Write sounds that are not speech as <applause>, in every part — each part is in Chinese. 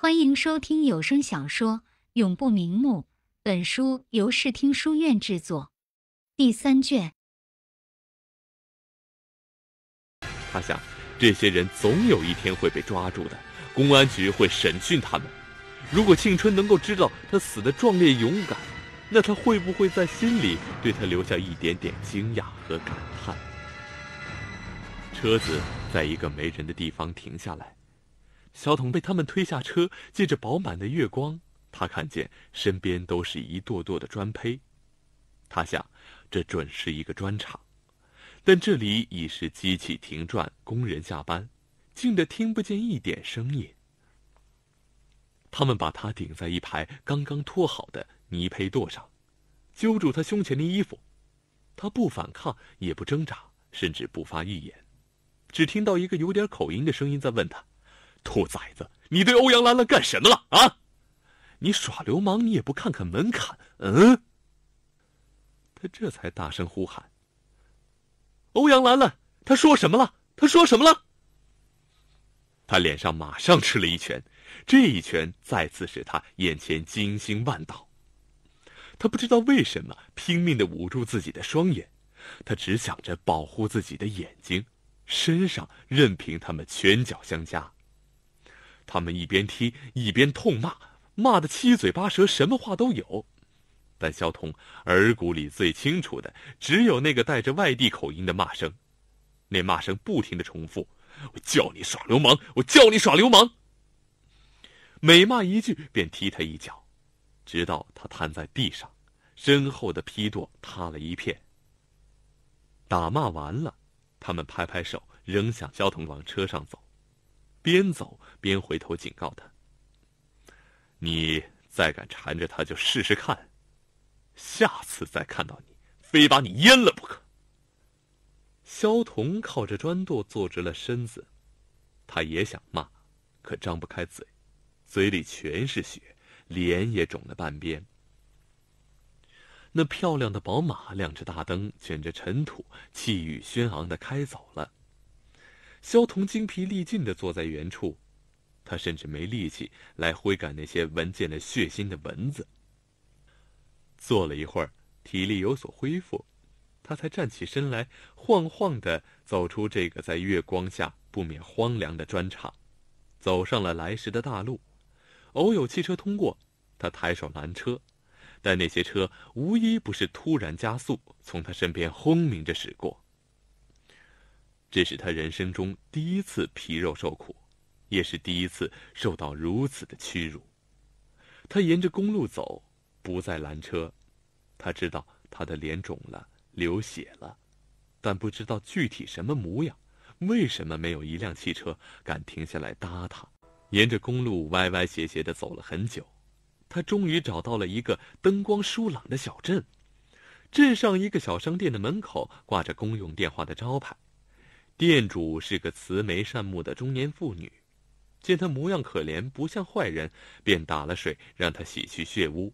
欢迎收听有声小说《永不瞑目》。本书由视听书院制作，第三卷。他想，这些人总有一天会被抓住的，公安局会审讯他们。如果庆春能够知道他死的壮烈勇敢，那他会不会在心里对他留下一点点惊讶和感叹？车子在一个没人的地方停下来。小童被他们推下车，借着饱满的月光，他看见身边都是一垛垛的砖坯。他想，这准是一个砖厂，但这里已是机器停转，工人下班，静得听不见一点声音。他们把他顶在一排刚刚拖好的泥坯垛上，揪住他胸前的衣服，他不反抗，也不挣扎，甚至不发一言，只听到一个有点口音的声音在问他。兔崽子，你对欧阳兰兰干什么了啊？你耍流氓，你也不看看门槛？嗯。他这才大声呼喊：“欧阳兰兰，他说什么了？他说什么了？”他脸上马上吃了一拳，这一拳再次使他眼前金星万道。他不知道为什么拼命的捂住自己的双眼，他只想着保护自己的眼睛，身上任凭他们拳脚相加。他们一边踢一边痛骂，骂得七嘴八舌，什么话都有。但肖童耳骨里最清楚的，只有那个带着外地口音的骂声。那骂声不停的重复：“我叫你耍流氓！我叫你耍流氓！”每骂一句，便踢他一脚，直到他瘫在地上，身后的批垛塌了一片。打骂完了，他们拍拍手，扔下肖童往车上走，边走。边回头警告他：“你再敢缠着他，就试试看！下次再看到你，非把你阉了不可。”萧童靠着砖垛坐直了身子，他也想骂，可张不开嘴，嘴里全是血，脸也肿了半边。那漂亮的宝马亮着大灯，卷着尘土，气宇轩昂的开走了。萧童精疲力尽的坐在原处。他甚至没力气来挥赶那些闻见了血腥的蚊子。坐了一会儿，体力有所恢复，他才站起身来，晃晃地走出这个在月光下不免荒凉的砖厂，走上了来时的大路。偶有汽车通过，他抬手拦车，但那些车无一不是突然加速，从他身边轰鸣着驶过。这是他人生中第一次皮肉受苦。也是第一次受到如此的屈辱，他沿着公路走，不再拦车。他知道他的脸肿了，流血了，但不知道具体什么模样。为什么没有一辆汽车敢停下来搭他？沿着公路歪歪斜斜的走了很久，他终于找到了一个灯光疏朗的小镇。镇上一个小商店的门口挂着公用电话的招牌，店主是个慈眉善目的中年妇女。见他模样可怜，不像坏人，便打了水让他洗去血污，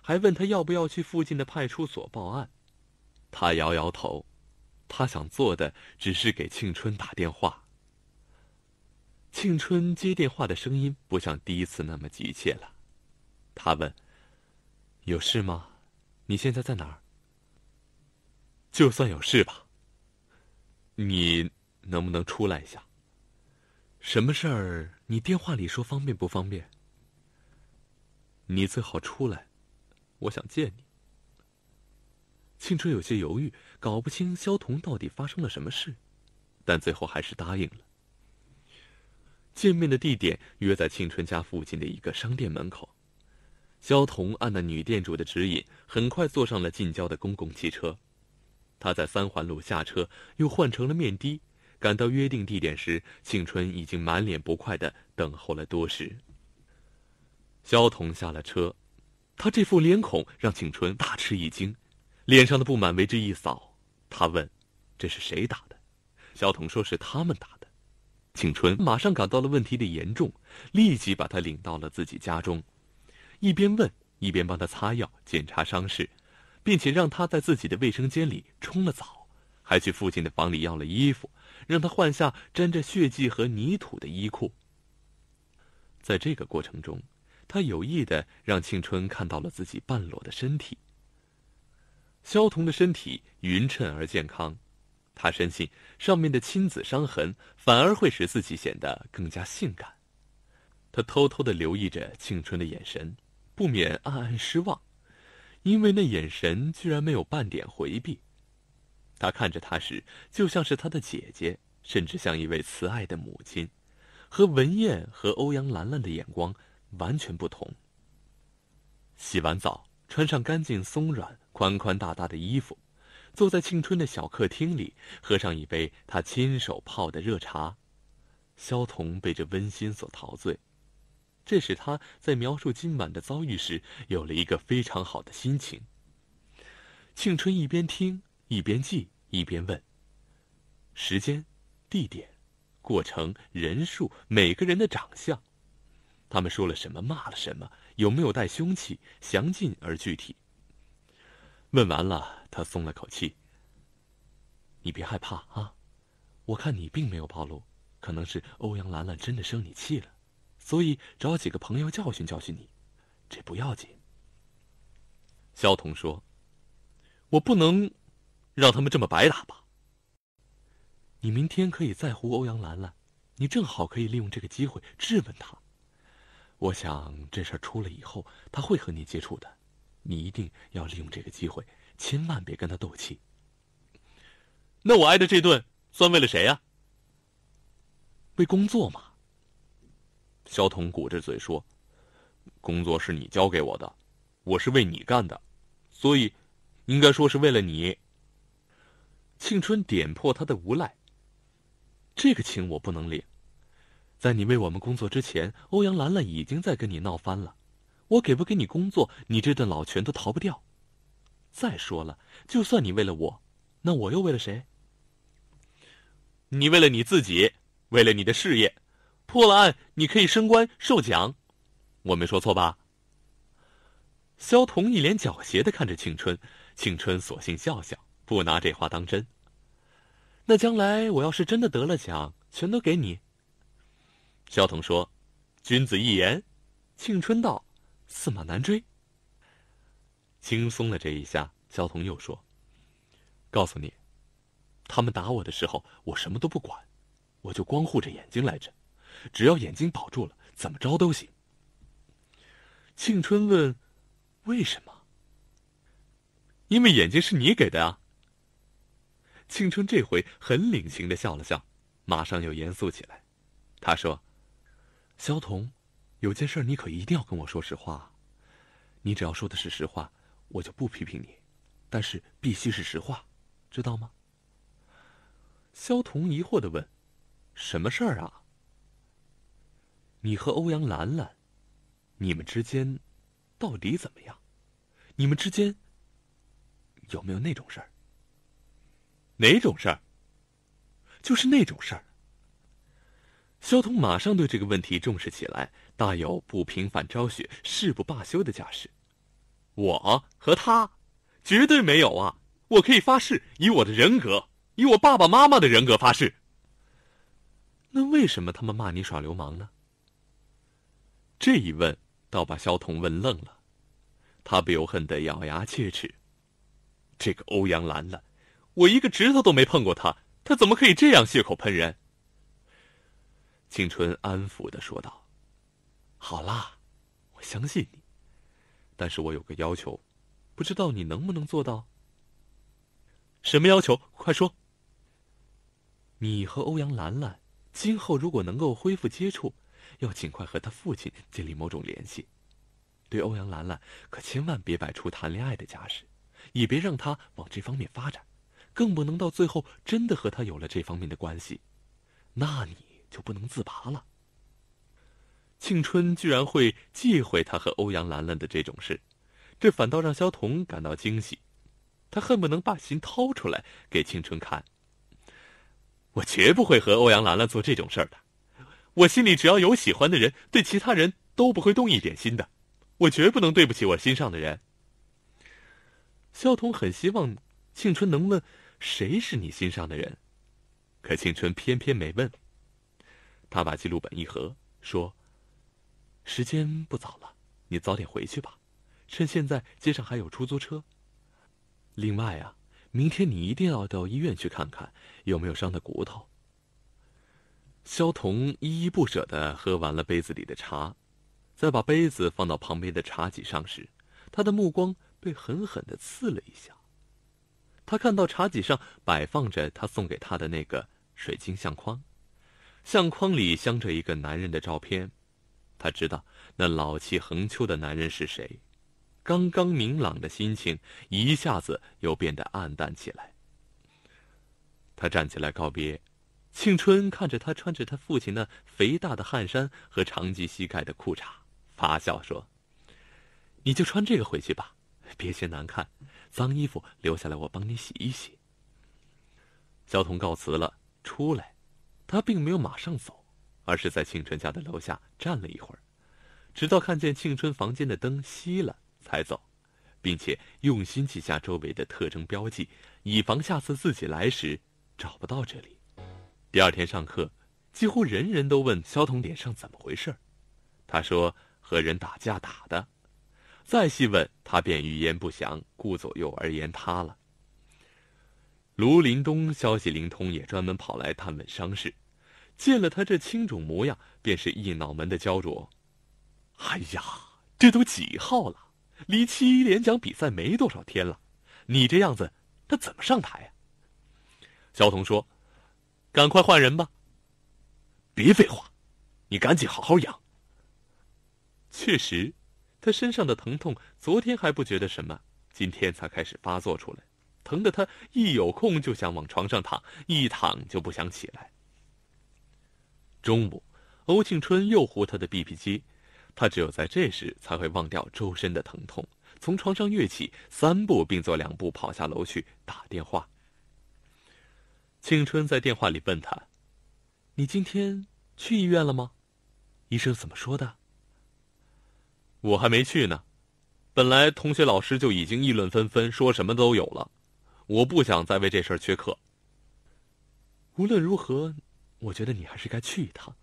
还问他要不要去附近的派出所报案。他摇摇头，他想做的只是给庆春打电话。庆春接电话的声音不像第一次那么急切了，他问：“有事吗？你现在在哪儿？”就算有事吧，你能不能出来一下？什么事儿？你电话里说方便不方便？你最好出来，我想见你。青春有些犹豫，搞不清萧彤到底发生了什么事，但最后还是答应了。见面的地点约在青春家附近的一个商店门口。萧彤按那女店主的指引，很快坐上了近郊的公共汽车。他在三环路下车，又换成了面的。赶到约定地点时，庆春已经满脸不快的等候了多时。萧童下了车，他这副脸孔让庆春大吃一惊，脸上的不满为之一扫。他问：“这是谁打的？”萧童说是他们打的。庆春马上感到了问题的严重，立即把他领到了自己家中，一边问一边帮他擦药、检查伤势，并且让他在自己的卫生间里冲了澡。还去父亲的房里要了衣服，让他换下沾着血迹和泥土的衣裤。在这个过程中，他有意的让庆春看到了自己半裸的身体。萧童的身体匀称而健康，他深信上面的亲子伤痕反而会使自己显得更加性感。他偷偷的留意着庆春的眼神，不免暗暗失望，因为那眼神居然没有半点回避。他看着她时，就像是他的姐姐，甚至像一位慈爱的母亲，和文燕和欧阳兰兰的眼光完全不同。洗完澡，穿上干净、松软、宽宽大大的衣服，坐在庆春的小客厅里，喝上一杯他亲手泡的热茶，萧彤被这温馨所陶醉，这使他在描述今晚的遭遇时有了一个非常好的心情。庆春一边听一边记。一边问。时间、地点、过程、人数、每个人的长相，他们说了什么，骂了什么，有没有带凶器，详尽而具体。问完了，他松了口气。你别害怕啊，我看你并没有暴露，可能是欧阳兰兰真的生你气了，所以找几个朋友教训教训你，这不要紧。肖童说：“我不能。”让他们这么白打吧。你明天可以再乎欧阳兰兰，你正好可以利用这个机会质问他。我想这事儿出了以后，他会和你接触的，你一定要利用这个机会，千万别跟他斗气。那我挨的这顿算为了谁呀？为工作嘛。肖童鼓着嘴说：“工作是你交给我的，我是为你干的，所以应该说是为了你。”庆春点破他的无赖。这个情我不能领，在你为我们工作之前，欧阳兰兰已经在跟你闹翻了。我给不给你工作，你这顿老拳都逃不掉。再说了，就算你为了我，那我又为了谁？你为了你自己，为了你的事业，破了案你可以升官受奖，我没说错吧？萧彤一脸狡黠的看着庆春，庆春索性笑笑，不拿这话当真。那将来我要是真的得了奖，全都给你。”萧童说，“君子一言，庆春道，驷马难追。”轻松了这一下，萧童又说：“告诉你，他们打我的时候，我什么都不管，我就光护着眼睛来着，只要眼睛保住了，怎么着都行。”庆春问：“为什么？”“因为眼睛是你给的啊。”庆春这回很领情的笑了笑，马上又严肃起来。他说：“肖童，有件事你可一定要跟我说实话。你只要说的是实话，我就不批评你。但是必须是实话，知道吗？”肖童疑惑的问：“什么事儿啊？”你和欧阳兰兰，你们之间到底怎么样？你们之间有没有那种事儿？哪种事儿？就是那种事儿。萧童马上对这个问题重视起来，大有不平反昭雪、誓不罢休的架势。我和他，绝对没有啊！我可以发誓，以我的人格，以我爸爸妈妈的人格发誓。那为什么他们骂你耍流氓呢？这一问，倒把萧童问愣了，他不由恨得咬牙切齿，这个欧阳兰兰，我一个指头都没碰过他，他怎么可以这样血口喷人？青春安抚的说道：“好啦，我相信你，但是我有个要求，不知道你能不能做到？什么要求？快说！你和欧阳兰兰今后如果能够恢复接触，要尽快和他父亲建立某种联系。对欧阳兰兰，可千万别摆出谈恋爱的架势，也别让他往这方面发展。”更不能到最后真的和他有了这方面的关系，那你就不能自拔了。庆春居然会忌讳他和欧阳兰兰的这种事，这反倒让萧童感到惊喜。他恨不能把心掏出来给庆春看。我绝不会和欧阳兰兰做这种事儿的。我心里只要有喜欢的人，对其他人都不会动一点心的。我绝不能对不起我心上的人。萧童很希望庆春能问。谁是你心上的人？可庆春偏偏没问。他把记录本一合，说：“时间不早了，你早点回去吧，趁现在街上还有出租车。”另外啊，明天你一定要到医院去看看有没有伤到骨头。肖童依依不舍的喝完了杯子里的茶，再把杯子放到旁边的茶几上时，他的目光被狠狠的刺了一下。他看到茶几上摆放着他送给他的那个水晶相框，相框里镶着一个男人的照片。他知道那老气横秋的男人是谁，刚刚明朗的心情一下子又变得暗淡起来。他站起来告别，庆春看着他穿着他父亲那肥大的汗衫和长及膝盖的裤衩，发笑说：“你就穿这个回去吧，别嫌难看。”脏衣服留下来，我帮你洗一洗。萧童告辞了，出来，他并没有马上走，而是在庆春家的楼下站了一会儿，直到看见庆春房间的灯熄了才走，并且用心记下周围的特征标记，以防下次自己来时找不到这里。第二天上课，几乎人人都问萧童脸上怎么回事儿，他说和人打架打的。再细问，他便语焉不详，顾左右而言他了。卢林东消息灵通，也专门跑来探问伤势，见了他这青肿模样，便是一脑门的焦灼。哎呀，这都几号了？离七一连奖比赛没多少天了，你这样子，他怎么上台啊？萧童说：“赶快换人吧，别废话，你赶紧好好养。”确实。他身上的疼痛，昨天还不觉得什么，今天才开始发作出来，疼得他一有空就想往床上躺，一躺就不想起来。中午，欧庆春又呼他的 BP 机，他只有在这时才会忘掉周身的疼痛，从床上跃起，三步并作两步跑下楼去打电话。庆春在电话里问他：“你今天去医院了吗？医生怎么说的？”我还没去呢，本来同学老师就已经议论纷纷，说什么都有了。我不想再为这事儿缺课。无论如何，我觉得你还是该去一趟，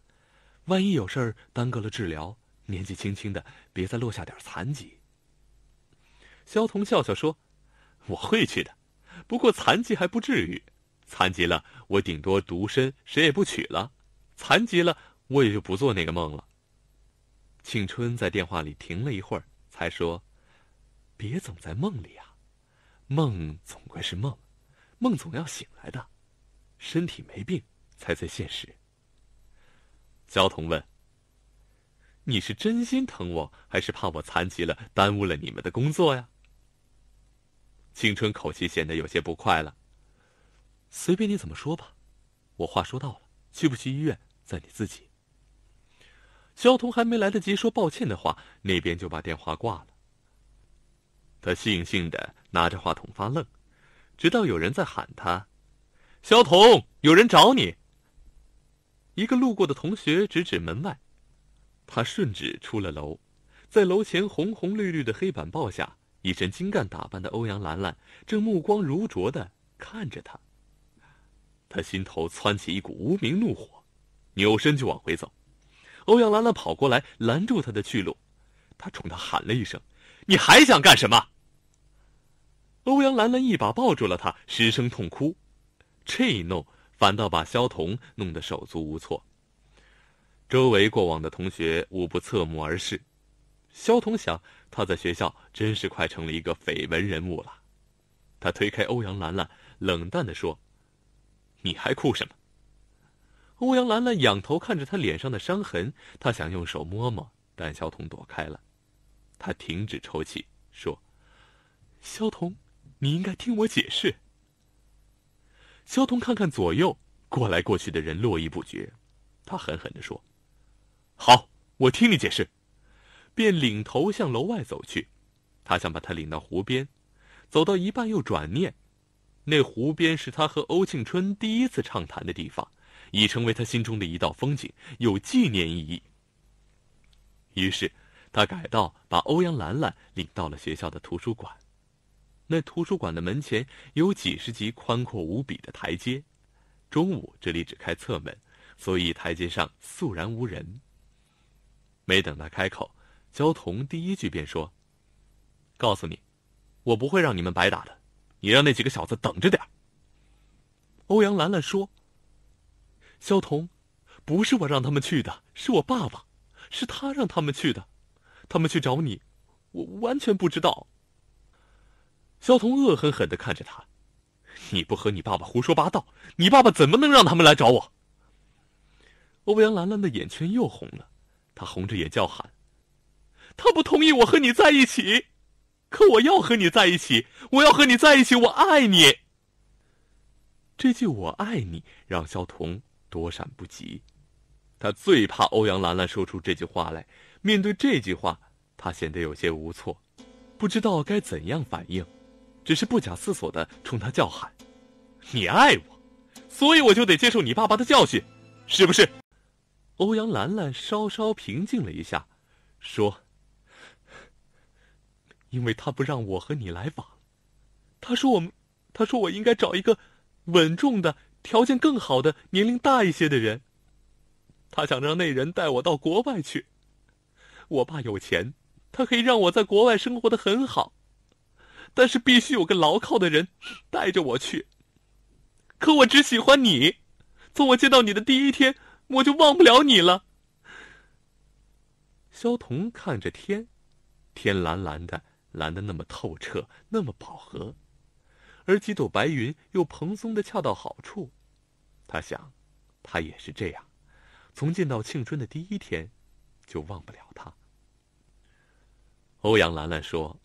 万一有事儿耽搁了治疗，年纪轻轻的，别再落下点残疾。萧童笑笑说：“我会去的，不过残疾还不至于，残疾了我顶多独身，谁也不娶了；残疾了我也就不做那个梦了。”庆春在电话里停了一会儿，才说：“别总在梦里啊，梦总归是梦，梦总要醒来的，身体没病才最现实。”焦桐问：“你是真心疼我，还是怕我残疾了耽误了你们的工作呀？”庆春口气显得有些不快了：“随便你怎么说吧，我话说到了，去不去医院在你自己。”肖童还没来得及说抱歉的话，那边就把电话挂了。他悻悻的拿着话筒发愣，直到有人在喊他：“肖童，有人找你。”一个路过的同学指指门外，他顺指出了楼，在楼前红红绿绿的黑板报下，一身精干打扮的欧阳兰兰正目光如灼的看着他。他心头窜起一股无名怒火，扭身就往回走。欧阳兰兰跑过来拦住他的去路，他冲他喊了一声：“你还想干什么？”欧阳兰兰一把抱住了他，失声痛哭。这一弄，反倒把萧彤弄得手足无措。周围过往的同学无不侧目而视。萧彤想，他在学校真是快成了一个绯闻人物了。他推开欧阳兰兰，冷淡的说：“你还哭什么？”欧阳兰兰仰头看着他脸上的伤痕，她想用手摸摸，但肖童躲开了。他停止抽泣，说：“肖童，你应该听我解释。”肖彤看看左右，过来过去的人络绎不绝。他狠狠地说：“好，我听你解释。”便领头向楼外走去。他想把他领到湖边，走到一半又转念，那湖边是他和欧庆春第一次畅谈的地方。已成为他心中的一道风景，有纪念意义。于是，他改道把欧阳兰兰领到了学校的图书馆。那图书馆的门前有几十级宽阔无比的台阶，中午这里只开侧门，所以台阶上肃然无人。没等他开口，焦桐第一句便说：“告诉你，我不会让你们白打的，你让那几个小子等着点儿。”欧阳兰兰说。肖童，不是我让他们去的，是我爸爸，是他让他们去的，他们去找你，我完全不知道。肖童恶狠狠的看着他，你不和你爸爸胡说八道，你爸爸怎么能让他们来找我？欧阳兰兰的眼圈又红了，她红着眼叫喊，他不同意我和你在一起，可我要和你在一起，我要和你在一起，我爱你。这句我爱你让肖童。躲闪不及，他最怕欧阳兰兰说出这句话来。面对这句话，他显得有些无措，不知道该怎样反应，只是不假思索的冲他叫喊：“你爱我，所以我就得接受你爸爸的教训，是不是？”欧阳兰兰稍稍平静了一下，说：“因为他不让我和你来往，他说我，他说我应该找一个稳重的。”条件更好的、年龄大一些的人，他想让那人带我到国外去。我爸有钱，他可以让我在国外生活的很好，但是必须有个牢靠的人带着我去。可我只喜欢你，从我见到你的第一天，我就忘不了你了。萧彤看着天，天蓝蓝的，蓝的那么透彻，那么饱和。而几朵白云又蓬松的恰到好处，他想，他也是这样，从见到庆春的第一天，就忘不了他。欧阳兰兰说：“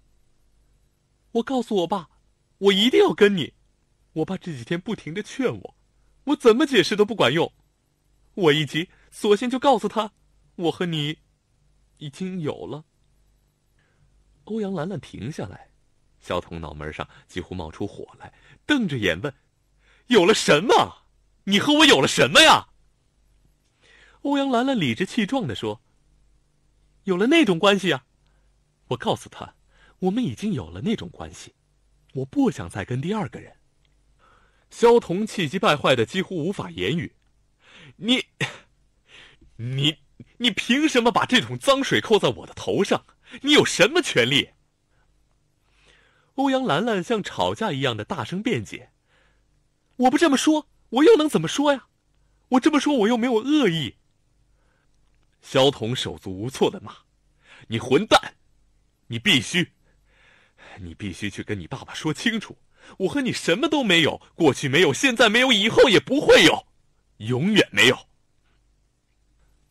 我告诉我爸，我一定要跟你。我爸这几天不停的劝我，我怎么解释都不管用。我一急，索性就告诉他，我和你已经有了。”欧阳兰兰停下来。肖彤脑门上几乎冒出火来，瞪着眼问：“有了什么？你和我有了什么呀？”欧阳兰兰理直气壮地说：“有了那种关系啊！我告诉他，我们已经有了那种关系，我不想再跟第二个人。”肖彤气急败坏的，几乎无法言语：“你，你，你凭什么把这桶脏水扣在我的头上？你有什么权利？”欧阳兰兰像吵架一样的大声辩解：“我不这么说，我又能怎么说呀？我这么说，我又没有恶意。”萧彤手足无措的骂：“你混蛋！你必须，你必须去跟你爸爸说清楚，我和你什么都没有，过去没有，现在没有，以后也不会有，永远没有。”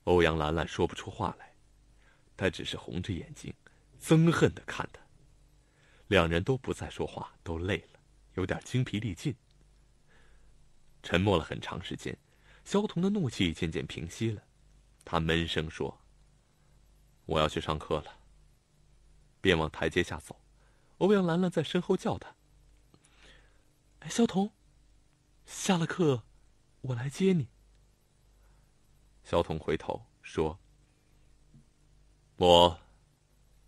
欧阳兰兰说不出话来，她只是红着眼睛，憎恨的看他。两人都不再说话，都累了，有点精疲力尽。沉默了很长时间，萧彤的怒气渐渐平息了，他闷声说：“我要去上课了。”便往台阶下走，欧阳兰兰在身后叫他：“哎，萧彤，下了课，我来接你。”萧彤回头说：“我，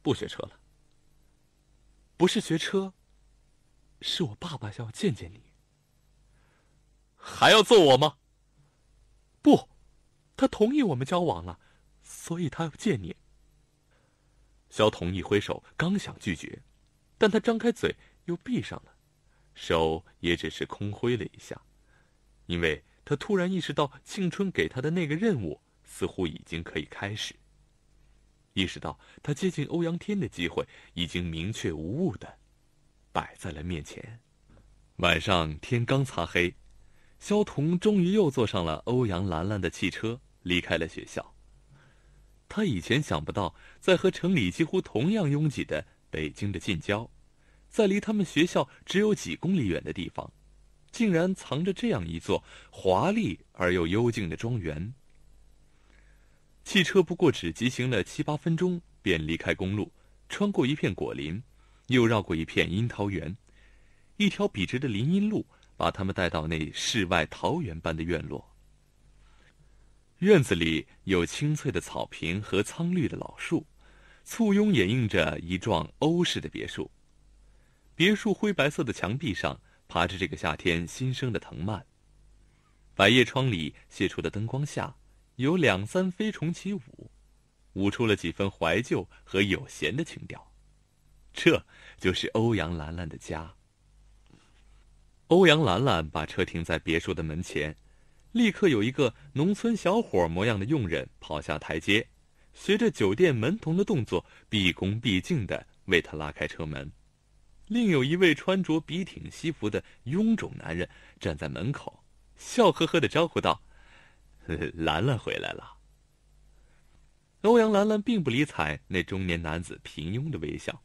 不学车了。”不是学车，是我爸爸想要见见你，还要揍我吗？不，他同意我们交往了，所以他要见你。萧童一挥手，刚想拒绝，但他张开嘴又闭上了，手也只是空挥了一下，因为他突然意识到庆春给他的那个任务似乎已经可以开始。意识到他接近欧阳天的机会已经明确无误的摆在了面前。晚上天刚擦黑，肖童终于又坐上了欧阳兰兰的汽车，离开了学校。他以前想不到，在和城里几乎同样拥挤的北京的近郊，在离他们学校只有几公里远的地方，竟然藏着这样一座华丽而又幽静的庄园。汽车不过只急行了七八分钟，便离开公路，穿过一片果林，又绕过一片樱桃园，一条笔直的林荫路把他们带到那世外桃源般的院落。院子里有青翠的草坪和苍绿的老树，簇拥掩映着一幢欧式的别墅。别墅灰白色的墙壁上爬着这个夏天新生的藤蔓，百叶窗里泄出的灯光下。有两三飞虫起舞，舞出了几分怀旧和有闲的情调。这就是欧阳兰兰的家。欧阳兰兰把车停在别墅的门前，立刻有一个农村小伙模样的佣人跑下台阶，随着酒店门童的动作，毕恭毕敬的为他拉开车门。另有一位穿着笔挺西服的臃肿男人站在门口，笑呵呵的招呼道。兰 <laughs> 兰回来了。欧阳兰兰并不理睬那中年男子平庸的微笑，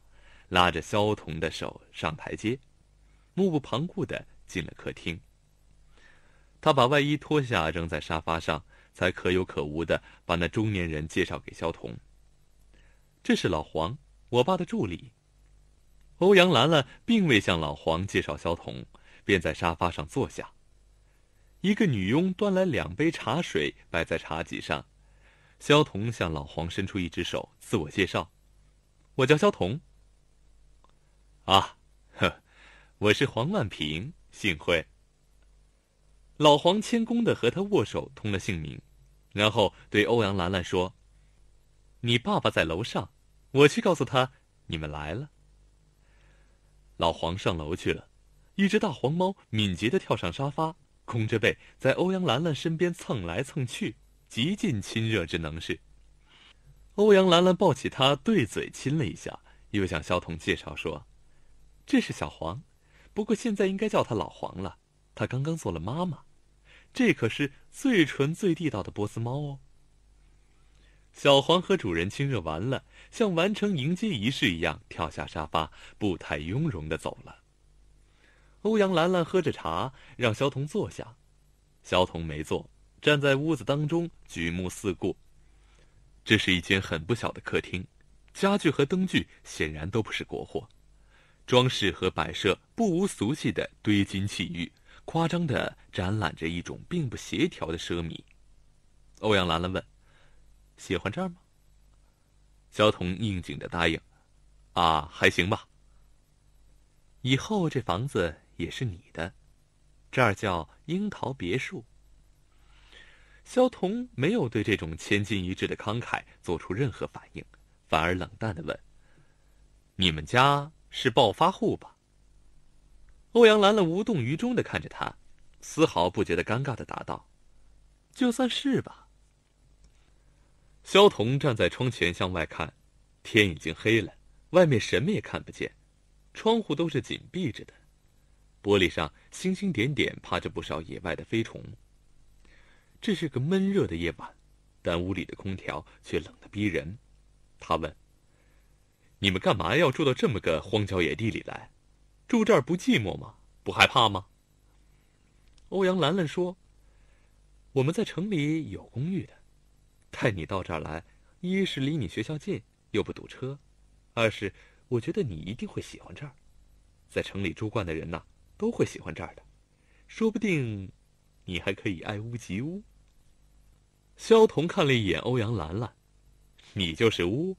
拉着萧童的手上台阶，目不旁顾的进了客厅。她把外衣脱下扔在沙发上，才可有可无的把那中年人介绍给萧童：“这是老黄，我爸的助理。”欧阳兰兰并未向老黄介绍萧童，便在沙发上坐下。一个女佣端来两杯茶水，摆在茶几上。萧彤向老黄伸出一只手，自我介绍：“我叫萧彤。”啊，呵，我是黄万平，幸会。老黄谦恭的和他握手，通了姓名，然后对欧阳兰兰说：“你爸爸在楼上，我去告诉他你们来了。”老黄上楼去了，一只大黄猫敏捷的跳上沙发。空着背在欧阳兰兰身边蹭来蹭去，极尽亲热之能事。欧阳兰兰抱起她，对嘴亲了一下，又向萧彤介绍说：“这是小黄，不过现在应该叫他老黄了。他刚刚做了妈妈，这可是最纯最地道的波斯猫哦。”小黄和主人亲热完了，像完成迎接仪式一样，跳下沙发，步态雍容的走了。欧阳兰兰喝着茶，让萧童坐下。萧童没坐，站在屋子当中，举目四顾。这是一间很不小的客厅，家具和灯具显然都不是国货，装饰和摆设不无俗气的堆金砌玉，夸张的展览着一种并不协调的奢靡。欧阳兰兰问：“喜欢这儿吗？”萧童应景的答应：“啊，还行吧。”以后这房子。也是你的，这儿叫樱桃别墅。萧童没有对这种千金一掷的慷慨做出任何反应，反而冷淡的问：“你们家是暴发户吧？”欧阳兰兰无动于衷的看着他，丝毫不觉得尴尬的答道：“就算是吧。”萧童站在窗前向外看，天已经黑了，外面什么也看不见，窗户都是紧闭着的。玻璃上星星点点趴着不少野外的飞虫。这是个闷热的夜晚，但屋里的空调却冷得逼人。他问：“你们干嘛要住到这么个荒郊野地里来？住这儿不寂寞吗？不害怕吗？”欧阳兰兰说：“我们在城里有公寓的，带你到这儿来，一是离你学校近又不堵车，二是我觉得你一定会喜欢这儿。在城里住惯的人呐。”都会喜欢这儿的，说不定你还可以爱屋及乌。萧童看了一眼欧阳兰兰，你就是乌。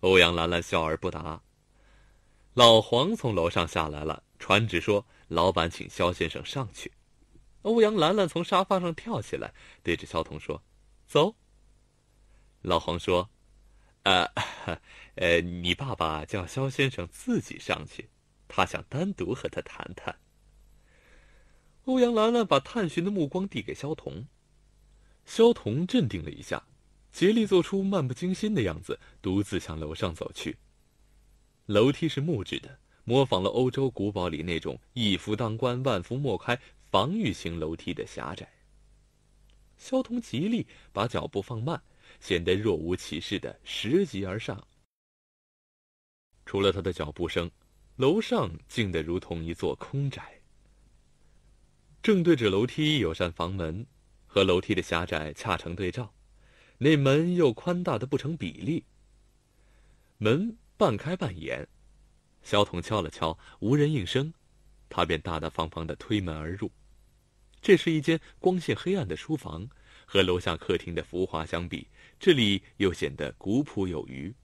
欧阳兰兰笑而不答。老黄从楼上下来了，传旨说：“老板请萧先生上去。”欧阳兰兰从沙发上跳起来，对着萧童说：“走。”老黄说：“啊，呃，你爸爸叫萧先生自己上去。”他想单独和他谈谈。欧阳兰兰把探寻的目光递给萧彤，萧彤镇定了一下，竭力做出漫不经心的样子，独自向楼上走去。楼梯是木质的，模仿了欧洲古堡里那种一夫当关、万夫莫开防御型楼梯的狭窄。萧彤极力把脚步放慢，显得若无其事的拾级而上。除了他的脚步声。楼上静得如同一座空宅。正对着楼梯有扇房门，和楼梯的狭窄恰成对照，那门又宽大的不成比例。门半开半掩，萧童敲了敲，无人应声，他便大大方方的推门而入。这是一间光线黑暗的书房，和楼下客厅的浮华相比，这里又显得古朴有余。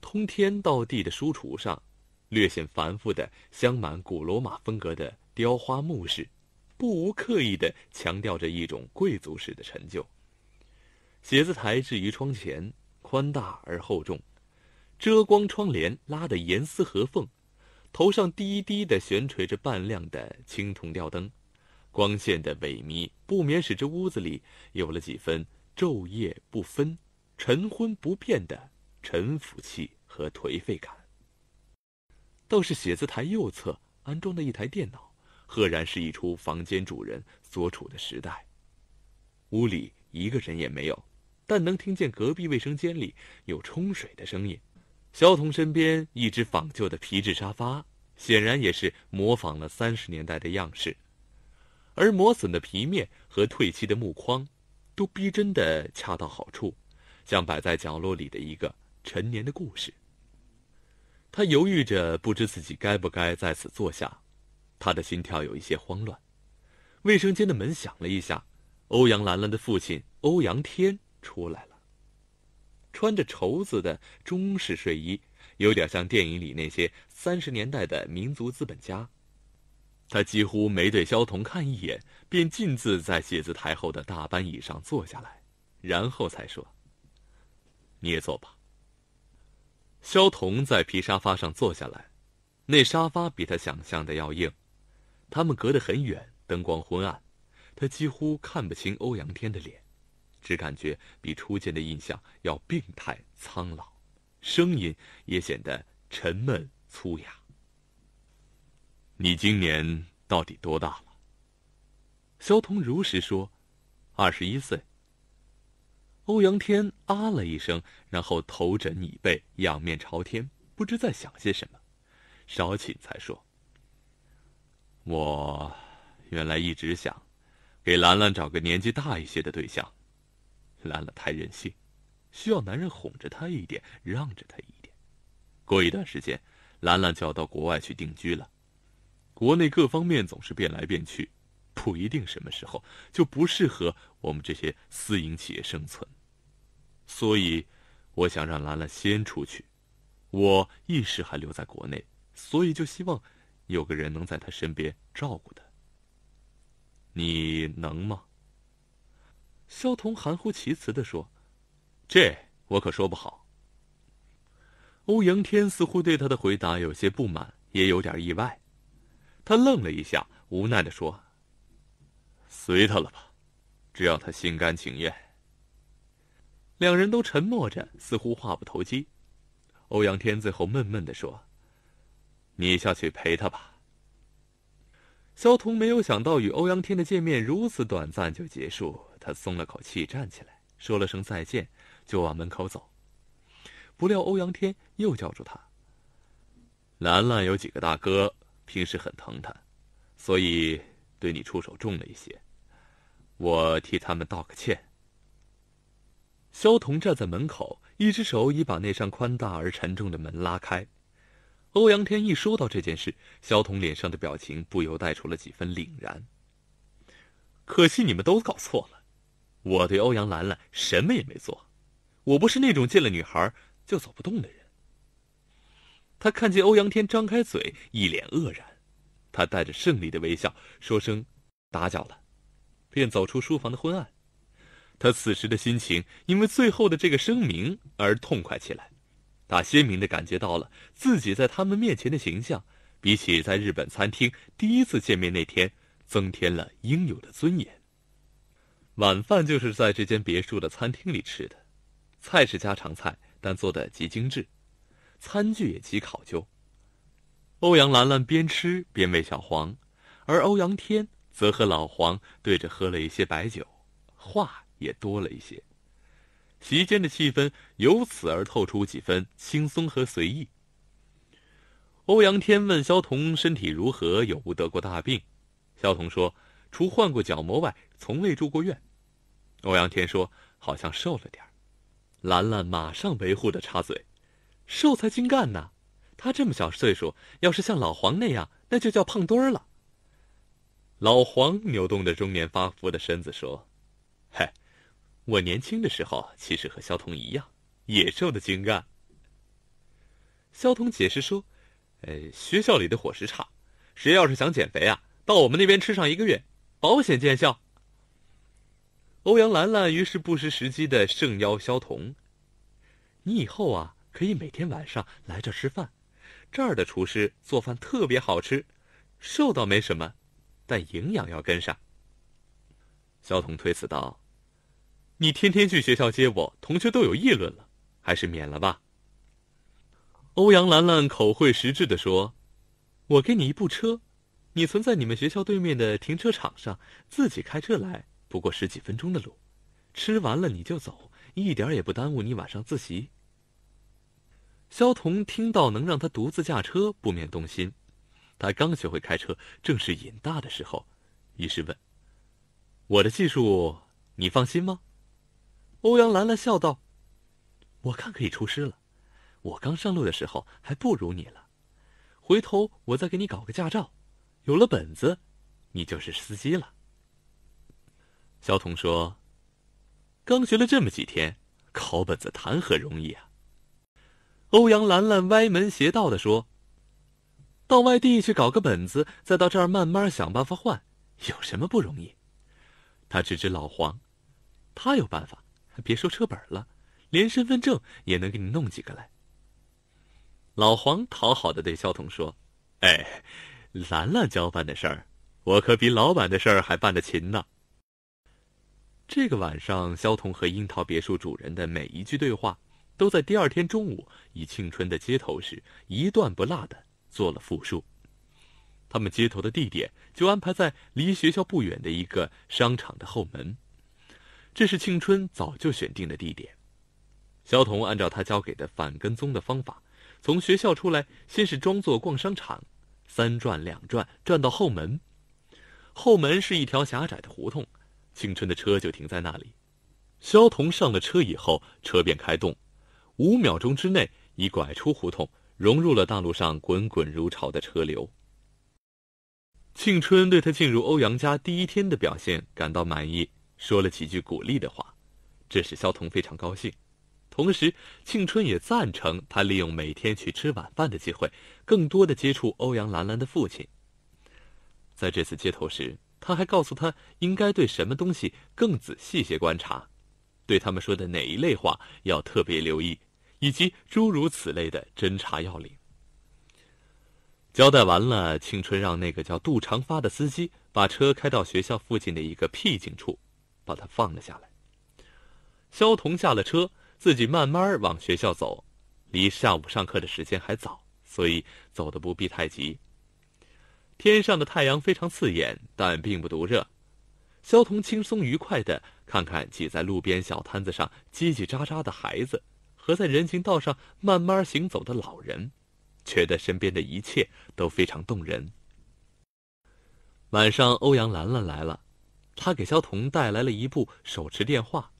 通天到地的书橱上。略显繁复的镶满古罗马风格的雕花木饰，不无刻意的强调着一种贵族式的陈旧。写字台置于窗前，宽大而厚重，遮光窗帘拉得严丝合缝，头上低低的悬垂着半亮的青铜吊灯，光线的萎靡不免使这屋子里有了几分昼夜不分、晨昏不变的沉浮气和颓废感。倒是写字台右侧安装的一台电脑，赫然是一出房间主人所处的时代。屋里一个人也没有，但能听见隔壁卫生间里有冲水的声音。肖童身边一只仿旧的皮质沙发，显然也是模仿了三十年代的样式，而磨损的皮面和褪漆的木框，都逼真的恰到好处，像摆在角落里的一个陈年的故事。他犹豫着，不知自己该不该在此坐下，他的心跳有一些慌乱。卫生间的门响了一下，欧阳兰兰的父亲欧阳天出来了，穿着绸子的中式睡衣，有点像电影里那些三十年代的民族资本家。他几乎没对萧童看一眼，便径自在写字台后的大班椅上坐下来，然后才说：“你也坐吧。”萧童在皮沙发上坐下来，那沙发比他想象的要硬。他们隔得很远，灯光昏暗，他几乎看不清欧阳天的脸，只感觉比初见的印象要病态苍老，声音也显得沉闷粗哑。你今年到底多大了？萧童如实说：“二十一岁。”欧阳天啊了一声。然后头枕椅背，仰面朝天，不知在想些什么。少顷，才说：“我原来一直想给兰兰找个年纪大一些的对象。兰兰太任性，需要男人哄着她一点，让着她一点。过一段时间，兰兰就要到国外去定居了。国内各方面总是变来变去，不一定什么时候就不适合我们这些私营企业生存。所以。”我想让兰兰先出去，我一时还留在国内，所以就希望有个人能在她身边照顾她。你能吗？萧童含糊其辞的说：“这我可说不好。”欧阳天似乎对他的回答有些不满，也有点意外，他愣了一下，无奈的说：“随他了吧，只要他心甘情愿。”两人都沉默着，似乎话不投机。欧阳天最后闷闷的说：“你下去陪他吧。”萧彤没有想到与欧阳天的见面如此短暂就结束，他松了口气，站起来，说了声再见，就往门口走。不料欧阳天又叫住他：“兰兰有几个大哥，平时很疼她，所以对你出手重了一些，我替他们道个歉。”萧童站在门口，一只手已把那扇宽大而沉重的门拉开。欧阳天一说到这件事，萧童脸上的表情不由带出了几分凛然。可惜你们都搞错了，我对欧阳兰兰什么也没做。我不是那种见了女孩就走不动的人。他看见欧阳天张开嘴，一脸愕然。他带着胜利的微笑，说声“打搅了”，便走出书房的昏暗。他此时的心情因为最后的这个声明而痛快起来，他鲜明的感觉到了自己在他们面前的形象，比起在日本餐厅第一次见面那天，增添了应有的尊严。晚饭就是在这间别墅的餐厅里吃的，菜是家常菜，但做的极精致，餐具也极考究。欧阳兰兰边吃边喂小黄，而欧阳天则和老黄对着喝了一些白酒，话。也多了一些，席间的气氛由此而透出几分轻松和随意。欧阳天问萧童身体如何，有无得过大病？萧童说：“除患过角膜外，从未住过院。”欧阳天说：“好像瘦了点兰兰马上维护的插嘴：“瘦才精干呢，他这么小岁数，要是像老黄那样，那就叫胖墩儿了。”老黄扭动着中年发福的身子说。我年轻的时候，其实和肖童一样，野兽的精干。肖童解释说：“呃，学校里的伙食差，谁要是想减肥啊，到我们那边吃上一个月，保险见效。”欧阳兰兰于是不失时机的盛邀肖童：“你以后啊，可以每天晚上来这吃饭，这儿的厨师做饭特别好吃，瘦倒没什么，但营养要跟上。”肖童推辞道。你天天去学校接我，同学都有议论了，还是免了吧。欧阳兰兰口惠实质的说：“我给你一部车，你存在你们学校对面的停车场上，自己开车来，不过十几分钟的路。吃完了你就走，一点也不耽误你晚上自习。”肖童听到能让他独自驾车，不免动心。他刚学会开车，正是瘾大的时候，于是问：“我的技术，你放心吗？”欧阳兰兰笑道：“我看可以出师了。我刚上路的时候还不如你了。回头我再给你搞个驾照，有了本子，你就是司机了。”萧童说：“刚学了这么几天，考本子谈何容易啊！”欧阳兰兰歪门邪道的说：“到外地去搞个本子，再到这儿慢慢想办法换，有什么不容易？”他指指老黄：“他有办法。”别说车本了，连身份证也能给你弄几个来。老黄讨好的对肖童说：“哎，兰兰交办的事儿，我可比老板的事儿还办得勤呢。”这个晚上，肖童和樱桃别墅主人的每一句对话，都在第二天中午以庆春的街头时一段不落的做了复述。他们街头的地点就安排在离学校不远的一个商场的后门。这是庆春早就选定的地点。萧童按照他教给的反跟踪的方法，从学校出来，先是装作逛商场，三转两转，转到后门。后门是一条狭窄的胡同，庆春的车就停在那里。萧童上了车以后，车便开动，五秒钟之内已拐出胡同，融入了大路上滚滚如潮的车流。庆春对他进入欧阳家第一天的表现感到满意。说了几句鼓励的话，这使肖童非常高兴。同时，庆春也赞成他利用每天去吃晚饭的机会，更多的接触欧阳兰兰的父亲。在这次接头时，他还告诉他应该对什么东西更仔细些观察，对他们说的哪一类话要特别留意，以及诸如此类的侦查要领。交代完了，庆春让那个叫杜长发的司机把车开到学校附近的一个僻静处。把他放了下来。肖童下了车，自己慢慢往学校走。离下午上课的时间还早，所以走的不必太急。天上的太阳非常刺眼，但并不毒热。肖童轻松愉快的看看挤在路边小摊子上叽叽喳喳的孩子，和在人行道上慢慢行走的老人，觉得身边的一切都非常动人。晚上，欧阳兰兰来了。他给肖童带来了一部手持电话，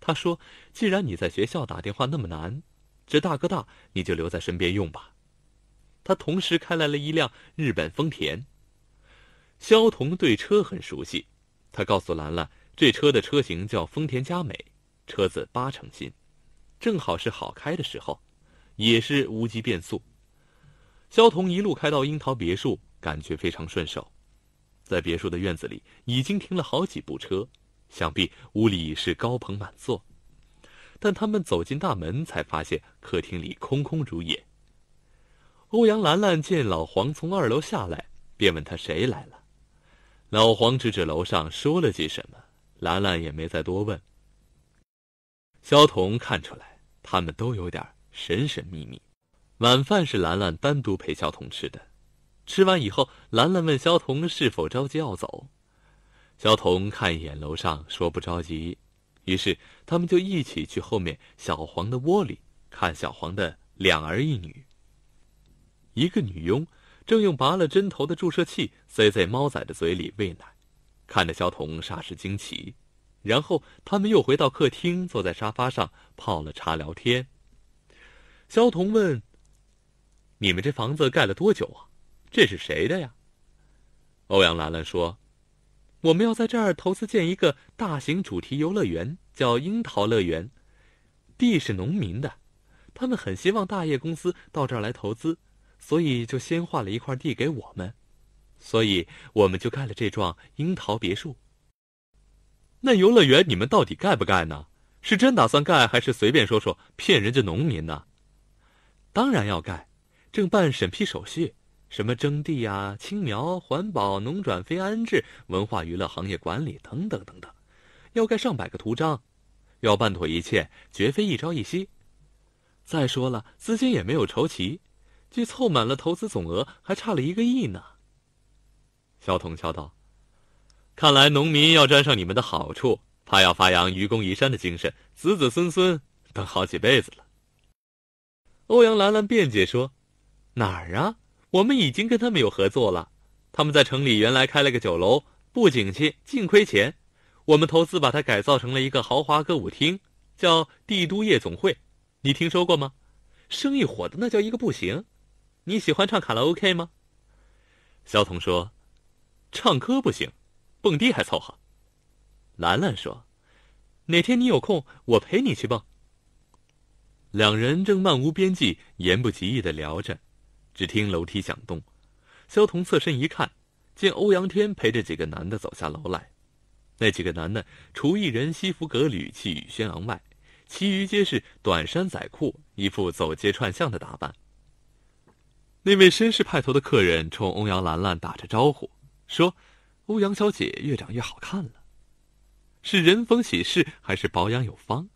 他说：“既然你在学校打电话那么难，这大哥大你就留在身边用吧。”他同时开来了一辆日本丰田。肖童对车很熟悉，他告诉兰兰，这车的车型叫丰田佳美，车子八成新，正好是好开的时候，也是无极变速。肖童一路开到樱桃别墅，感觉非常顺手。在别墅的院子里，已经停了好几部车，想必屋里是高朋满座。但他们走进大门，才发现客厅里空空如也。欧阳兰兰见老黄从二楼下来，便问他谁来了。老黄指指楼上，说了句什么，兰兰也没再多问。萧彤看出来，他们都有点神神秘秘。晚饭是兰兰单独陪萧彤吃的。吃完以后，兰兰问肖童是否着急要走。肖童看一眼楼上，说不着急。于是他们就一起去后面小黄的窝里看小黄的两儿一女。一个女佣正用拔了针头的注射器塞在猫仔的嘴里喂奶，看着肖童，霎时惊奇。然后他们又回到客厅，坐在沙发上泡了茶聊天。肖童问：“你们这房子盖了多久啊？”这是谁的呀？欧阳兰兰说：“我们要在这儿投资建一个大型主题游乐园，叫樱桃乐园。地是农民的，他们很希望大业公司到这儿来投资，所以就先划了一块地给我们。所以我们就盖了这幢樱桃别墅。那游乐园你们到底盖不盖呢？是真打算盖，还是随便说说骗人家农民呢？”“当然要盖，正办审批手续。”什么征地呀、青苗、环保、农转非安置、文化娱乐行业管理等等等等，要盖上百个图章，要办妥一切，绝非一朝一夕。再说了，资金也没有筹齐，距凑满了投资总额还差了一个亿呢。萧童笑道：“看来农民要沾上你们的好处，怕要发扬愚公移山的精神，子子孙孙等好几辈子了。”欧阳兰兰辩解说：“哪儿啊？”我们已经跟他们有合作了，他们在城里原来开了个酒楼，不景气，净亏钱。我们投资把它改造成了一个豪华歌舞厅，叫帝都夜总会，你听说过吗？生意火的那叫一个不行。你喜欢唱卡拉 OK 吗？小童说：“唱歌不行，蹦迪还凑合。”兰兰说：“哪天你有空，我陪你去蹦。”两人正漫无边际、言不及义的聊着。只听楼梯响动，萧彤侧身一看，见欧阳天陪着几个男的走下楼来。那几个男的除一人西服革履、气宇轩昂外，其余皆是短衫窄裤，一副走街串巷的打扮。那位绅士派头的客人冲欧阳兰兰打着招呼，说：“欧阳小姐越长越好看了，是人逢喜事还是保养有方？”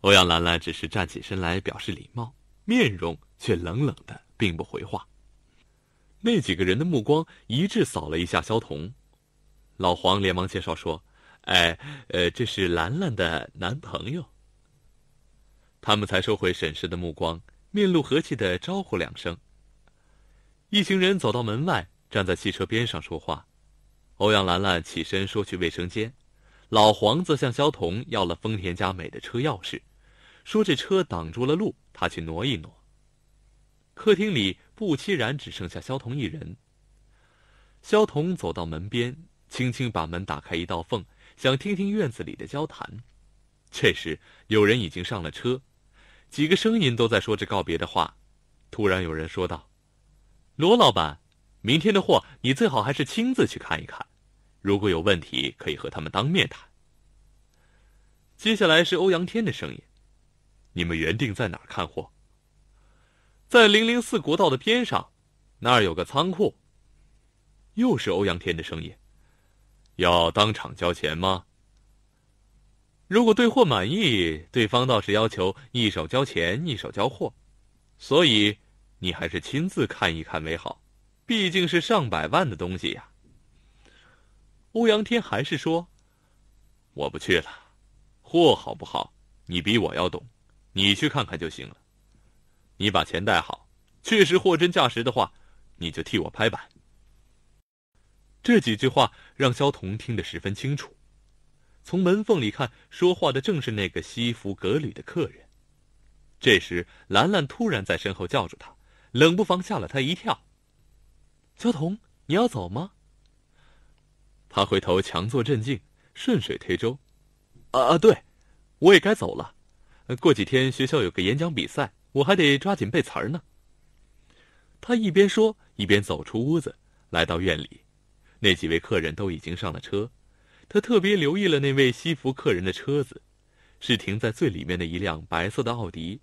欧阳兰兰只是站起身来表示礼貌，面容却冷冷的。并不回话。那几个人的目光一致扫了一下肖童，老黄连忙介绍说：“哎，呃，这是兰兰的男朋友。”他们才收回审视的目光，面露和气的招呼两声。一行人走到门外，站在汽车边上说话。欧阳兰兰起身说去卫生间，老黄则向肖童要了丰田佳美的车钥匙，说这车挡住了路，他去挪一挪。客厅里不期然只剩下萧童一人。萧童走到门边，轻轻把门打开一道缝，想听听院子里的交谈。这时，有人已经上了车，几个声音都在说着告别的话。突然，有人说道：“罗老板，明天的货你最好还是亲自去看一看，如果有问题可以和他们当面谈。”接下来是欧阳天的声音：“你们原定在哪儿看货？”在零零四国道的边上，那儿有个仓库。又是欧阳天的声音：“要当场交钱吗？如果对货满意，对方倒是要求一手交钱一手交货，所以你还是亲自看一看为好，毕竟是上百万的东西呀。”欧阳天还是说：“我不去了，货好不好，你比我要懂，你去看看就行了。”你把钱带好，确实货真价实的话，你就替我拍板。这几句话让萧童听得十分清楚。从门缝里看，说话的正是那个西服革履的客人。这时，兰兰突然在身后叫住他，冷不防吓了他一跳：“萧童，你要走吗？”他回头强作镇静，顺水推舟：“啊啊，对，我也该走了。过几天学校有个演讲比赛。”我还得抓紧背词儿呢。他一边说，一边走出屋子，来到院里。那几位客人都已经上了车。他特别留意了那位西服客人的车子，是停在最里面的一辆白色的奥迪。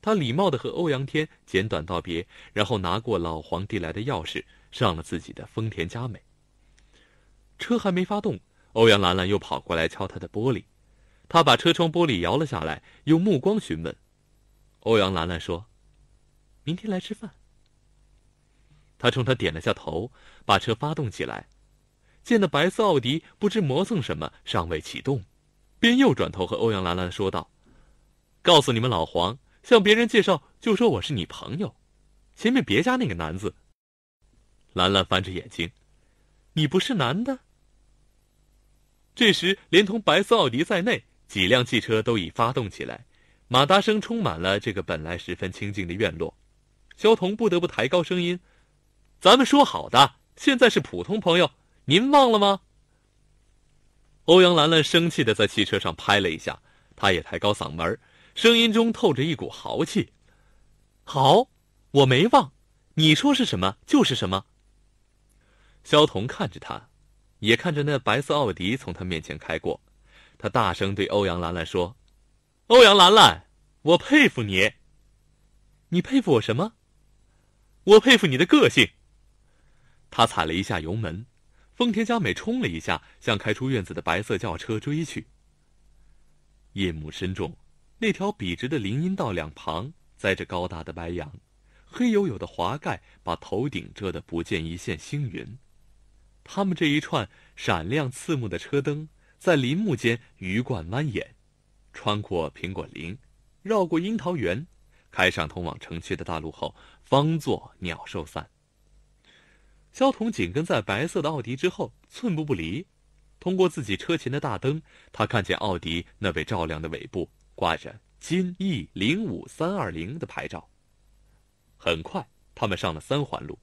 他礼貌地和欧阳天简短道别，然后拿过老黄递来的钥匙，上了自己的丰田佳美。车还没发动，欧阳兰兰又跑过来敲他的玻璃。他把车窗玻璃摇了下来，用目光询问。欧阳兰兰说：“明天来吃饭。”他冲他点了下头，把车发动起来。见那白色奥迪不知磨蹭什么，尚未启动，便又转头和欧阳兰兰说道：“告诉你们老黄，向别人介绍就说我是你朋友。”前面别家那个男子，兰兰翻着眼睛：“你不是男的？”这时，连同白色奥迪在内，几辆汽车都已发动起来。马达声充满了这个本来十分清静的院落，萧彤不得不抬高声音：“咱们说好的，现在是普通朋友，您忘了吗？”欧阳兰兰生气的在汽车上拍了一下，她也抬高嗓门，声音中透着一股豪气：“好，我没忘，你说是什么就是什么。”萧彤看着他，也看着那白色奥迪从他面前开过，他大声对欧阳兰兰说。欧阳兰兰，我佩服你。你佩服我什么？我佩服你的个性。他踩了一下油门，丰田佳美冲了一下，向开出院子的白色轿车追去。夜幕深重，那条笔直的林荫道两旁栽着高大的白杨，黑黝黝的华盖把头顶遮得不见一线星云。他们这一串闪亮刺目的车灯在林木间鱼贯蜿蜒。穿过苹果林，绕过樱桃园，开上通往城区的大路后，方作鸟兽散。肖童紧跟在白色的奥迪之后，寸步不离。通过自己车前的大灯，他看见奥迪那被照亮的尾部挂着“金 E 零五三二零”的牌照。很快，他们上了三环路。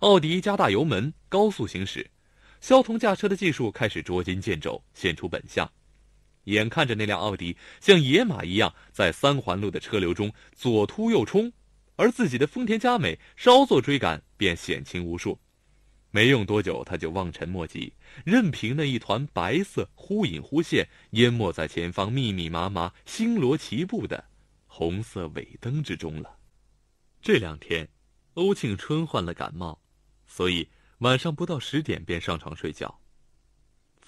奥迪加大油门，高速行驶。肖童驾车的技术开始捉襟见肘，显出本相。眼看着那辆奥迪像野马一样在三环路的车流中左突右冲，而自己的丰田佳美稍作追赶便险情无数。没用多久，他就望尘莫及，任凭那一团白色忽隐忽现，淹没在前方密密麻麻、星罗棋布的红色尾灯之中了。这两天，欧庆春患了感冒，所以晚上不到十点便上床睡觉。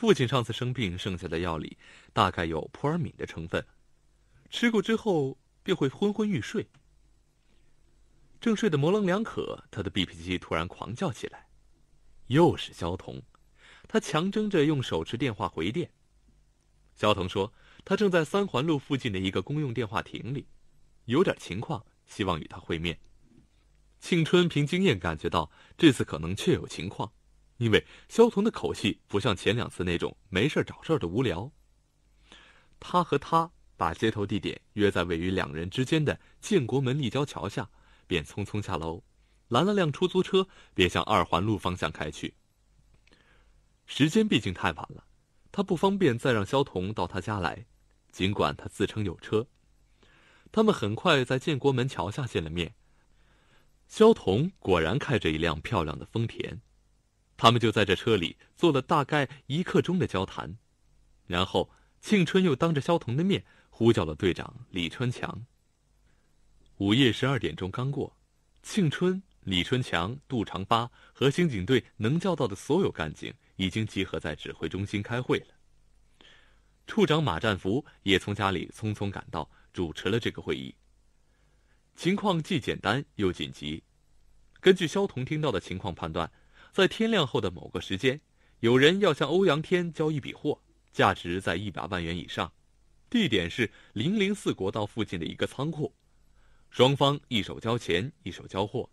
父亲上次生病剩下的药里，大概有扑尔敏的成分，吃过之后便会昏昏欲睡。正睡得模棱两可，他的 B P 机突然狂叫起来，又是肖彤。他强撑着，用手持电话回电。肖彤说，他正在三环路附近的一个公用电话亭里，有点情况，希望与他会面。庆春凭经验感觉到，这次可能确有情况。因为萧彤的口气不像前两次那种没事儿找事儿的无聊，他和他把接头地点约在位于两人之间的建国门立交桥下，便匆匆下楼，拦了辆出租车，便向二环路方向开去。时间毕竟太晚了，他不方便再让萧彤到他家来，尽管他自称有车。他们很快在建国门桥下见了面，萧彤果然开着一辆漂亮的丰田。他们就在这车里坐了大概一刻钟的交谈，然后庆春又当着肖童的面呼叫了队长李春强。午夜十二点钟刚过，庆春、李春强、杜长发和刑警队能叫到的所有干警已经集合在指挥中心开会了。处长马占福也从家里匆匆赶到，主持了这个会议。情况既简单又紧急，根据肖童听到的情况判断。在天亮后的某个时间，有人要向欧阳天交一笔货，价值在一百万元以上，地点是零零四国道附近的一个仓库。双方一手交钱，一手交货。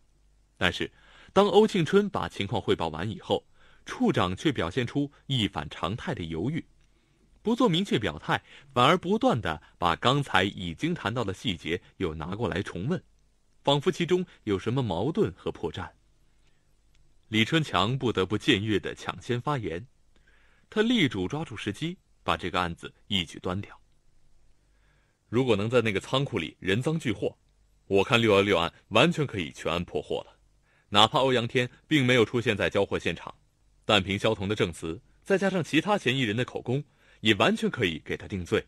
但是，当欧庆春把情况汇报完以后，处长却表现出一反常态的犹豫，不做明确表态，反而不断的把刚才已经谈到的细节又拿过来重问，仿佛其中有什么矛盾和破绽。李春强不得不僭越的抢先发言，他力主抓住时机把这个案子一举端掉。如果能在那个仓库里人赃俱获，我看六幺六案完全可以全案破获了。哪怕欧阳天并没有出现在交货现场，但凭肖童的证词，再加上其他嫌疑人的口供，也完全可以给他定罪。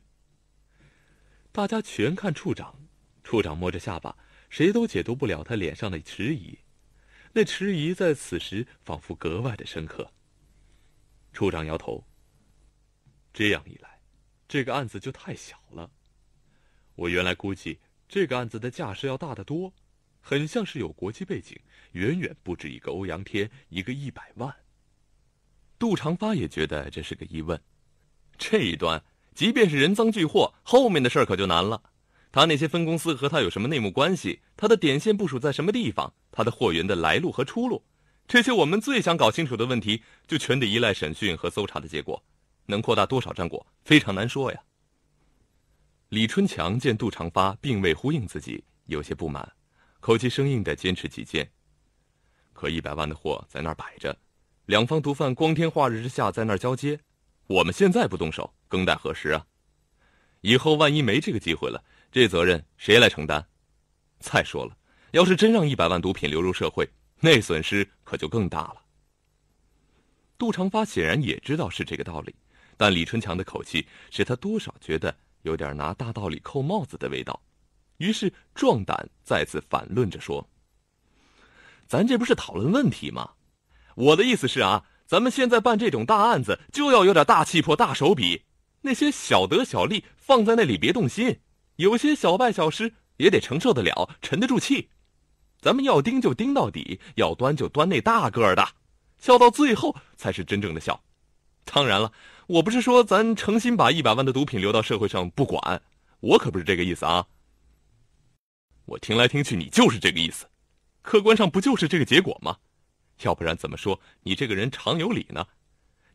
大家全看处长，处长摸着下巴，谁都解读不了他脸上的迟疑。那迟疑在此时仿佛格外的深刻。处长摇头：“这样一来，这个案子就太小了。我原来估计这个案子的架势要大得多，很像是有国际背景，远远不止一个欧阳天，一个一百万。”杜长发也觉得这是个疑问。这一端，即便是人赃俱获，后面的事可就难了。他那些分公司和他有什么内幕关系？他的点线部署在什么地方？他的货源的来路和出路？这些我们最想搞清楚的问题，就全得依赖审讯和搜查的结果。能扩大多少战果，非常难说呀。李春强见杜长发并未呼应自己，有些不满，口气生硬的坚持己见。可一百万的货在那儿摆着，两方毒贩光天化日之下在那儿交接，我们现在不动手，更待何时啊？以后万一没这个机会了。这责任谁来承担？再说了，要是真让一百万毒品流入社会，那损失可就更大了。杜长发显然也知道是这个道理，但李春强的口气使他多少觉得有点拿大道理扣帽子的味道，于是壮胆再次反论着说：“咱这不是讨论问题吗？我的意思是啊，咱们现在办这种大案子，就要有点大气魄、大手笔，那些小得小利放在那里，别动心。”有些小败小失也得承受得了，沉得住气。咱们要盯就盯到底，要端就端那大个儿的，笑到最后才是真正的笑。当然了，我不是说咱诚心把一百万的毒品留到社会上不管，我可不是这个意思啊。我听来听去，你就是这个意思，客观上不就是这个结果吗？要不然怎么说你这个人常有理呢？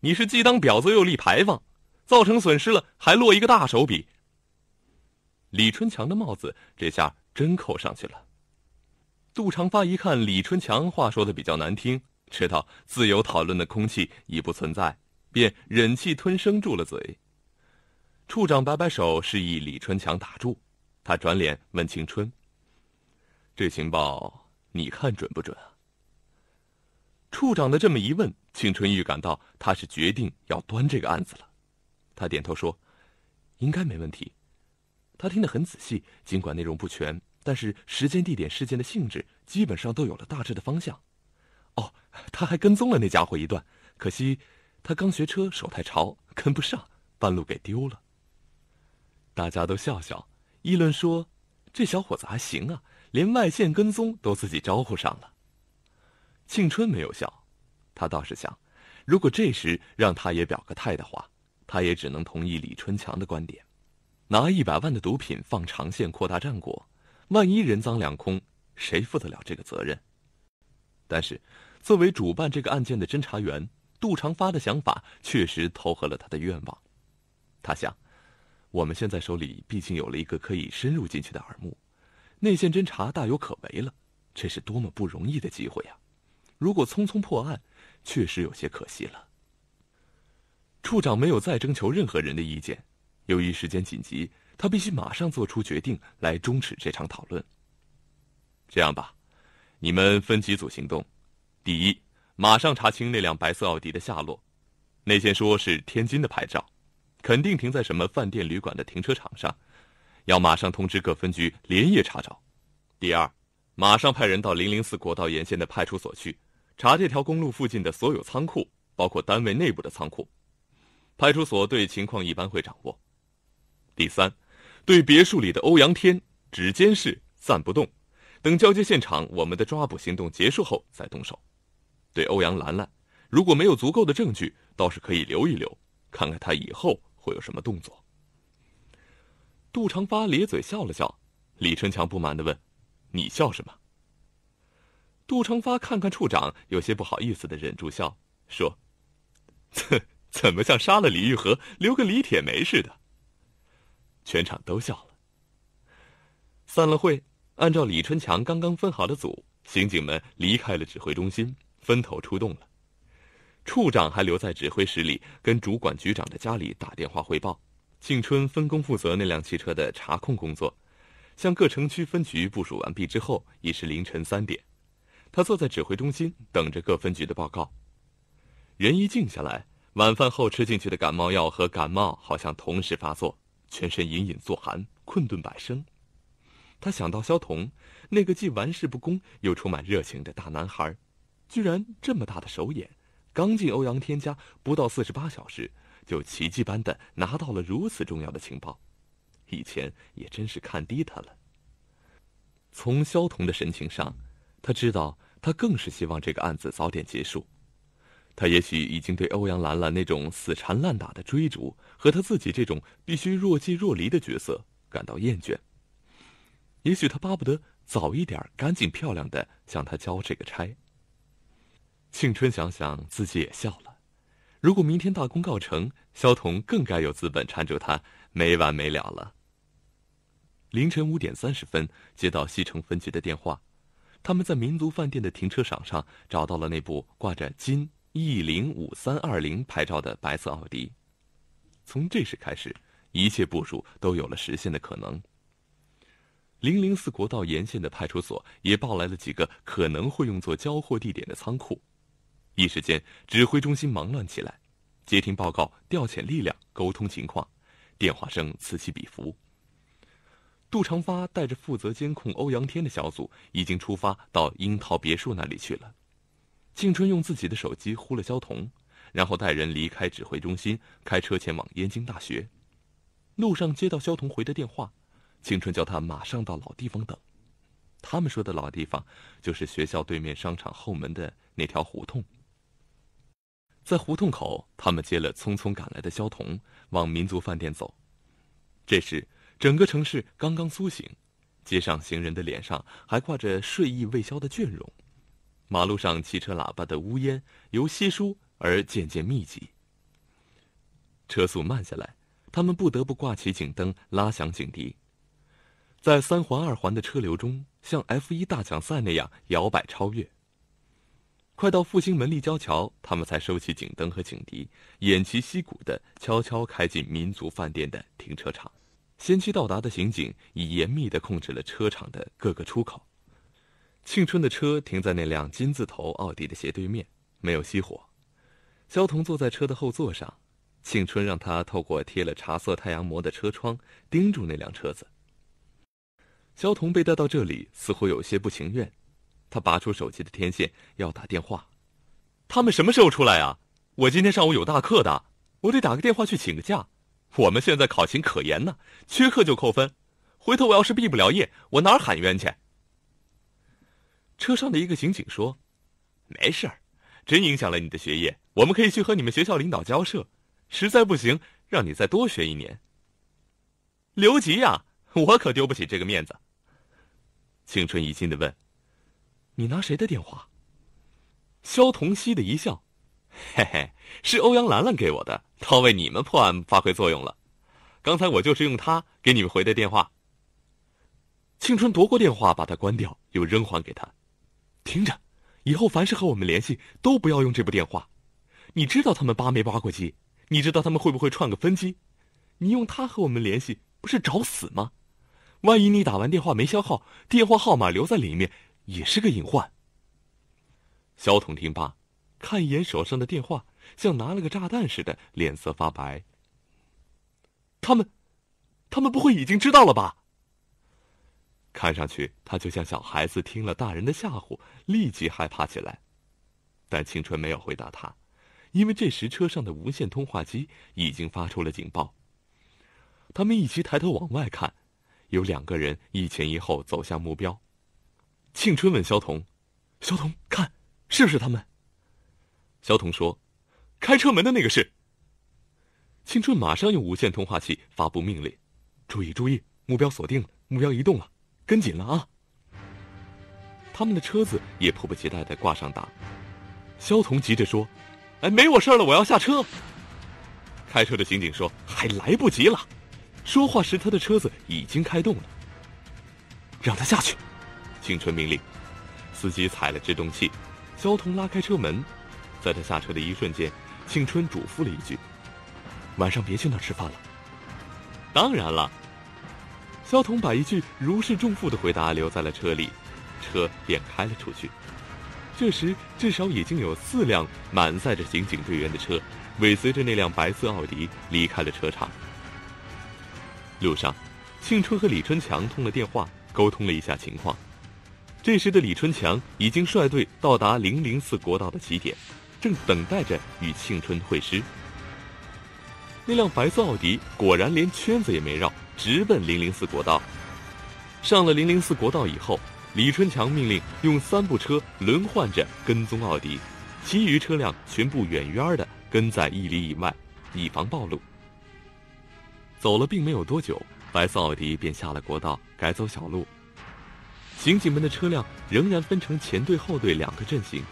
你是既当婊子又立牌坊，造成损失了还落一个大手笔。李春强的帽子这下真扣上去了。杜长发一看李春强话说的比较难听，知道自由讨论的空气已不存在，便忍气吞声住了嘴。处长摆摆手，示意李春强打住。他转脸问青春：“这情报你看准不准啊？”处长的这么一问，青春预感到他是决定要端这个案子了。他点头说：“应该没问题。”他听得很仔细，尽管内容不全，但是时间、地点、事件的性质基本上都有了大致的方向。哦，他还跟踪了那家伙一段，可惜他刚学车，手太潮，跟不上，半路给丢了。大家都笑笑，议论说：“这小伙子还行啊，连外线跟踪都自己招呼上了。”庆春没有笑，他倒是想，如果这时让他也表个态的话，他也只能同意李春强的观点。拿一百万的毒品放长线扩大战果，万一人赃两空，谁负得了这个责任？但是，作为主办这个案件的侦查员，杜长发的想法确实投合了他的愿望。他想，我们现在手里毕竟有了一个可以深入进去的耳目，内线侦查大有可为了。这是多么不容易的机会啊！如果匆匆破案，确实有些可惜了。处长没有再征求任何人的意见。由于时间紧急，他必须马上做出决定来终止这场讨论。这样吧，你们分几组行动：第一，马上查清那辆白色奥迪的下落，内线说是天津的牌照，肯定停在什么饭店、旅馆的停车场上，要马上通知各分局连夜查找；第二，马上派人到零零四国道沿线的派出所去查这条公路附近的所有仓库，包括单位内部的仓库，派出所对情况一般会掌握。第三，对别墅里的欧阳天只监视暂不动，等交接现场我们的抓捕行动结束后再动手。对欧阳兰兰，如果没有足够的证据，倒是可以留一留，看看她以后会有什么动作。杜长发咧嘴笑了笑，李春强不满的问：“你笑什么？”杜长发看看处长，有些不好意思的忍住笑，说：“怎 <laughs> 怎么像杀了李玉和，留个李铁梅似的？”全场都笑了。散了会，按照李春强刚刚分好的组，刑警们离开了指挥中心，分头出动了。处长还留在指挥室里，跟主管局长的家里打电话汇报。庆春分工负责那辆汽车的查控工作，向各城区分局部署完毕之后，已是凌晨三点。他坐在指挥中心，等着各分局的报告。人一静下来，晚饭后吃进去的感冒药和感冒好像同时发作。全身隐隐作寒，困顿百生。他想到萧童，那个既玩世不恭又充满热情的大男孩，居然这么大的手眼，刚进欧阳天家不到四十八小时，就奇迹般的拿到了如此重要的情报。以前也真是看低他了。从萧童的神情上，他知道他更是希望这个案子早点结束。他也许已经对欧阳兰兰那种死缠烂打的追逐和他自己这种必须若即若离的角色感到厌倦。也许他巴不得早一点赶紧漂亮的向他交这个差。庆春想想自己也笑了，如果明天大功告成，肖童更该有资本缠住他没完没了了。凌晨五点三十分接到西城分局的电话，他们在民族饭店的停车场上找到了那部挂着金。E 零五三二零牌照的白色奥迪，从这时开始，一切部署都有了实现的可能。零零四国道沿线的派出所也报来了几个可能会用作交货地点的仓库，一时间指挥中心忙乱起来，接听报告、调遣力量、沟通情况，电话声此起彼伏。杜长发带着负责监控欧阳天的小组，已经出发到樱桃别墅那里去了。庆春用自己的手机呼了肖童，然后带人离开指挥中心，开车前往燕京大学。路上接到肖童回的电话，庆春叫他马上到老地方等。他们说的老地方，就是学校对面商场后门的那条胡同。在胡同口，他们接了匆匆赶来的肖童，往民族饭店走。这时，整个城市刚刚苏醒，街上行人的脸上还挂着睡意未消的倦容。马路上汽车喇叭的呜咽由稀疏而渐渐密集，车速慢下来，他们不得不挂起警灯，拉响警笛，在三环二环的车流中，像 F 一大奖赛那样摇摆超越。快到复兴门立交桥，他们才收起警灯和警笛，偃旗息鼓地悄悄开进民族饭店的停车场。先期到达的刑警已严密地控制了车场的各个出口。庆春的车停在那辆金字头奥迪的斜对面，没有熄火。肖彤坐在车的后座上，庆春让他透过贴了茶色太阳膜的车窗盯住那辆车子。肖彤被带到这里，似乎有些不情愿。他拔出手机的天线要打电话：“他们什么时候出来啊？我今天上午有大课的，我得打个电话去请个假。我们现在考勤可严呢，缺课就扣分。回头我要是毕不了业，我哪儿喊冤去？”车上的一个刑警说：“没事儿，真影响了你的学业，我们可以去和你们学校领导交涉，实在不行，让你再多学一年。留级呀，我可丢不起这个面子。”青春疑心的问：“你拿谁的电话？”肖童熙的一笑：“嘿嘿，是欧阳兰兰给我的，倒为你们破案发挥作用了。刚才我就是用她给你们回的电话。”青春夺过电话，把它关掉，又扔还给他。听着，以后凡是和我们联系，都不要用这部电话。你知道他们扒没扒过机？你知道他们会不会串个分机？你用它和我们联系，不是找死吗？万一你打完电话没消耗，电话号码留在里面，也是个隐患。小统听罢，看一眼手上的电话，像拿了个炸弹似的，脸色发白。他们，他们不会已经知道了吧？看上去，他就像小孩子听了大人的吓唬，立即害怕起来。但庆春没有回答他，因为这时车上的无线通话机已经发出了警报。他们一起抬头往外看，有两个人一前一后走向目标。庆春问萧童：“萧童，看，是不是他们？”萧童说：“开车门的那个是。”庆春马上用无线通话器发布命令：“注意，注意，目标锁定，目标移动了。”跟紧了啊！他们的车子也迫不及待的挂上档。肖童急着说：“哎，没我事了，我要下车。”开车的刑警说：“还来不及了。”说话时，他的车子已经开动了。让他下去，青春命令。司机踩了制动器，肖童拉开车门。在他下车的一瞬间，青春嘱咐了一句：“晚上别去那儿吃饭了。”当然了。肖彤把一句如释重负的回答留在了车里，车便开了出去。这时，至少已经有四辆满载着刑警队员的车，尾随着那辆白色奥迪离开了车场。路上，庆春和李春强通了电话，沟通了一下情况。这时的李春强已经率队到达零零四国道的起点，正等待着与庆春会师。那辆白色奥迪果然连圈子也没绕。直奔零零四国道，上了零零四国道以后，李春强命令用三部车轮换着跟踪奥迪，其余车辆全部远远的跟在一里以外，以防暴露。走了并没有多久，白色奥迪便下了国道，改走小路。刑警们的车辆仍然分成前队后队两个阵型，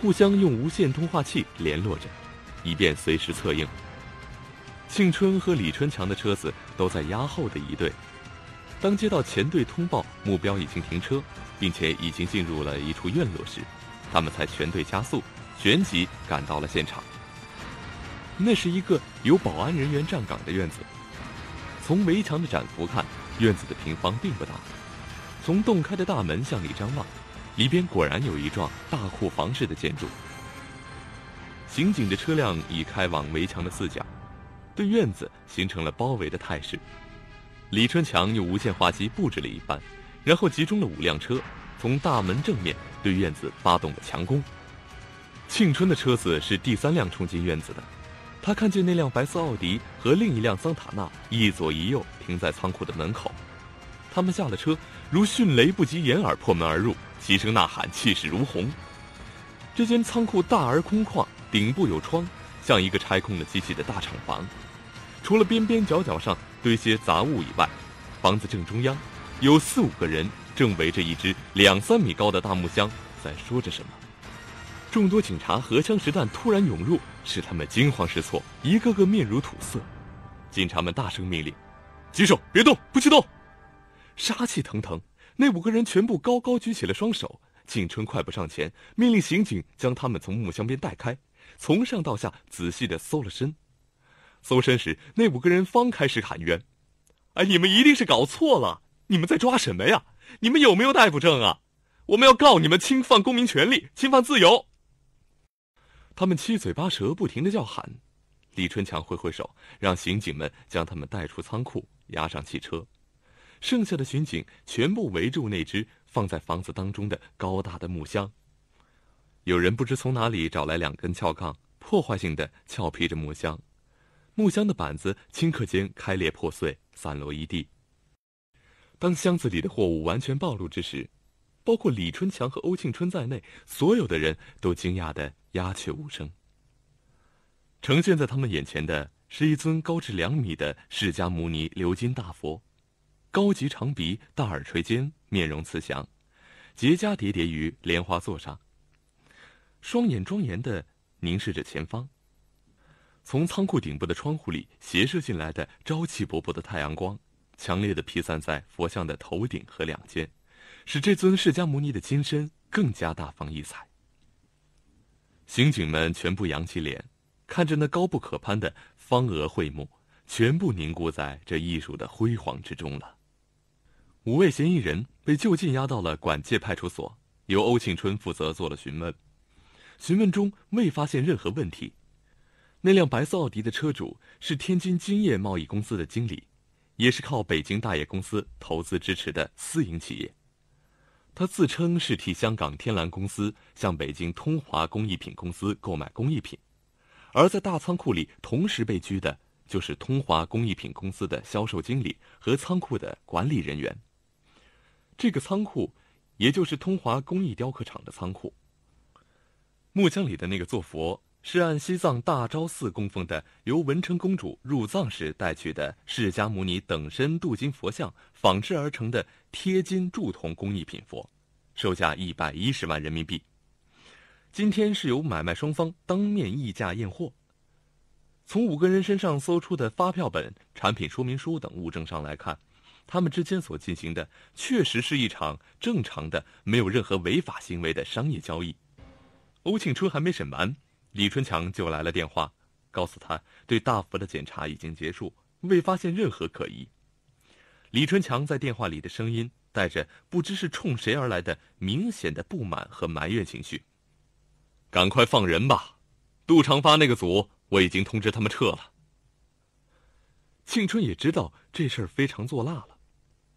互相用无线通话器联络着，以便随时策应。庆春和李春强的车子都在押后的一队。当接到前队通报，目标已经停车，并且已经进入了一处院落时，他们才全队加速，旋即赶到了现场。那是一个有保安人员站岗的院子。从围墙的展幅看，院子的平方并不大。从洞开的大门向里张望，里边果然有一幢大库房式的建筑。刑警的车辆已开往围墙的四角。对院子形成了包围的态势，李春强用无线话机布置了一番，然后集中了五辆车，从大门正面对院子发动了强攻。庆春的车子是第三辆冲进院子的，他看见那辆白色奥迪和另一辆桑塔纳一左一右停在仓库的门口，他们下了车，如迅雷不及掩耳破门而入，齐声呐喊，气势如虹。这间仓库大而空旷，顶部有窗，像一个拆空了机器的大厂房。除了边边角角上堆些杂物以外，房子正中央有四五个人正围着一只两三米高的大木箱在说着什么。众多警察荷枪实弹突然涌入，使他们惊慌失措，一个个面如土色。警察们大声命令：“举手，别动，不许动！”杀气腾腾。那五个人全部高高举起了双手。景春快步上前，命令刑警将他们从木箱边带开，从上到下仔细地搜了身。搜身时，那五个人方开始喊冤：“哎，你们一定是搞错了！你们在抓什么呀？你们有没有逮捕证啊？我们要告你们侵犯公民权利，侵犯自由。”他们七嘴八舌，不停的叫喊。李春强挥挥手，让刑警们将他们带出仓库，押上汽车。剩下的巡警全部围住那只放在房子当中的高大的木箱。有人不知从哪里找来两根撬杠，破坏性的撬劈着木箱。木箱的板子顷刻间开裂破碎，散落一地。当箱子里的货物完全暴露之时，包括李春强和欧庆春在内，所有的人都惊讶的鸦雀无声。呈现在他们眼前的是一尊高至两米的释迦牟尼鎏金大佛，高级长鼻，大耳垂肩，面容慈祥，结痂叠叠于莲花座上，双眼庄严的凝视着前方。从仓库顶部的窗户里斜射进来的朝气勃勃的太阳光，强烈的披散在佛像的头顶和两肩，使这尊释迦牟尼的金身更加大放异彩。刑警们全部扬起脸，看着那高不可攀的方额桧木，全部凝固在这艺术的辉煌之中了。五位嫌疑人被就近押到了管界派出所，由欧庆春负责做了询问，询问中未发现任何问题。那辆白色奥迪的车主是天津金业贸易公司的经理，也是靠北京大业公司投资支持的私营企业。他自称是替香港天蓝公司向北京通华工艺品公司购买工艺品，而在大仓库里同时被拘的就是通华工艺品公司的销售经理和仓库的管理人员。这个仓库，也就是通华工艺雕刻厂的仓库。木匠里的那个做佛。是按西藏大昭寺供奉的由文成公主入藏时带去的释迦牟尼等身镀金佛像仿制而成的贴金铸铜工艺品佛，售价一百一十万人民币。今天是由买卖双方当面议价验货。从五个人身上搜出的发票本、产品说明书等物证上来看，他们之间所进行的确实是一场正常的、没有任何违法行为的商业交易。欧庆春还没审完。李春强就来了电话，告诉他对大福的检查已经结束，未发现任何可疑。李春强在电话里的声音带着不知是冲谁而来的明显的不满和埋怨情绪。赶快放人吧，杜长发那个组我已经通知他们撤了。庆春也知道这事儿非常做辣了，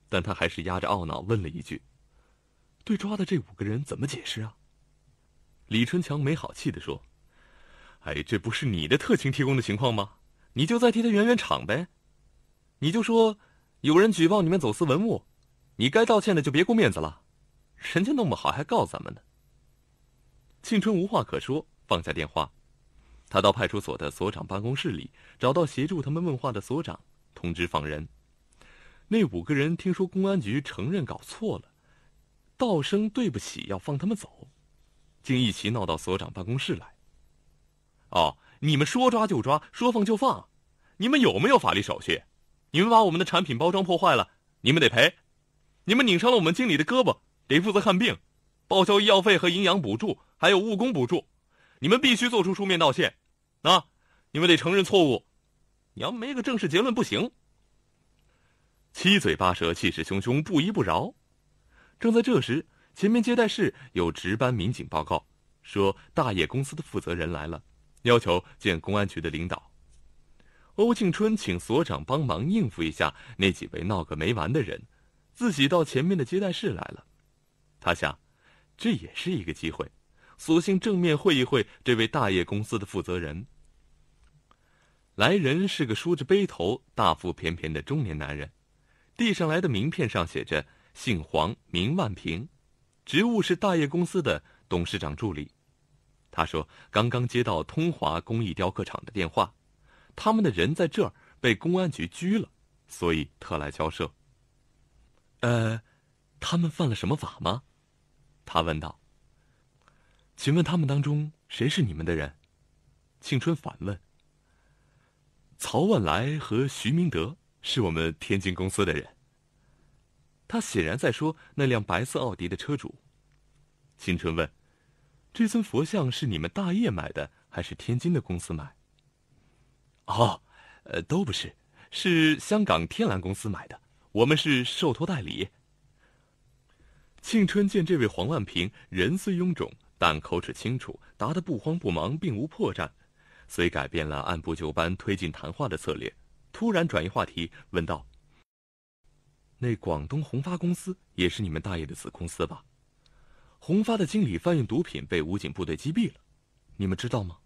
但他还是压着懊恼问了一句：“对抓的这五个人怎么解释啊？”李春强没好气地说。哎，这不是你的特情提供的情况吗？你就再替他圆圆场呗，你就说有人举报你们走私文物，你该道歉的就别顾面子了，人家弄不好还告咱们呢。庆春无话可说，放下电话，他到派出所的所长办公室里找到协助他们问话的所长，通知放人。那五个人听说公安局承认搞错了，道声对不起要放他们走，竟一起闹到所长办公室来。哦，你们说抓就抓，说放就放，你们有没有法律手续？你们把我们的产品包装破坏了，你们得赔。你们拧伤了我们经理的胳膊，得负责看病，报销医药费和营养补助，还有误工补助。你们必须做出书面道歉，啊，你们得承认错误。你要没个正式结论不行。七嘴八舌，气势汹汹，不依不饶。正在这时，前面接待室有值班民警报告，说大业公司的负责人来了。要求见公安局的领导，欧庆春请所长帮忙应付一下那几位闹个没完的人，自己到前面的接待室来了。他想，这也是一个机会，索性正面会一会这位大业公司的负责人。来人是个梳着背头、大腹便便的中年男人，递上来的名片上写着：姓黄，名万平，职务是大业公司的董事长助理。他说：“刚刚接到通华工艺雕刻厂的电话，他们的人在这儿被公安局拘了，所以特来交涉。”“呃，他们犯了什么法吗？”他问道。“请问他们当中谁是你们的人？”青春反问。“曹万来和徐明德是我们天津公司的人。”他显然在说那辆白色奥迪的车主。青春问。这尊佛像是你们大业买的，还是天津的公司买？哦，呃，都不是，是香港天蓝公司买的，我们是受托代理。庆春见这位黄万平人虽臃肿，但口齿清楚，答的不慌不忙，并无破绽，虽改变了按部就班推进谈话的策略，突然转移话题，问道：“那广东宏发公司也是你们大业的子公司吧？”红发的经理贩运毒品被武警部队击毙了，你们知道吗？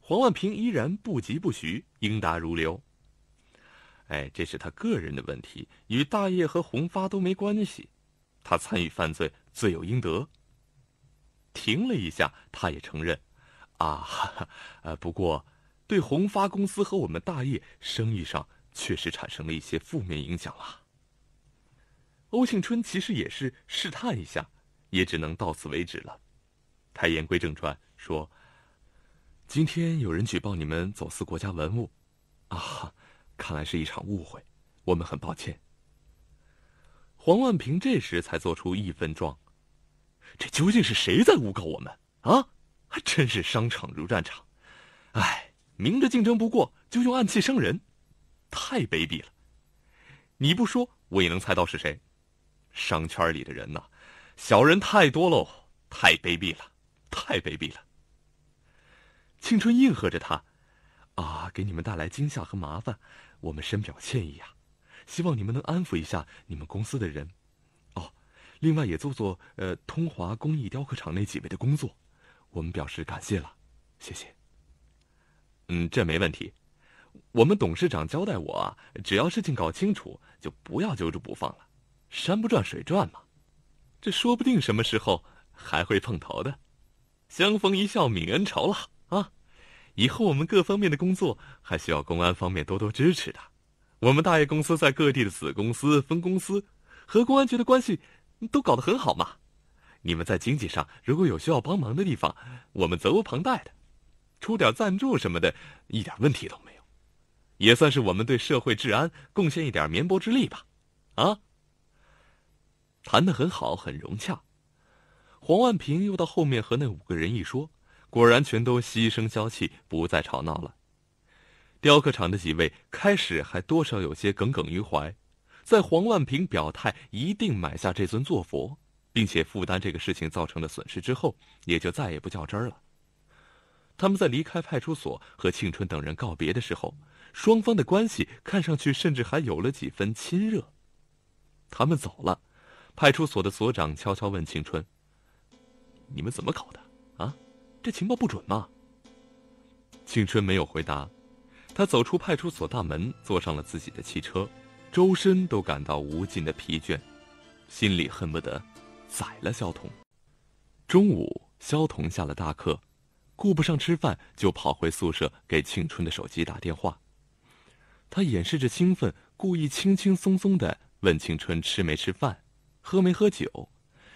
黄万平依然不疾不徐，应答如流。哎，这是他个人的问题，与大业和红发都没关系，他参与犯罪，罪有应得。停了一下，他也承认，啊，<laughs> 呃，不过，对红发公司和我们大业生意上确实产生了一些负面影响了。欧庆春其实也是试探一下。也只能到此为止了。他言归正传说，今天有人举报你们走私国家文物，啊，看来是一场误会，我们很抱歉。黄万平这时才做出一分状，这究竟是谁在诬告我们啊？还真是商场如战场，哎，明着竞争不过就用暗器伤人，太卑鄙了！你不说我也能猜到是谁，商圈里的人呐。小人太多喽，太卑鄙了，太卑鄙了。青春应和着他，啊，给你们带来惊吓和麻烦，我们深表歉意啊，希望你们能安抚一下你们公司的人。哦，另外也做做呃通华工艺雕刻厂那几位的工作，我们表示感谢了，谢谢。嗯，这没问题。我们董事长交代我，只要事情搞清楚，就不要揪住不放了，山不转水转嘛。这说不定什么时候还会碰头的，相逢一笑泯恩仇了啊！以后我们各方面的工作还需要公安方面多多支持的。我们大业公司在各地的子公司、分公司和公安局的关系都搞得很好嘛。你们在经济上如果有需要帮忙的地方，我们责无旁贷的，出点赞助什么的，一点问题都没有，也算是我们对社会治安贡献一点绵薄之力吧，啊！谈的很好，很融洽。黄万平又到后面和那五个人一说，果然全都牺牲消气，不再吵闹了。雕刻厂的几位开始还多少有些耿耿于怀，在黄万平表态一定买下这尊坐佛，并且负担这个事情造成的损失之后，也就再也不较真儿了。他们在离开派出所和庆春等人告别的时候，双方的关系看上去甚至还有了几分亲热。他们走了。派出所的所长悄悄问庆春：“你们怎么搞的啊？这情报不准吗？”庆春没有回答。他走出派出所大门，坐上了自己的汽车，周身都感到无尽的疲倦，心里恨不得宰了肖童。中午，肖童下了大课，顾不上吃饭，就跑回宿舍给庆春的手机打电话。他掩饰着兴奋，故意轻轻松松地问庆春：“吃没吃饭？”喝没喝酒？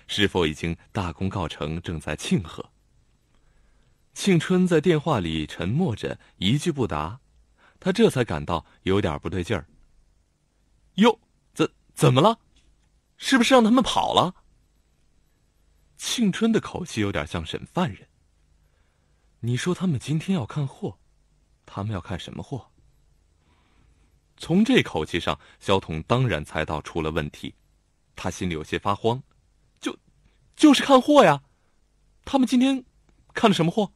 是否已经大功告成？正在庆贺。庆春在电话里沉默着，一句不答，他这才感到有点不对劲儿。哟，怎怎么了？是不是让他们跑了？庆春的口气有点像审犯人。你说他们今天要看货，他们要看什么货？从这口气上，肖童当然猜到出了问题。他心里有些发慌，就就是看货呀。他们今天看了什么货？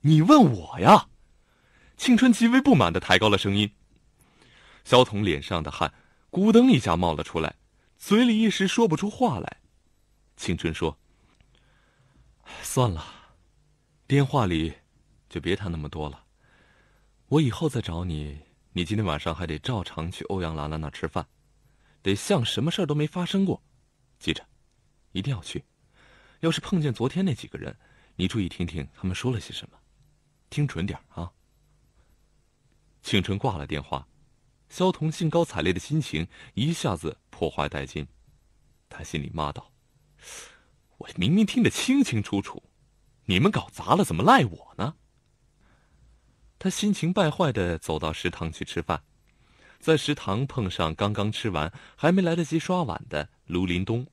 你问我呀！青春极为不满的抬高了声音。肖童脸上的汗咕噔一下冒了出来，嘴里一时说不出话来。青春说：“算了，电话里就别谈那么多了。我以后再找你。你今天晚上还得照常去欧阳兰兰那吃饭。”得像什么事都没发生过，记着，一定要去。要是碰见昨天那几个人，你注意听听他们说了些什么，听准点啊。庆春挂了电话，肖童兴高采烈的心情一下子破坏殆尽。他心里骂道：“我明明听得清清楚楚，你们搞砸了，怎么赖我呢？”他心情败坏的走到食堂去吃饭。在食堂碰上刚刚吃完还没来得及刷碗的卢林东，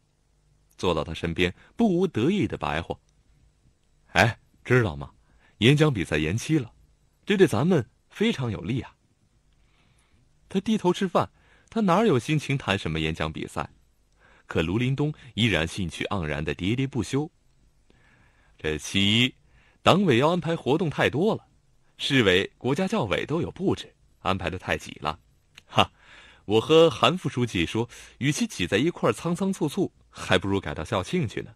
坐到他身边，不无得意的白话：“哎，知道吗？演讲比赛延期了，这对咱们非常有利啊。”他低头吃饭，他哪有心情谈什么演讲比赛？可卢林东依然兴趣盎然的喋喋不休。这其一，党委要安排活动太多了，市委、国家、教委都有布置，安排的太挤了。哈，我和韩副书记说，与其挤在一块儿仓仓促促，还不如改到校庆去呢。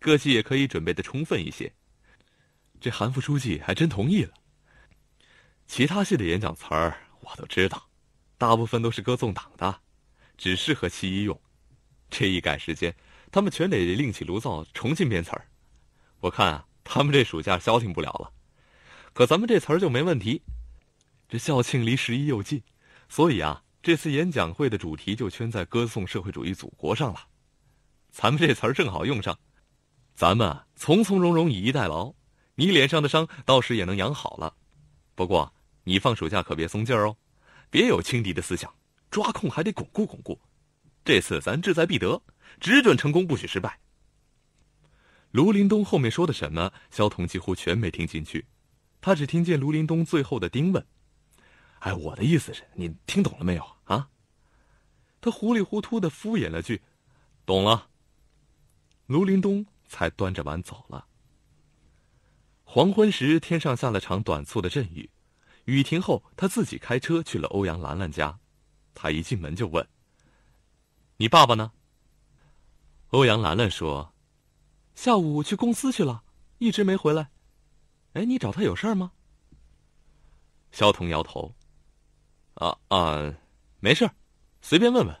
各系也可以准备的充分一些。这韩副书记还真同意了。其他系的演讲词儿我都知道，大部分都是歌颂党的，只适合七一用。这一改时间，他们全得另起炉灶重新编词儿。我看啊，他们这暑假消停不了了。可咱们这词儿就没问题。这校庆离十一又近。所以啊，这次演讲会的主题就圈在歌颂社会主义祖国上了。咱们这词儿正好用上。咱们啊，从从容容以逸待劳，你脸上的伤到时也能养好了。不过你放暑假可别松劲儿哦，别有轻敌的思想，抓空还得巩固巩固。这次咱志在必得，只准成功不许失败。卢林东后面说的什么，肖童几乎全没听进去，他只听见卢林东最后的叮问。哎，我的意思是你听懂了没有啊？他糊里糊涂的敷衍了句：“懂了。”卢林东才端着碗走了。黄昏时，天上下了场短促的阵雨，雨停后，他自己开车去了欧阳兰兰家。他一进门就问：“你爸爸呢？”欧阳兰兰说：“下午去公司去了，一直没回来。”哎，你找他有事儿吗？肖童摇头。啊啊，没事儿，随便问问。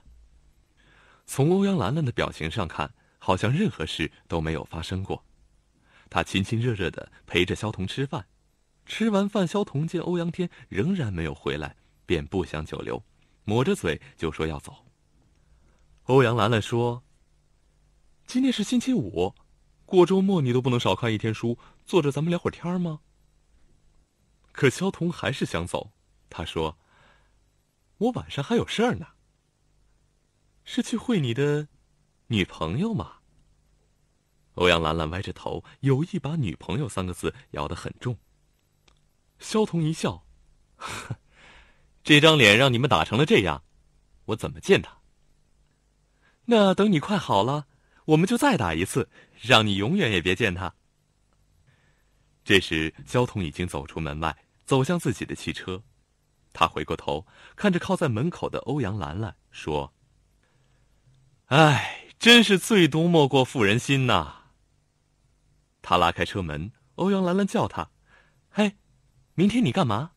从欧阳兰兰的表情上看，好像任何事都没有发生过。她亲亲热热的陪着萧童吃饭，吃完饭，萧童见欧阳天仍然没有回来，便不想久留，抹着嘴就说要走。欧阳兰兰说：“今天是星期五，过周末你都不能少看一天书，坐着咱们聊会儿天吗？”可萧童还是想走，他说。我晚上还有事儿呢，是去会你的女朋友吗？欧阳兰兰歪着头，有意把“女朋友”三个字咬得很重。萧彤一笑：“ <laughs> 这张脸让你们打成了这样，我怎么见她？”那等你快好了，我们就再打一次，让你永远也别见她。这时，萧彤已经走出门外，走向自己的汽车。他回过头，看着靠在门口的欧阳兰兰，说：“唉，真是最毒莫过妇人心呐。”他拉开车门，欧阳兰兰叫他：“嘿，明天你干嘛？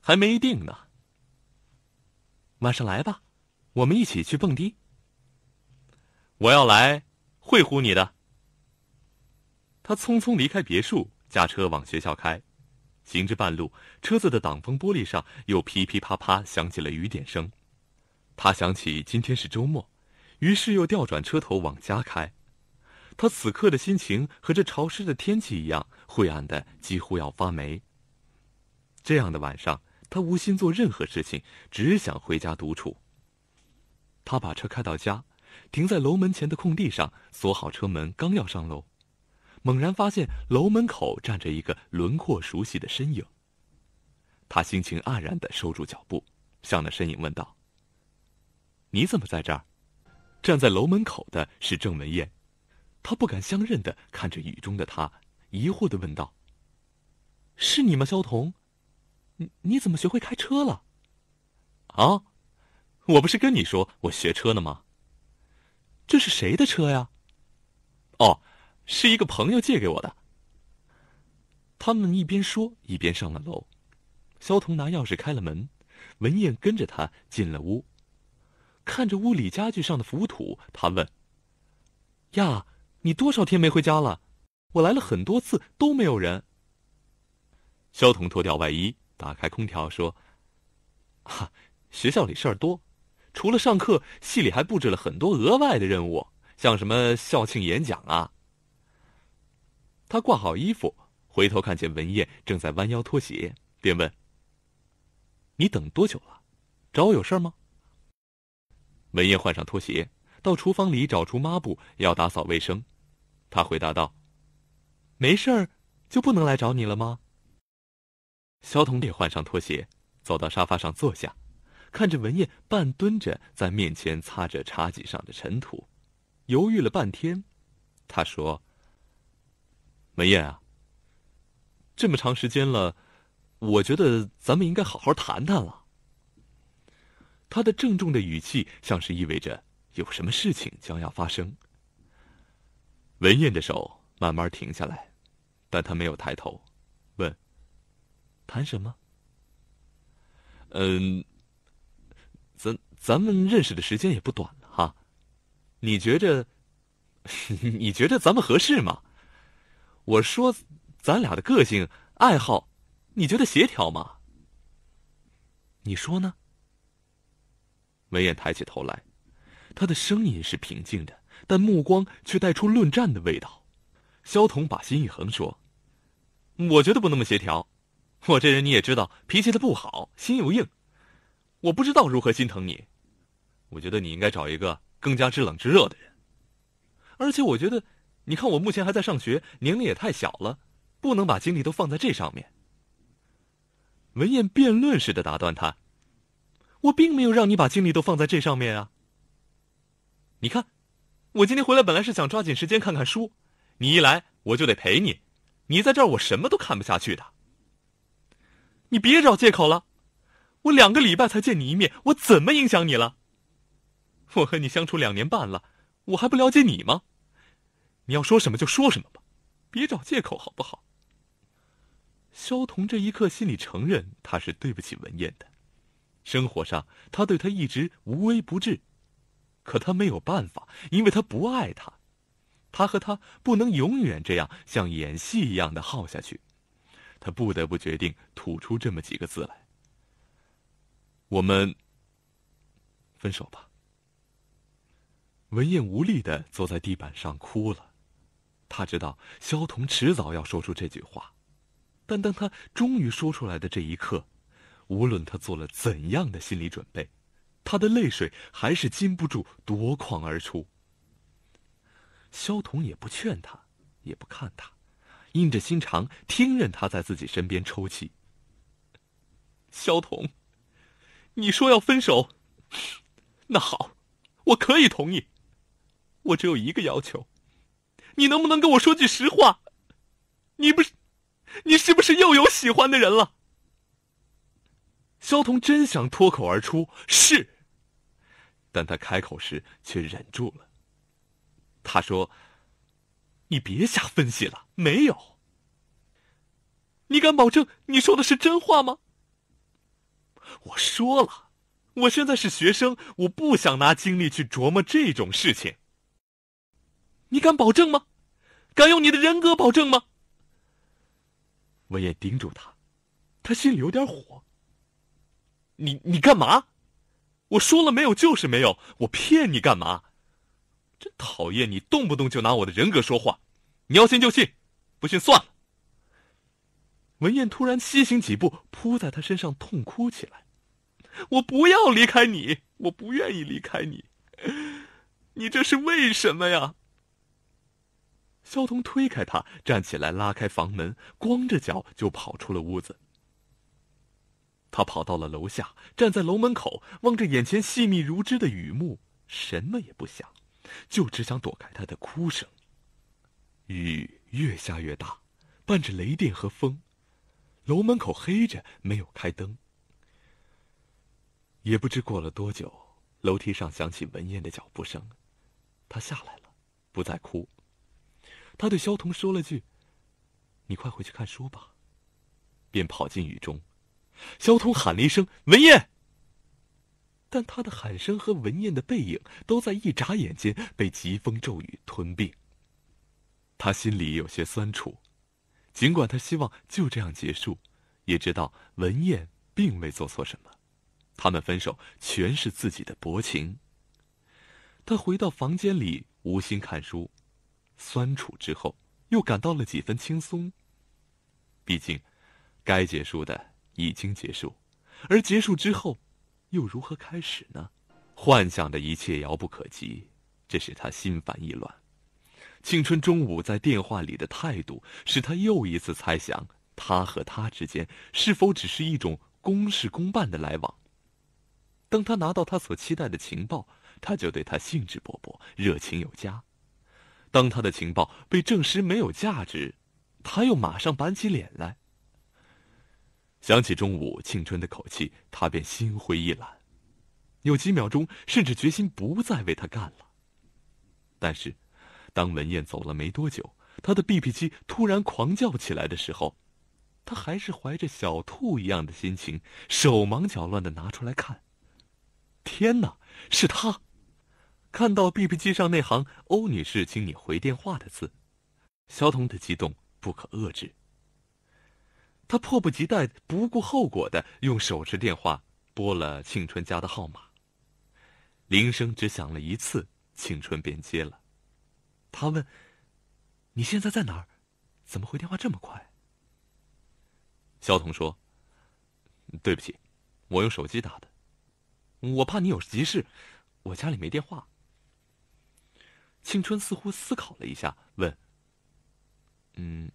还没定呢。晚上来吧，我们一起去蹦迪。我要来，会唬你的。”他匆匆离开别墅，驾车往学校开。行至半路，车子的挡风玻璃上又噼噼啪啪响起了雨点声。他想起今天是周末，于是又调转车头往家开。他此刻的心情和这潮湿的天气一样，晦暗的几乎要发霉。这样的晚上，他无心做任何事情，只想回家独处。他把车开到家，停在楼门前的空地上，锁好车门，刚要上楼。猛然发现楼门口站着一个轮廓熟悉的身影，他心情黯然的收住脚步，向那身影问道：“你怎么在这儿？”站在楼门口的是郑文燕，他不敢相认的看着雨中的他，疑惑的问道：“是你吗，萧彤？你你怎么学会开车了？”“啊，我不是跟你说我学车了吗？”“这是谁的车呀？”“哦。”是一个朋友借给我的。他们一边说一边上了楼。肖童拿钥匙开了门，文燕跟着他进了屋，看着屋里家具上的浮土，他问：“呀，你多少天没回家了？我来了很多次都没有人。”肖童脱掉外衣，打开空调说：“哈，学校里事儿多，除了上课，系里还布置了很多额外的任务，像什么校庆演讲啊。”他挂好衣服，回头看见文燕正在弯腰脱鞋，便问：“你等多久了？找我有事儿吗？”文燕换上拖鞋，到厨房里找出抹布要打扫卫生。他回答道：“没事儿，就不能来找你了吗？”肖童也换上拖鞋，走到沙发上坐下，看着文燕半蹲着在面前擦着茶几上的尘土，犹豫了半天，他说。文艳啊，这么长时间了，我觉得咱们应该好好谈谈了。他的郑重的语气，像是意味着有什么事情将要发生。文艳的手慢慢停下来，但他没有抬头，问：“谈什么？”“嗯，咱咱们认识的时间也不短了哈，你觉着，<laughs> 你觉着咱们合适吗？”我说，咱俩的个性爱好，你觉得协调吗？你说呢？文燕抬起头来，她的声音是平静的，但目光却带出论战的味道。萧童把心一横说：“我觉得不那么协调。我这人你也知道，脾气的不好，心又硬。我不知道如何心疼你。我觉得你应该找一个更加知冷知热的人。而且，我觉得……”你看，我目前还在上学，年龄也太小了，不能把精力都放在这上面。文燕辩论似的打断他：“我并没有让你把精力都放在这上面啊！你看，我今天回来本来是想抓紧时间看看书，你一来我就得陪你，你在这儿我什么都看不下去的。你别找借口了，我两个礼拜才见你一面，我怎么影响你了？<laughs> 我和你相处两年半了，我还不了解你吗？”你要说什么就说什么吧，别找借口好不好？萧彤这一刻心里承认他是对不起文燕的。生活上他对他一直无微不至，可他没有办法，因为他不爱他。他和他不能永远这样像演戏一样的耗下去。他不得不决定吐出这么几个字来：“我们分手吧。”文燕无力的坐在地板上哭了。他知道萧彤迟早要说出这句话，但当他终于说出来的这一刻，无论他做了怎样的心理准备，他的泪水还是禁不住夺眶而出。萧彤也不劝他，也不看他，硬着心肠听任他在自己身边抽泣。萧彤，你说要分手，<laughs> 那好，我可以同意，我只有一个要求。你能不能跟我说句实话？你不，是，你是不是又有喜欢的人了？萧彤真想脱口而出“是”，但他开口时却忍住了。他说：“你别瞎分析了，没有。你敢保证你说的是真话吗？”我说了，我现在是学生，我不想拿精力去琢磨这种事情。你敢保证吗？敢用你的人格保证吗？文燕盯住他，他心里有点火。你你干嘛？我说了没有就是没有，我骗你干嘛？真讨厌你，动不动就拿我的人格说话。你要信就信，不信算了。文燕突然膝行几步，扑在他身上痛哭起来。我不要离开你，我不愿意离开你。你这是为什么呀？肖童推开他，站起来，拉开房门，光着脚就跑出了屋子。他跑到了楼下，站在楼门口，望着眼前细密如织的雨幕，什么也不想，就只想躲开他的哭声。雨越下越大，伴着雷电和风，楼门口黑着，没有开灯。也不知过了多久，楼梯上响起文燕的脚步声，她下来了，不再哭。他对萧彤说了句：“你快回去看书吧。”便跑进雨中。萧彤喊了一声：“文燕。”但他的喊声和文燕的背影都在一眨眼间被疾风骤雨吞并。他心里有些酸楚，尽管他希望就这样结束，也知道文燕并未做错什么，他们分手全是自己的薄情。他回到房间里，无心看书。酸楚之后，又感到了几分轻松。毕竟，该结束的已经结束，而结束之后，又如何开始呢？幻想的一切遥不可及，这使他心烦意乱。青春中午在电话里的态度，使他又一次猜想，他和他之间是否只是一种公事公办的来往。当他拿到他所期待的情报，他就对他兴致勃勃，热情有加。当他的情报被证实没有价值，他又马上板起脸来。想起中午庆春的口气，他便心灰意懒，有几秒钟甚至决心不再为他干了。但是，当文燕走了没多久，他的 B P 机突然狂叫起来的时候，他还是怀着小兔一样的心情，手忙脚乱的拿出来看。天哪，是他！看到 B B 机上那行“欧女士，请你回电话”的字，肖童的激动不可遏制。他迫不及待、不顾后果的用手持电话拨了庆春家的号码。铃声只响了一次，庆春便接了。他问：“你现在在哪儿？怎么回电话这么快？”肖童说：“对不起，我用手机打的，我怕你有急事，我家里没电话。”青春似乎思考了一下，问：“嗯，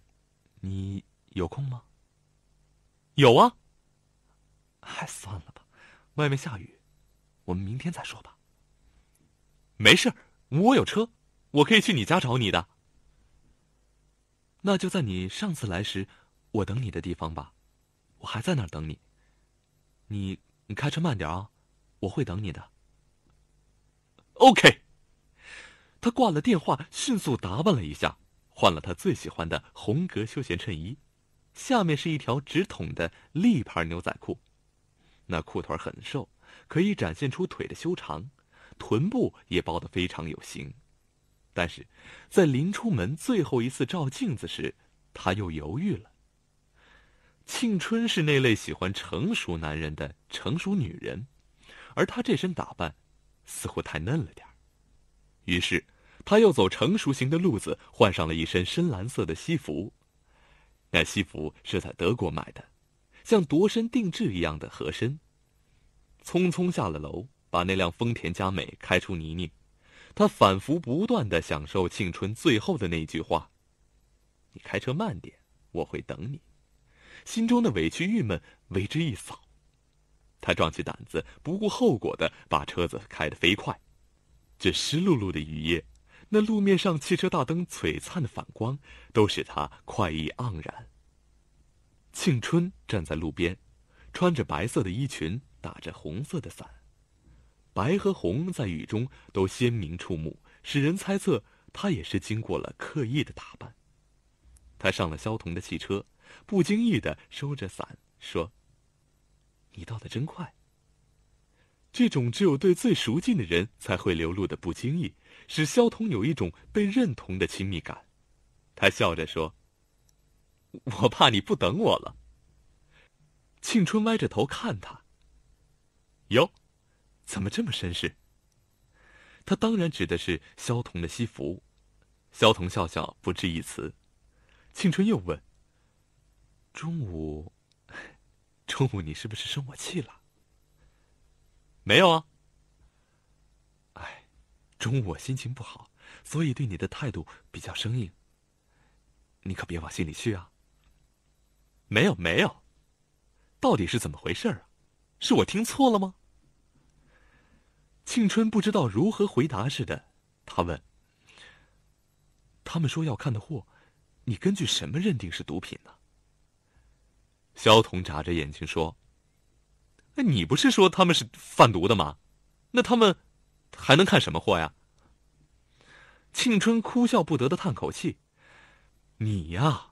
你有空吗？”“有啊。”“哎，算了吧，外面下雨，我们明天再说吧。”“没事我有车，我可以去你家找你的。”“那就在你上次来时我等你的地方吧，我还在那儿等你。”“你你开车慢点啊，我会等你的。”“OK。”他挂了电话，迅速打扮了一下，换了他最喜欢的红格休闲衬衣，下面是一条直筒的立牌牛仔裤，那裤腿很瘦，可以展现出腿的修长，臀部也包得非常有型。但是，在临出门最后一次照镜子时，他又犹豫了。庆春是那类喜欢成熟男人的成熟女人，而她这身打扮，似乎太嫩了点于是，他又走成熟型的路子，换上了一身深蓝色的西服。那西服是在德国买的，像夺身定制一样的合身。匆匆下了楼，把那辆丰田佳美开出泥泞。他反复不断的享受庆春最后的那句话：“你开车慢点，我会等你。”心中的委屈郁闷为之一扫。他壮起胆子，不顾后果的把车子开得飞快。这湿漉漉的雨夜，那路面上汽车大灯璀璨的反光，都使他快意盎然。庆春站在路边，穿着白色的衣裙，打着红色的伞，白和红在雨中都鲜明触目，使人猜测他也是经过了刻意的打扮。他上了萧彤的汽车，不经意的收着伞，说：“你到的真快。”这种只有对最熟近的人才会流露的不经意，使萧彤有一种被认同的亲密感。他笑着说：“我怕你不等我了。”庆春歪着头看他，哟，怎么这么绅士？他当然指的是萧彤的西服。萧彤笑笑，不置一词。庆春又问：“中午，<laughs> 中午你是不是生我气了？”没有啊。哎，中午我心情不好，所以对你的态度比较生硬。你可别往心里去啊。没有没有，到底是怎么回事啊？是我听错了吗？庆春不知道如何回答似的，他问：“他们说要看的货，你根据什么认定是毒品呢？”肖童眨着眼睛说。你不是说他们是贩毒的吗？那他们还能看什么货呀？庆春哭笑不得的叹口气：“你呀，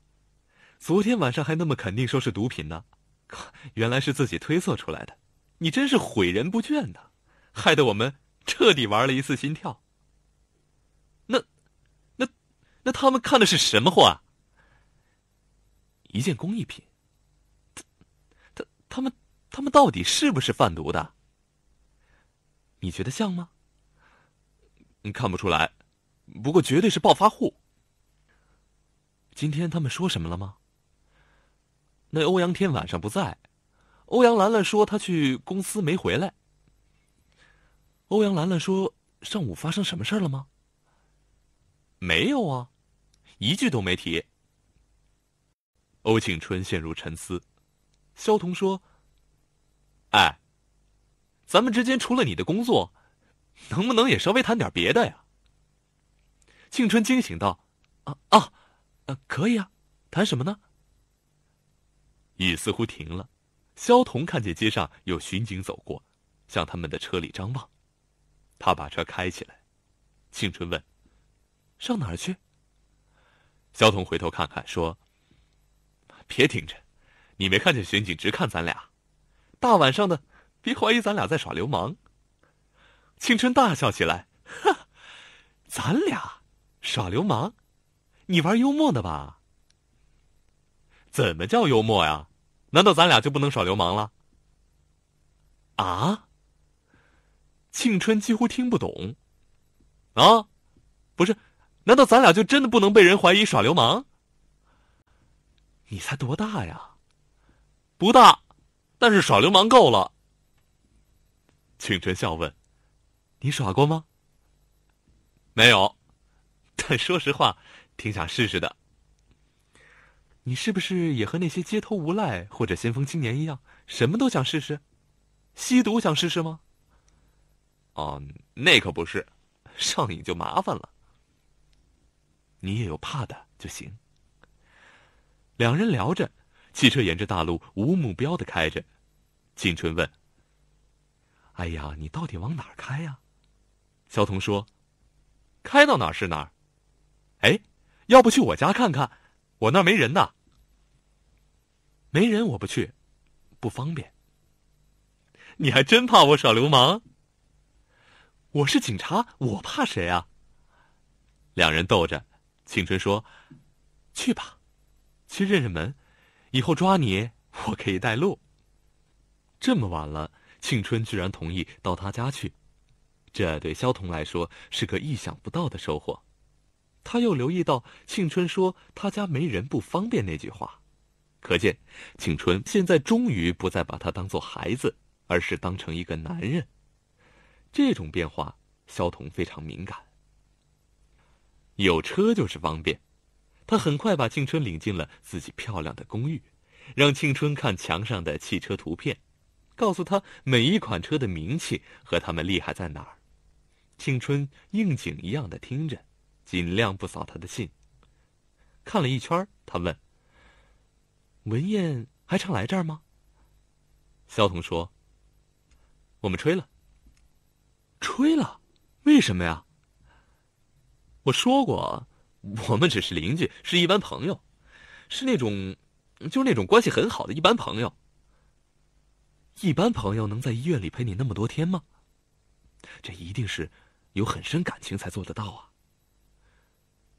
昨天晚上还那么肯定说是毒品呢，原来是自己推测出来的。你真是诲人不倦呐，害得我们彻底玩了一次心跳。那、那、那他们看的是什么货啊？一件工艺品。他、他、他们。”他们到底是不是贩毒的？你觉得像吗？你看不出来，不过绝对是暴发户。今天他们说什么了吗？那欧阳天晚上不在，欧阳兰兰说他去公司没回来。欧阳兰兰说上午发生什么事了吗？没有啊，一句都没提。欧庆春陷入沉思。肖童说。哎，咱们之间除了你的工作，能不能也稍微谈点别的呀？庆春惊醒道：“啊啊，呃，可以啊，谈什么呢？”雨似乎停了，肖童看见街上有巡警走过，向他们的车里张望，他把车开起来。庆春问：“上哪儿去？”肖童回头看看，说：“别停着，你没看见巡警直看咱俩。”大晚上的，别怀疑咱俩在耍流氓。庆春大笑起来，哈，咱俩耍流氓？你玩幽默呢吧？怎么叫幽默呀？难道咱俩就不能耍流氓了？啊？庆春几乎听不懂。啊，不是，难道咱俩就真的不能被人怀疑耍流氓？你才多大呀？不大。但是耍流氓够了。清晨笑问：“你耍过吗？”“没有。”“但说实话，挺想试试的。”“你是不是也和那些街头无赖或者先锋青年一样，什么都想试试？吸毒想试试吗？”“哦，那可不是，上瘾就麻烦了。”“你也有怕的就行。”两人聊着。汽车沿着大路无目标的开着，青春问：“哎呀，你到底往哪开呀？”小童说：“开到哪儿是哪儿。”哎，要不去我家看看，我那没人呐。没人我不去，不方便。你还真怕我耍流氓？我是警察，我怕谁啊？两人斗着，青春说：“去吧，去认认门。”以后抓你，我可以带路。这么晚了，庆春居然同意到他家去，这对肖童来说是个意想不到的收获。他又留意到庆春说他家没人不方便那句话，可见庆春现在终于不再把他当做孩子，而是当成一个男人。这种变化，肖童非常敏感。有车就是方便。他很快把庆春领进了自己漂亮的公寓，让庆春看墙上的汽车图片，告诉他每一款车的名气和他们厉害在哪儿。庆春应景一样的听着，尽量不扫他的兴。看了一圈，他问：“文燕还常来这儿吗？”萧童说：“我们吹了。”“吹了？为什么呀？”我说过。我们只是邻居，是一般朋友，是那种，就是那种关系很好的一般朋友。一般朋友能在医院里陪你那么多天吗？这一定是有很深感情才做得到啊。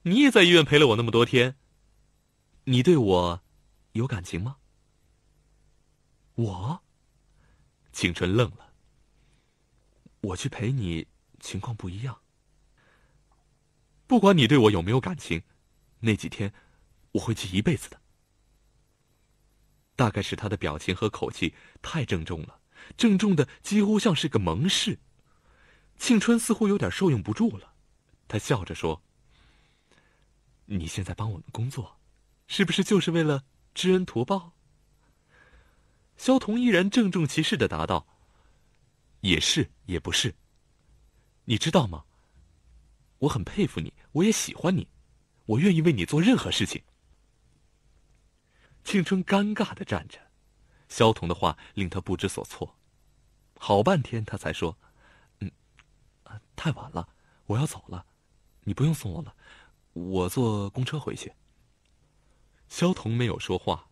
你也在医院陪了我那么多天，你对我有感情吗？我，青春愣了。我去陪你，情况不一样。不管你对我有没有感情，那几天我会记一辈子的。大概是他的表情和口气太郑重了，郑重的几乎像是个盟誓。庆春似乎有点受用不住了，他笑着说：“你现在帮我们工作，是不是就是为了知恩图报？”萧彤依然郑重其事的答道：“也是也不是，你知道吗？”我很佩服你，我也喜欢你，我愿意为你做任何事情。青春尴尬的站着，萧彤的话令他不知所措，好半天他才说：“嗯，太晚了，我要走了，你不用送我了，我坐公车回去。”萧彤没有说话，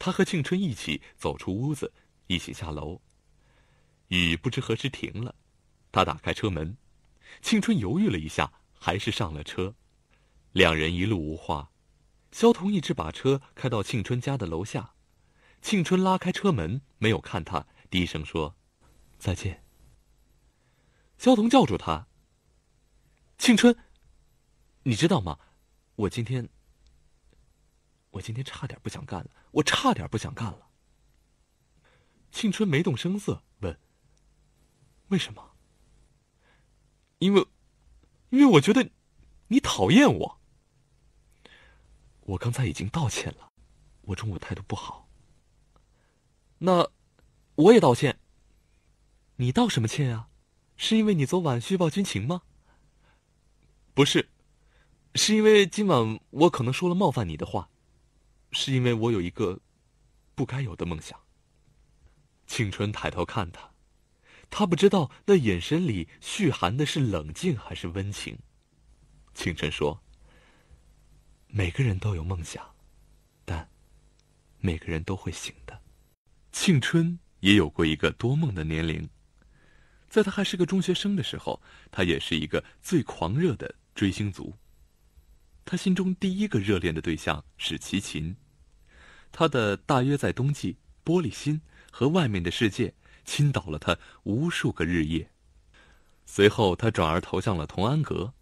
他和庆春一起走出屋子，一起下楼。雨不知何时停了，他打开车门，庆春犹豫了一下。还是上了车，两人一路无话。肖童一直把车开到庆春家的楼下，庆春拉开车门，没有看他，低声说：“再见。”肖童叫住他：“庆春，你知道吗？我今天，我今天差点不想干了，我差点不想干了。”庆春没动声色，问：“为什么？”因为。因为我觉得你讨厌我，我刚才已经道歉了，我中午态度不好。那我也道歉。你道什么歉啊？是因为你昨晚虚报军情吗？不是，是因为今晚我可能说了冒犯你的话，是因为我有一个不该有的梦想。庆春抬头看他。他不知道那眼神里蓄含的是冷静还是温情。庆春说：“每个人都有梦想，但每个人都会醒的。”庆春也有过一个多梦的年龄，在他还是个中学生的时候，他也是一个最狂热的追星族。他心中第一个热恋的对象是齐秦，他的大约在冬季、玻璃心和外面的世界。倾倒了他无数个日夜，随后他转而投向了同安阁。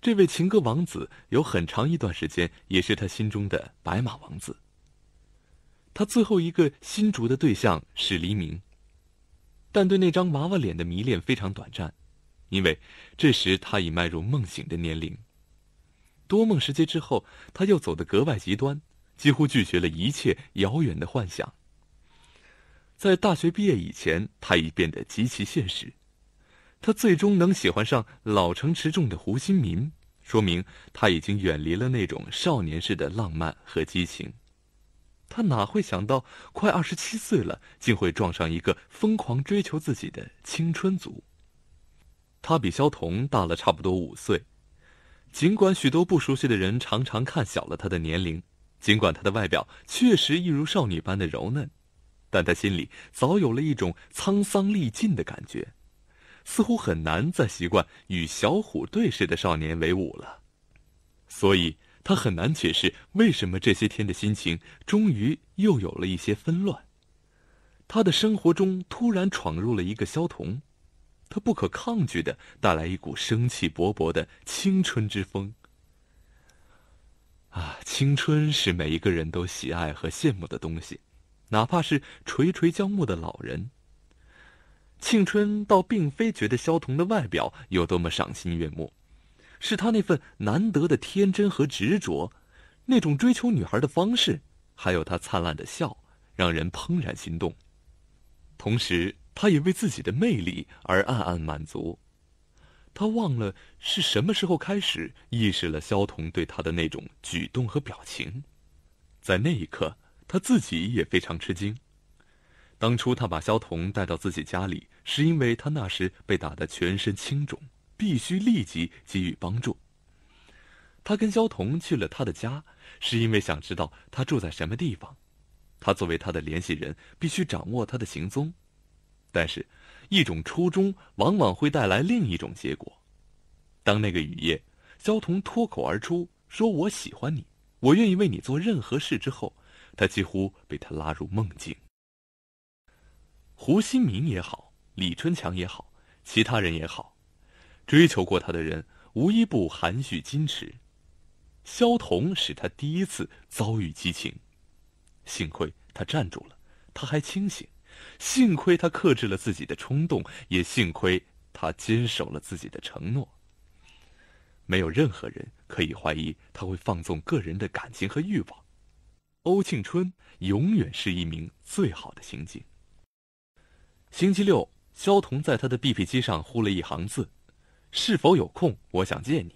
这位情歌王子有很长一段时间也是他心中的白马王子。他最后一个心逐的对象是黎明，但对那张娃娃脸的迷恋非常短暂，因为这时他已迈入梦醒的年龄。多梦时节之后，他又走得格外极端，几乎拒绝了一切遥远的幻想。在大学毕业以前，他已变得极其现实。他最终能喜欢上老成持重的胡新民，说明他已经远离了那种少年式的浪漫和激情。他哪会想到，快二十七岁了，竟会撞上一个疯狂追求自己的青春族。他比萧童大了差不多五岁，尽管许多不熟悉的人常常看小了他的年龄，尽管他的外表确实一如少女般的柔嫩。但他心里早有了一种沧桑历尽的感觉，似乎很难再习惯与小虎对视的少年为伍了，所以他很难解释为什么这些天的心情终于又有了一些纷乱。他的生活中突然闯入了一个萧童，他不可抗拒的带来一股生气勃勃的青春之风。啊，青春是每一个人都喜爱和羡慕的东西。哪怕是垂垂将暮的老人，庆春倒并非觉得萧童的外表有多么赏心悦目，是他那份难得的天真和执着，那种追求女孩的方式，还有他灿烂的笑，让人怦然心动。同时，他也为自己的魅力而暗暗满足。他忘了是什么时候开始意识了萧童对他的那种举动和表情，在那一刻。他自己也非常吃惊。当初他把萧童带到自己家里，是因为他那时被打得全身青肿，必须立即给予帮助。他跟萧童去了他的家，是因为想知道他住在什么地方。他作为他的联系人，必须掌握他的行踪。但是，一种初衷往往会带来另一种结果。当那个雨夜，萧童脱口而出说“我喜欢你，我愿意为你做任何事”之后，他几乎被他拉入梦境。胡新民也好，李春强也好，其他人也好，追求过他的人无一不含蓄矜持。萧彤使他第一次遭遇激情，幸亏他站住了，他还清醒，幸亏他克制了自己的冲动，也幸亏他坚守了自己的承诺。没有任何人可以怀疑他会放纵个人的感情和欲望。欧庆春永远是一名最好的刑警。星期六，肖童在他的 BP 机上呼了一行字：“是否有空，我想见你。”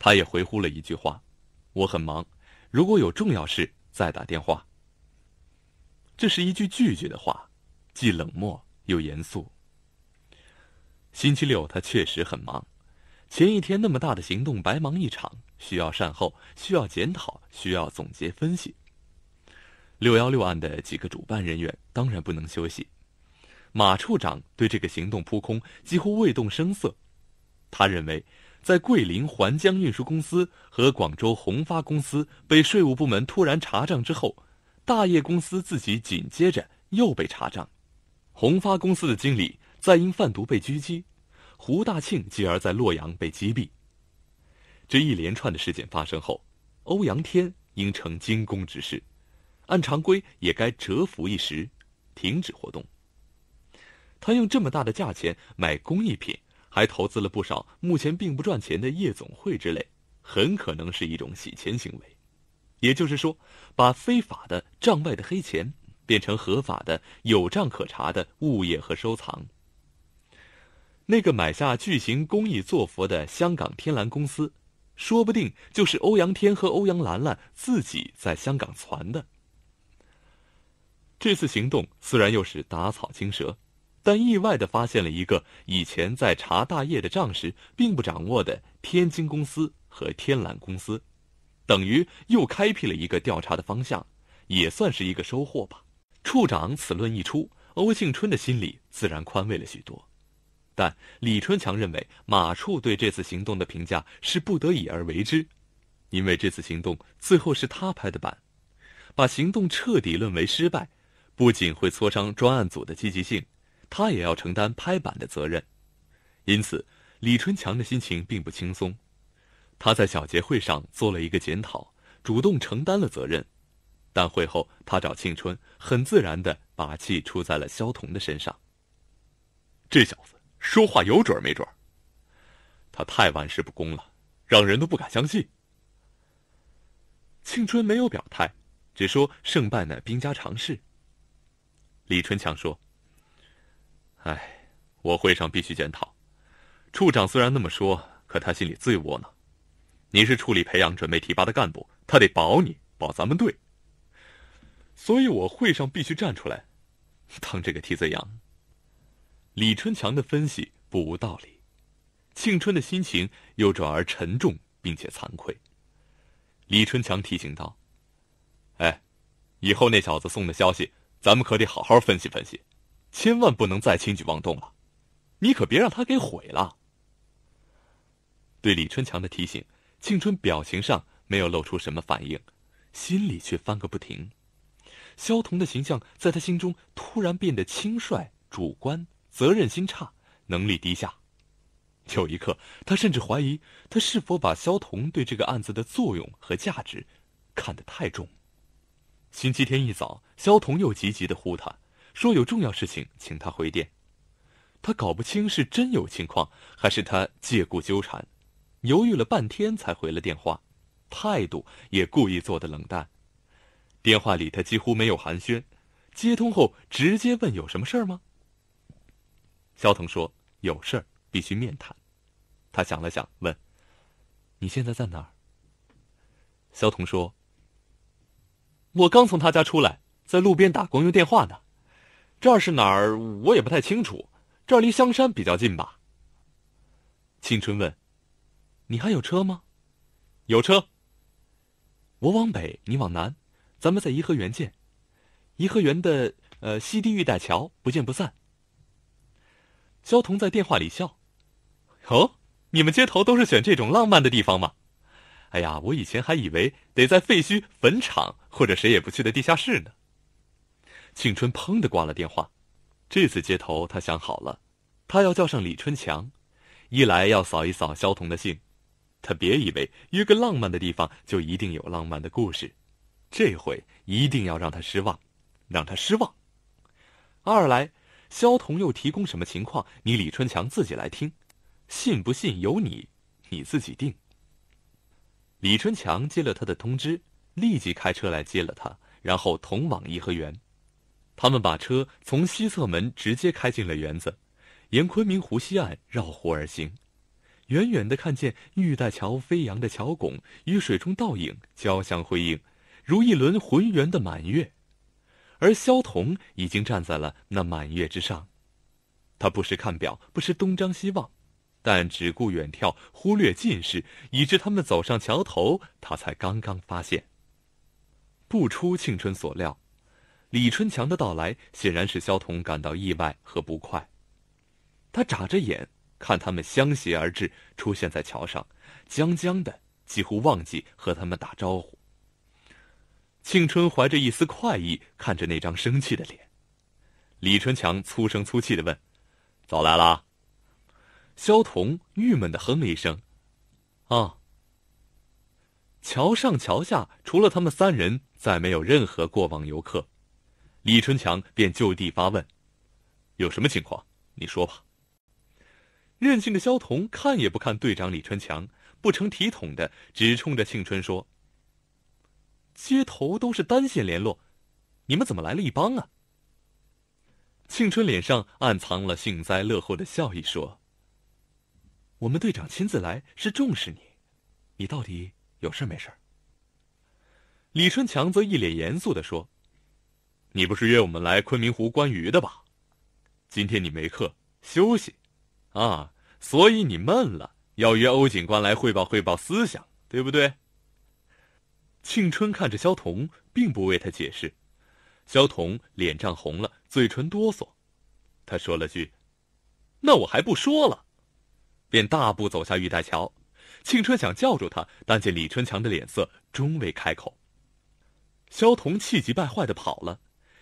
他也回呼了一句话：“我很忙，如果有重要事再打电话。”这是一句拒绝的话，既冷漠又严肃。星期六，他确实很忙。前一天那么大的行动白忙一场，需要善后，需要检讨，需要总结分析。六幺六案的几个主办人员当然不能休息。马处长对这个行动扑空几乎未动声色。他认为，在桂林环江运输公司和广州宏发公司被税务部门突然查账之后，大业公司自己紧接着又被查账，宏发公司的经理再因贩毒被狙击。胡大庆继而在洛阳被击毙。这一连串的事件发生后，欧阳天应承惊弓之势，按常规也该蛰伏一时，停止活动。他用这么大的价钱买工艺品，还投资了不少目前并不赚钱的夜总会之类，很可能是一种洗钱行为，也就是说，把非法的账外的黑钱变成合法的有账可查的物业和收藏。那个买下巨型工艺坐佛的香港天蓝公司，说不定就是欧阳天和欧阳兰兰自己在香港攒的。这次行动虽然又是打草惊蛇，但意外的发现了一个以前在查大业的账时并不掌握的天津公司和天蓝公司，等于又开辟了一个调查的方向，也算是一个收获吧。处长此论一出，欧庆春的心里自然宽慰了许多。但李春强认为，马处对这次行动的评价是不得已而为之，因为这次行动最后是他拍的板，把行动彻底论为失败，不仅会挫伤专案组的积极性，他也要承担拍板的责任。因此，李春强的心情并不轻松。他在小结会上做了一个检讨，主动承担了责任，但会后他找庆春，很自然地把气出在了肖童的身上。这小子。说话有准儿没准儿，他太玩世不恭了，让人都不敢相信。庆春没有表态，只说胜败乃兵家常事。李春强说：“哎，我会上必须检讨。处长虽然那么说，可他心里最窝囊。你是处里培养、准备提拔的干部，他得保你，保咱们队。所以我会上必须站出来，当这个替罪羊。”李春强的分析不无道理，庆春的心情又转而沉重，并且惭愧。李春强提醒道：“哎，以后那小子送的消息，咱们可得好好分析分析，千万不能再轻举妄动了。你可别让他给毁了。”对李春强的提醒，庆春表情上没有露出什么反应，心里却翻个不停。萧彤的形象在他心中突然变得轻率、主观。责任心差，能力低下。有一刻，他甚至怀疑他是否把肖童对这个案子的作用和价值看得太重。星期天一早，肖童又急急地呼他，说有重要事情，请他回电。他搞不清是真有情况，还是他借故纠缠。犹豫了半天，才回了电话，态度也故意做的冷淡。电话里他几乎没有寒暄，接通后直接问有什么事儿吗？肖童说：“有事儿必须面谈。”他想了想，问：“你现在在哪儿？”肖童说：“我刚从他家出来，在路边打公用电话呢。这儿是哪儿？我也不太清楚。这儿离香山比较近吧。”青春问：“你还有车吗？”“有车。”“我往北，你往南，咱们在颐和园见。颐和园的呃西堤玉带桥，不见不散。”肖彤在电话里笑：“哦，你们街头都是选这种浪漫的地方吗？哎呀，我以前还以为得在废墟、坟场或者谁也不去的地下室呢。”庆春砰的挂了电话。这次街头他想好了，他要叫上李春强，一来要扫一扫肖彤的兴，他别以为约个浪漫的地方就一定有浪漫的故事，这回一定要让他失望，让他失望。二来。萧童又提供什么情况？你李春强自己来听，信不信由你，你自己定。李春强接了他的通知，立即开车来接了他，然后同往颐和园。他们把车从西侧门直接开进了园子，沿昆明湖西岸绕湖而行，远远的看见玉带桥飞扬的桥拱与水中倒影交相辉映，如一轮浑圆的满月。而萧彤已经站在了那满月之上，他不时看表，不时东张西望，但只顾远眺，忽略近视，以致他们走上桥头，他才刚刚发现。不出庆春所料，李春强的到来显然使萧彤感到意外和不快，他眨着眼看他们相携而至，出现在桥上，僵僵的，几乎忘记和他们打招呼。庆春怀着一丝快意看着那张生气的脸，李春强粗声粗气的问：“早来了？”萧童郁闷的哼了一声：“啊。”桥上桥下除了他们三人，再没有任何过往游客，李春强便就地发问：“有什么情况？你说吧。”任性的萧童看也不看队长李春强，不成体统的直冲着庆春说。街头都是单线联络，你们怎么来了一帮啊？庆春脸上暗藏了幸灾乐祸的笑意，说：“我们队长亲自来是重视你，你到底有事没事李春强则一脸严肃的说：“你不是约我们来昆明湖观鱼的吧？今天你没课休息，啊，所以你闷了，要约欧警官来汇报汇报思想，对不对？”庆春看着萧童，并不为他解释。萧童脸涨红了，嘴唇哆嗦，他说了句：“那我还不说了。”便大步走下玉带桥。庆春想叫住他，但见李春强的脸色，终未开口。萧童气急败坏的跑了。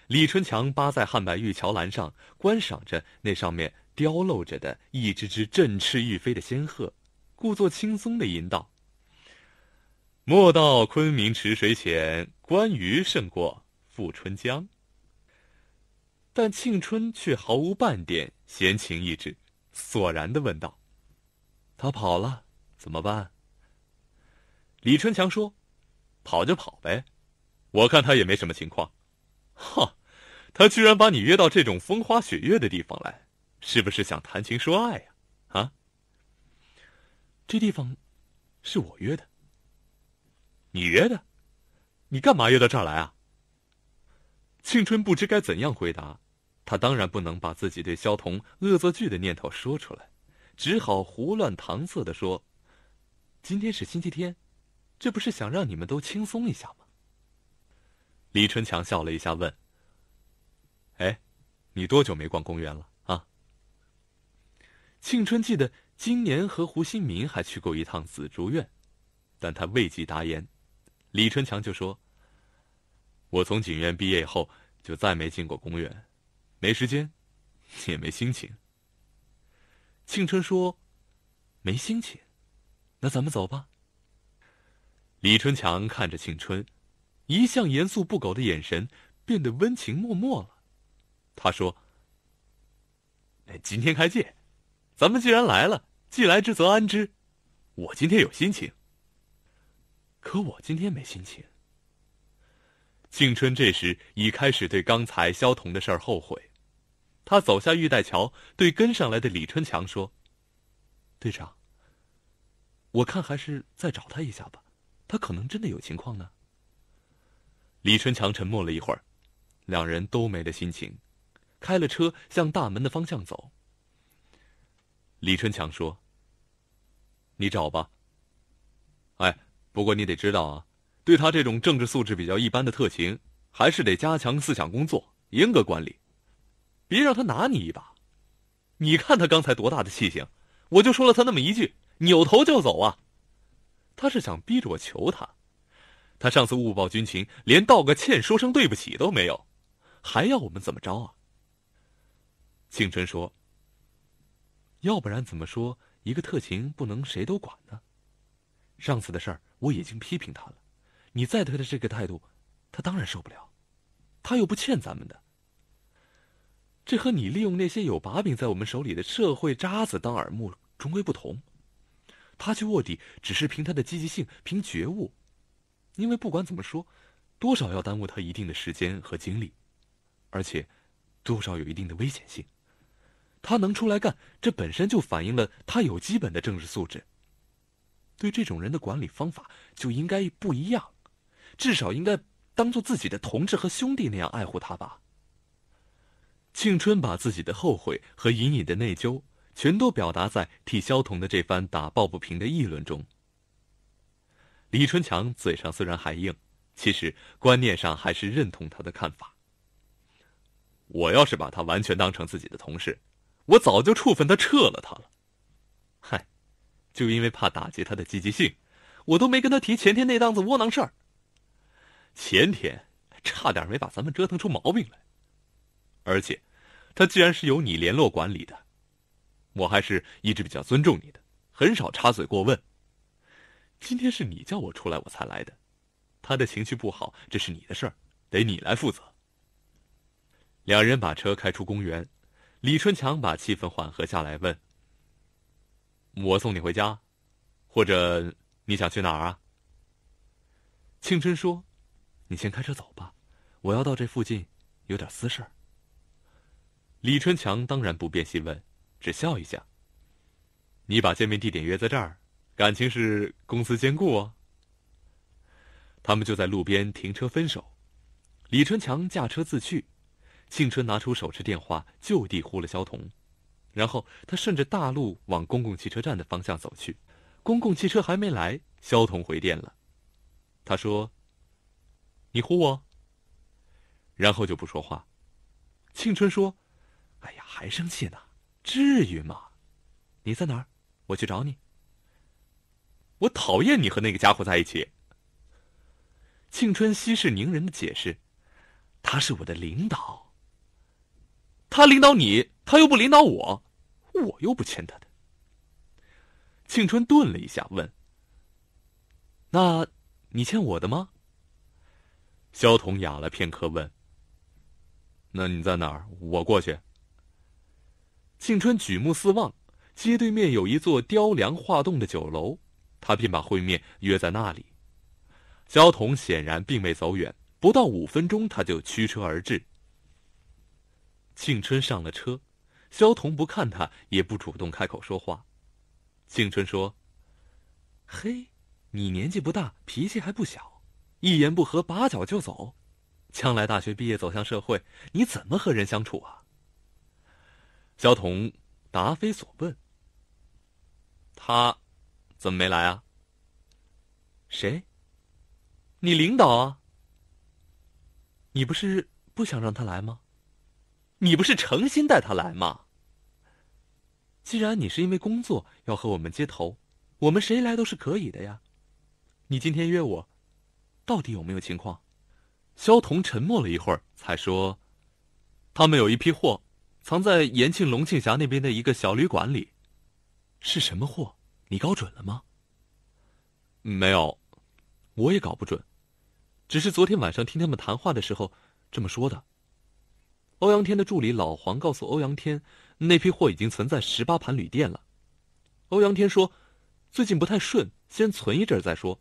李春强扒在汉白玉桥栏上，观赏着那上面雕镂着的一只只振翅欲飞的仙鹤，故作轻松的吟道。莫道昆明池水浅，观鱼胜过富春江。但庆春却毫无半点闲情逸致，索然的问道：“他跑了，怎么办？”李春强说：“跑就跑呗，我看他也没什么情况。”哈，他居然把你约到这种风花雪月的地方来，是不是想谈情说爱呀？啊，这地方是我约的。你约的，你干嘛约到这儿来啊？庆春不知该怎样回答，他当然不能把自己对萧童恶作剧的念头说出来，只好胡乱搪塞的说：“今天是星期天，这不是想让你们都轻松一下吗？”李春强笑了一下，问：“哎，你多久没逛公园了啊？”庆春记得今年和胡新民还去过一趟紫竹院，但他未及答言。李春强就说：“我从警院毕业以后就再没进过公园，没时间，也没心情。”庆春说：“没心情，那咱们走吧。”李春强看着庆春，一向严肃不苟的眼神变得温情脉脉了。他说：“今天开戒，咱们既然来了，既来之则安之，我今天有心情。”可我今天没心情。庆春这时已开始对刚才萧童的事儿后悔，他走下玉带桥，对跟上来的李春强说：“队长，我看还是再找他一下吧，他可能真的有情况呢。”李春强沉默了一会儿，两人都没了心情，开了车向大门的方向走。李春强说：“你找吧。”不过你得知道啊，对他这种政治素质比较一般的特勤，还是得加强思想工作，严格管理，别让他拿你一把。你看他刚才多大的气性，我就说了他那么一句，扭头就走啊。他是想逼着我求他。他上次误报军情，连道个歉、说声对不起都没有，还要我们怎么着啊？庆春说：“要不然怎么说一个特勤不能谁都管呢？上次的事儿。”我已经批评他了，你再对他这个态度，他当然受不了。他又不欠咱们的，这和你利用那些有把柄在我们手里的社会渣子当耳目，终归不同。他去卧底，只是凭他的积极性，凭觉悟。因为不管怎么说，多少要耽误他一定的时间和精力，而且多少有一定的危险性。他能出来干，这本身就反映了他有基本的政治素质。对这种人的管理方法就应该不一样，至少应该当做自己的同志和兄弟那样爱护他吧。庆春把自己的后悔和隐隐的内疚，全都表达在替萧童的这番打抱不平的议论中。李春强嘴上虽然还硬，其实观念上还是认同他的看法。我要是把他完全当成自己的同事，我早就处分他、撤了他了。嗨。就因为怕打击他的积极性，我都没跟他提前天那档子窝囊事儿。前天差点没把咱们折腾出毛病来，而且，他既然是由你联络管理的，我还是一直比较尊重你的，很少插嘴过问。今天是你叫我出来，我才来的。他的情绪不好，这是你的事儿，得你来负责。两人把车开出公园，李春强把气氛缓和下来，问。我送你回家，或者你想去哪儿啊？庆春说：“你先开车走吧，我要到这附近有点私事儿。”李春强当然不便细问，只笑一下。你把见面地点约在这儿，感情是公司兼顾啊。他们就在路边停车分手，李春强驾车自去，庆春拿出手持电话就地呼了肖童。然后他顺着大路往公共汽车站的方向走去，公共汽车还没来，肖童回电了，他说：“你呼我。”然后就不说话。庆春说：“哎呀，还生气呢？至于吗？你在哪儿？我去找你。”我讨厌你和那个家伙在一起。庆春息事宁人的解释：“他是我的领导，他领导你，他又不领导我。”我又不欠他的。庆春顿了一下，问：“那，你欠我的吗？”萧童哑了片刻，问：“那你在哪儿？我过去。”庆春举目四望，街对面有一座雕梁画栋的酒楼，他便把会面约在那里。萧童显然并未走远，不到五分钟，他就驱车而至。庆春上了车。萧彤不看他，也不主动开口说话。景春说：“嘿，你年纪不大，脾气还不小，一言不合拔脚就走，将来大学毕业走向社会，你怎么和人相处啊？”萧彤答非所问：“他怎么没来啊？谁？你领导啊？你不是不想让他来吗？”你不是诚心带他来吗？既然你是因为工作要和我们接头，我们谁来都是可以的呀。你今天约我，到底有没有情况？肖童沉默了一会儿，才说：“他们有一批货，藏在延庆龙庆峡那边的一个小旅馆里。是什么货？你搞准了吗？”“没有，我也搞不准，只是昨天晚上听他们谈话的时候这么说的。”欧阳天的助理老黄告诉欧阳天，那批货已经存在十八盘旅店了。欧阳天说：“最近不太顺，先存一阵再说。”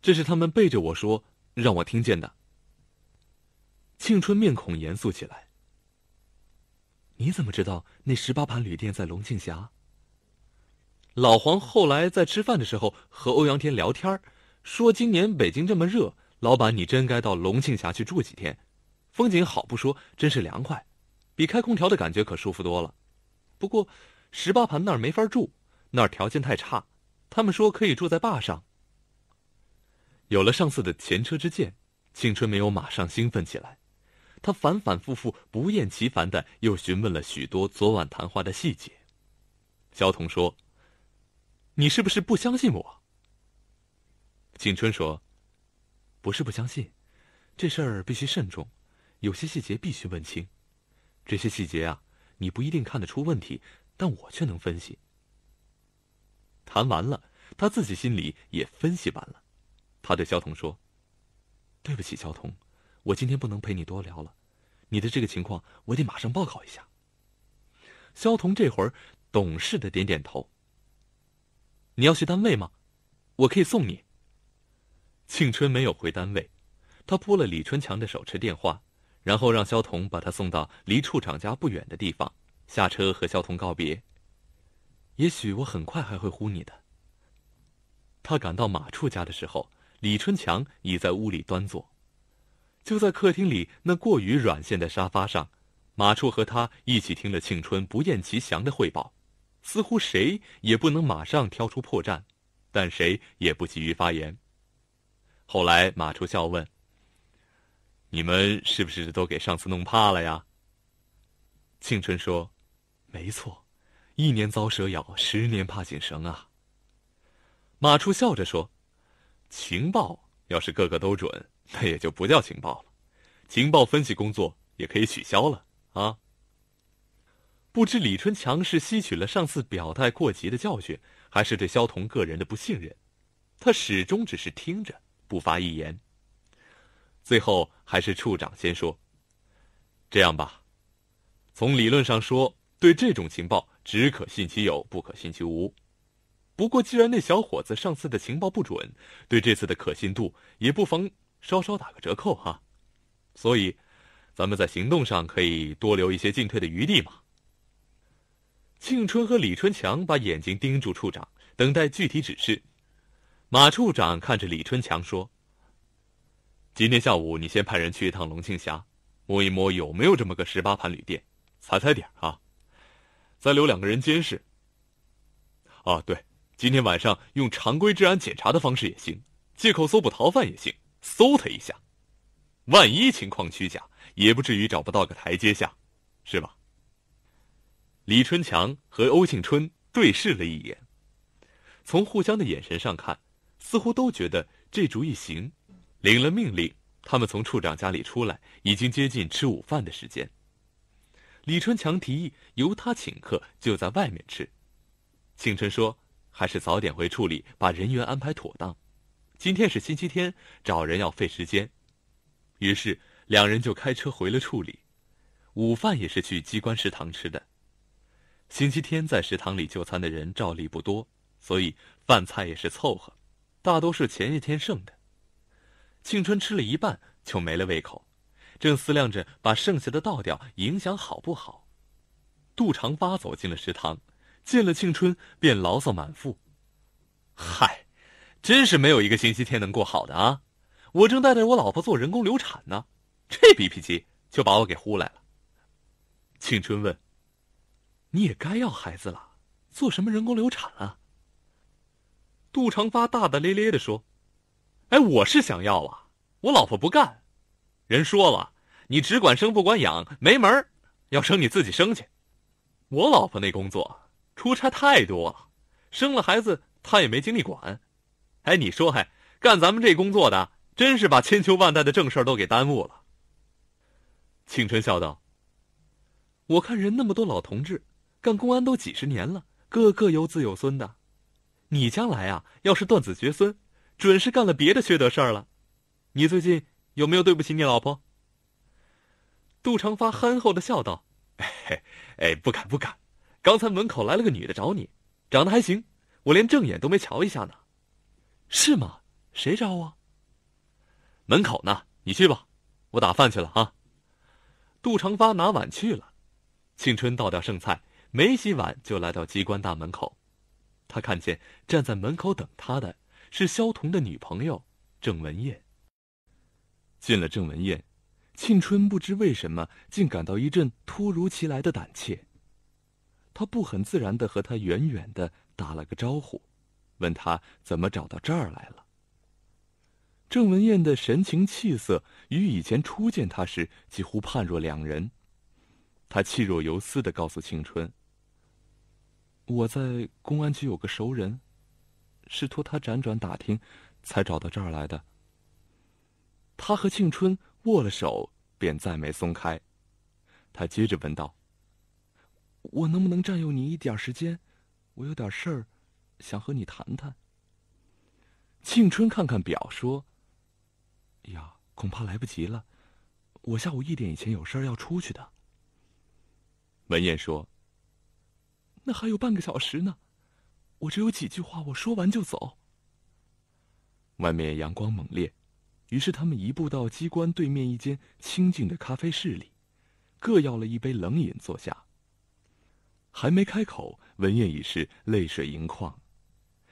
这是他们背着我说，让我听见的。庆春面孔严肃起来：“你怎么知道那十八盘旅店在龙庆峡？”老黄后来在吃饭的时候和欧阳天聊天说：“今年北京这么热，老板你真该到龙庆峡去住几天。”风景好不说，真是凉快，比开空调的感觉可舒服多了。不过，十八盘那儿没法住，那儿条件太差。他们说可以住在坝上。有了上次的前车之鉴，庆春没有马上兴奋起来，他反反复复、不厌其烦地又询问了许多昨晚谈话的细节。萧彤说：“你是不是不相信我？”庆春说：“不是不相信，这事儿必须慎重。”有些细节必须问清，这些细节啊，你不一定看得出问题，但我却能分析。谈完了，他自己心里也分析完了，他对肖彤说：“对不起，肖彤，我今天不能陪你多聊了，你的这个情况我得马上报告一下。”肖彤这会儿懂事的点点头：“你要去单位吗？我可以送你。”庆春没有回单位，他拨了李春强的手持电话。然后让肖童把他送到离处长家不远的地方，下车和肖童告别。也许我很快还会呼你的。他赶到马处家的时候，李春强已在屋里端坐，就在客厅里那过于软陷的沙发上，马处和他一起听了庆春不厌其详的汇报，似乎谁也不能马上挑出破绽，但谁也不急于发言。后来马处笑问。你们是不是都给上次弄怕了呀？庆春说：“没错，一年遭蛇咬，十年怕井绳啊。”马初笑着说：“情报要是个个都准，那也就不叫情报了，情报分析工作也可以取消了啊。”不知李春强是吸取了上次表态过急的教训，还是对萧童个人的不信任，他始终只是听着，不发一言。最后还是处长先说：“这样吧，从理论上说，对这种情报只可信其有，不可信其无。不过，既然那小伙子上次的情报不准，对这次的可信度也不妨稍稍打个折扣哈。所以，咱们在行动上可以多留一些进退的余地嘛。”庆春和李春强把眼睛盯住处长，等待具体指示。马处长看着李春强说。今天下午，你先派人去一趟龙庆峡，摸一摸有没有这么个十八盘旅店，踩踩点啊。再留两个人监视。啊，对，今天晚上用常规治安检查的方式也行，借口搜捕逃犯也行，搜他一下。万一情况虚假，也不至于找不到个台阶下，是吧？李春强和欧庆春对视了一眼，从互相的眼神上看，似乎都觉得这主意行。领了命令，他们从处长家里出来，已经接近吃午饭的时间。李春强提议由他请客，就在外面吃。庆春说：“还是早点回处里，把人员安排妥当。今天是星期天，找人要费时间。”于是两人就开车回了处里。午饭也是去机关食堂吃的。星期天在食堂里就餐的人照例不多，所以饭菜也是凑合，大多是前一天剩的。庆春吃了一半就没了胃口，正思量着把剩下的倒掉，影响好不好？杜长发走进了食堂，见了庆春便牢骚满腹：“嗨，真是没有一个星期天能过好的啊！我正带着我老婆做人工流产呢，这比脾气就把我给呼来了。”庆春问：“你也该要孩子了，做什么人工流产啊？”杜长发大大咧咧的说。哎，我是想要啊，我老婆不干。人说了，你只管生不管养，没门儿。要生你自己生去。我老婆那工作出差太多了，生了孩子她也没精力管。哎，你说，哎，干咱们这工作的，真是把千秋万代的正事都给耽误了。庆春笑道：“我看人那么多老同志，干公安都几十年了，个个有子有孙的。你将来啊，要是断子绝孙。”准是干了别的缺德事儿了，你最近有没有对不起你老婆？杜长发憨厚的笑道：“哎，哎，不敢不敢。刚才门口来了个女的找你，长得还行，我连正眼都没瞧一下呢，是吗？谁找我？门口呢，你去吧，我打饭去了啊。”杜长发拿碗去了，庆春倒掉剩菜，没洗碗就来到机关大门口，他看见站在门口等他的。是萧彤的女朋友郑文艳。进了郑文艳，庆春不知为什么竟感到一阵突如其来的胆怯。他不很自然的和她远远的打了个招呼，问他怎么找到这儿来了。郑文艳的神情气色与以前初见他时几乎判若两人，他气若游丝的告诉庆春：“我在公安局有个熟人。”是托他辗转打听，才找到这儿来的。他和庆春握了手，便再没松开。他接着问道：“我能不能占用你一点时间？我有点事儿，想和你谈谈。”庆春看看表，说：“呀，恐怕来不及了。我下午一点以前有事儿要出去的。”文燕说：“那还有半个小时呢。”我只有几句话，我说完就走。外面阳光猛烈，于是他们移步到机关对面一间清静的咖啡室里，各要了一杯冷饮坐下。还没开口，文燕已是泪水盈眶。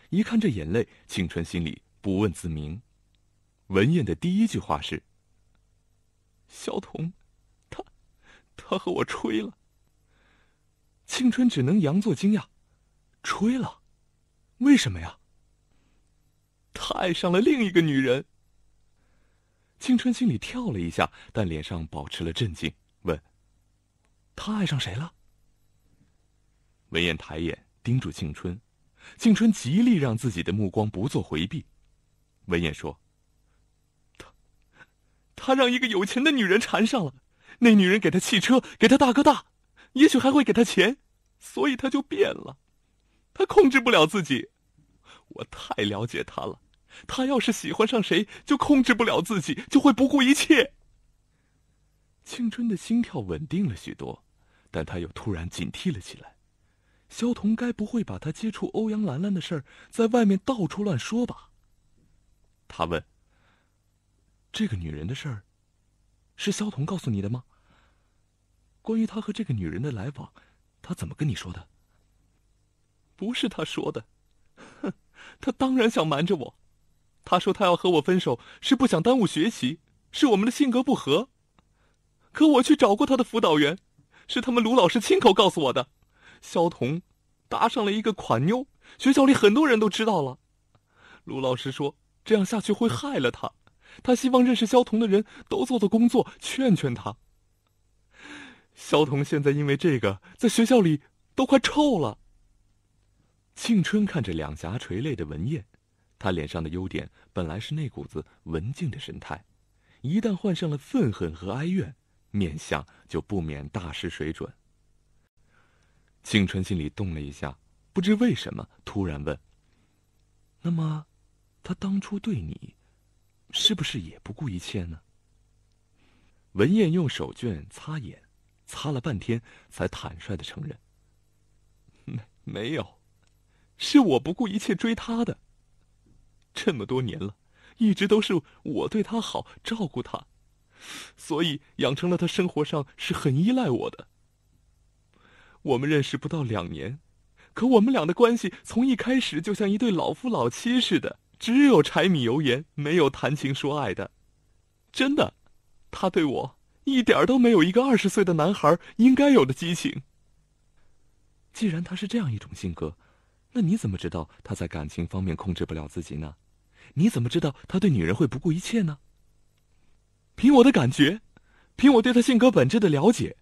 一看这眼泪，青春心里不问自明。文燕的第一句话是：“小彤，他，他和我吹了。”青春只能佯作惊讶：“吹了。”为什么呀？他爱上了另一个女人。庆春心里跳了一下，但脸上保持了镇静，问：“他爱上谁了？”文燕抬眼盯住庆春，庆春极力让自己的目光不做回避。文燕说：“他，他让一个有钱的女人缠上了，那女人给他汽车，给他大哥大，也许还会给他钱，所以他就变了。”他控制不了自己，我太了解他了。他要是喜欢上谁，就控制不了自己，就会不顾一切。庆春的心跳稳定了许多，但他又突然警惕了起来。萧彤该不会把他接触欧阳兰兰的事儿在外面到处乱说吧？他问：“这个女人的事儿，是萧彤告诉你的吗？关于他和这个女人的来往，他怎么跟你说的？”不是他说的，哼，他当然想瞒着我。他说他要和我分手，是不想耽误学习，是我们的性格不合。可我去找过他的辅导员，是他们卢老师亲口告诉我的。萧彤搭上了一个款妞，学校里很多人都知道了。卢老师说这样下去会害了他，他希望认识萧彤的人都做做工作，劝劝他。萧彤现在因为这个，在学校里都快臭了。庆春看着两颊垂泪的文燕，她脸上的优点本来是那股子文静的神态，一旦换上了愤恨和哀怨，面相就不免大失水准。庆春心里动了一下，不知为什么，突然问：“那么，他当初对你，是不是也不顾一切呢？”文燕用手绢擦眼，擦了半天，才坦率的承认：“ <laughs> 没没有。”是我不顾一切追他的。这么多年了，一直都是我对他好，照顾他，所以养成了他生活上是很依赖我的。我们认识不到两年，可我们俩的关系从一开始就像一对老夫老妻似的，只有柴米油盐，没有谈情说爱的。真的，他对我一点都没有一个二十岁的男孩应该有的激情。既然他是这样一种性格。那你怎么知道他在感情方面控制不了自己呢？你怎么知道他对女人会不顾一切呢？凭我的感觉，凭我对他性格本质的了解，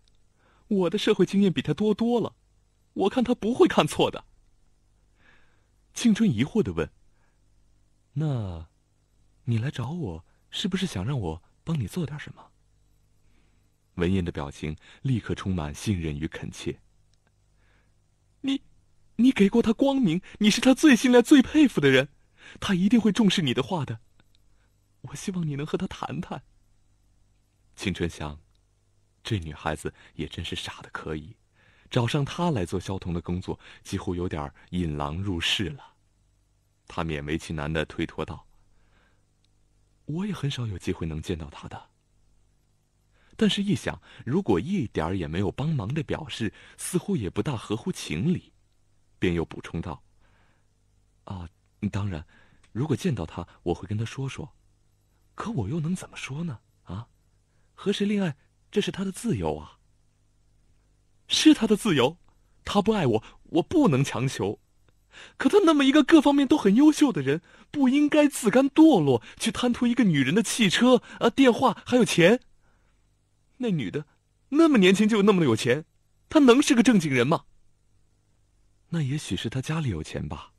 我的社会经验比他多多了，我看他不会看错的。青春疑惑的问：“那，你来找我，是不是想让我帮你做点什么？”文燕的表情立刻充满信任与恳切。你给过他光明，你是他最信赖、最佩服的人，他一定会重视你的话的。我希望你能和他谈谈。秦春香，这女孩子也真是傻的可以，找上她来做肖童的工作，几乎有点引狼入室了。他勉为其难的推脱道：“我也很少有机会能见到他的。但是，一想，如果一点儿也没有帮忙的表示，似乎也不大合乎情理。”便又补充道：“啊，当然，如果见到他，我会跟他说说。可我又能怎么说呢？啊，和谁恋爱？这是他的自由啊。是他的自由，他不爱我，我不能强求。可他那么一个各方面都很优秀的人，不应该自甘堕落，去贪图一个女人的汽车、啊电话还有钱。那女的那么年轻就那么有钱，她能是个正经人吗？”那也许是他家里有钱吧。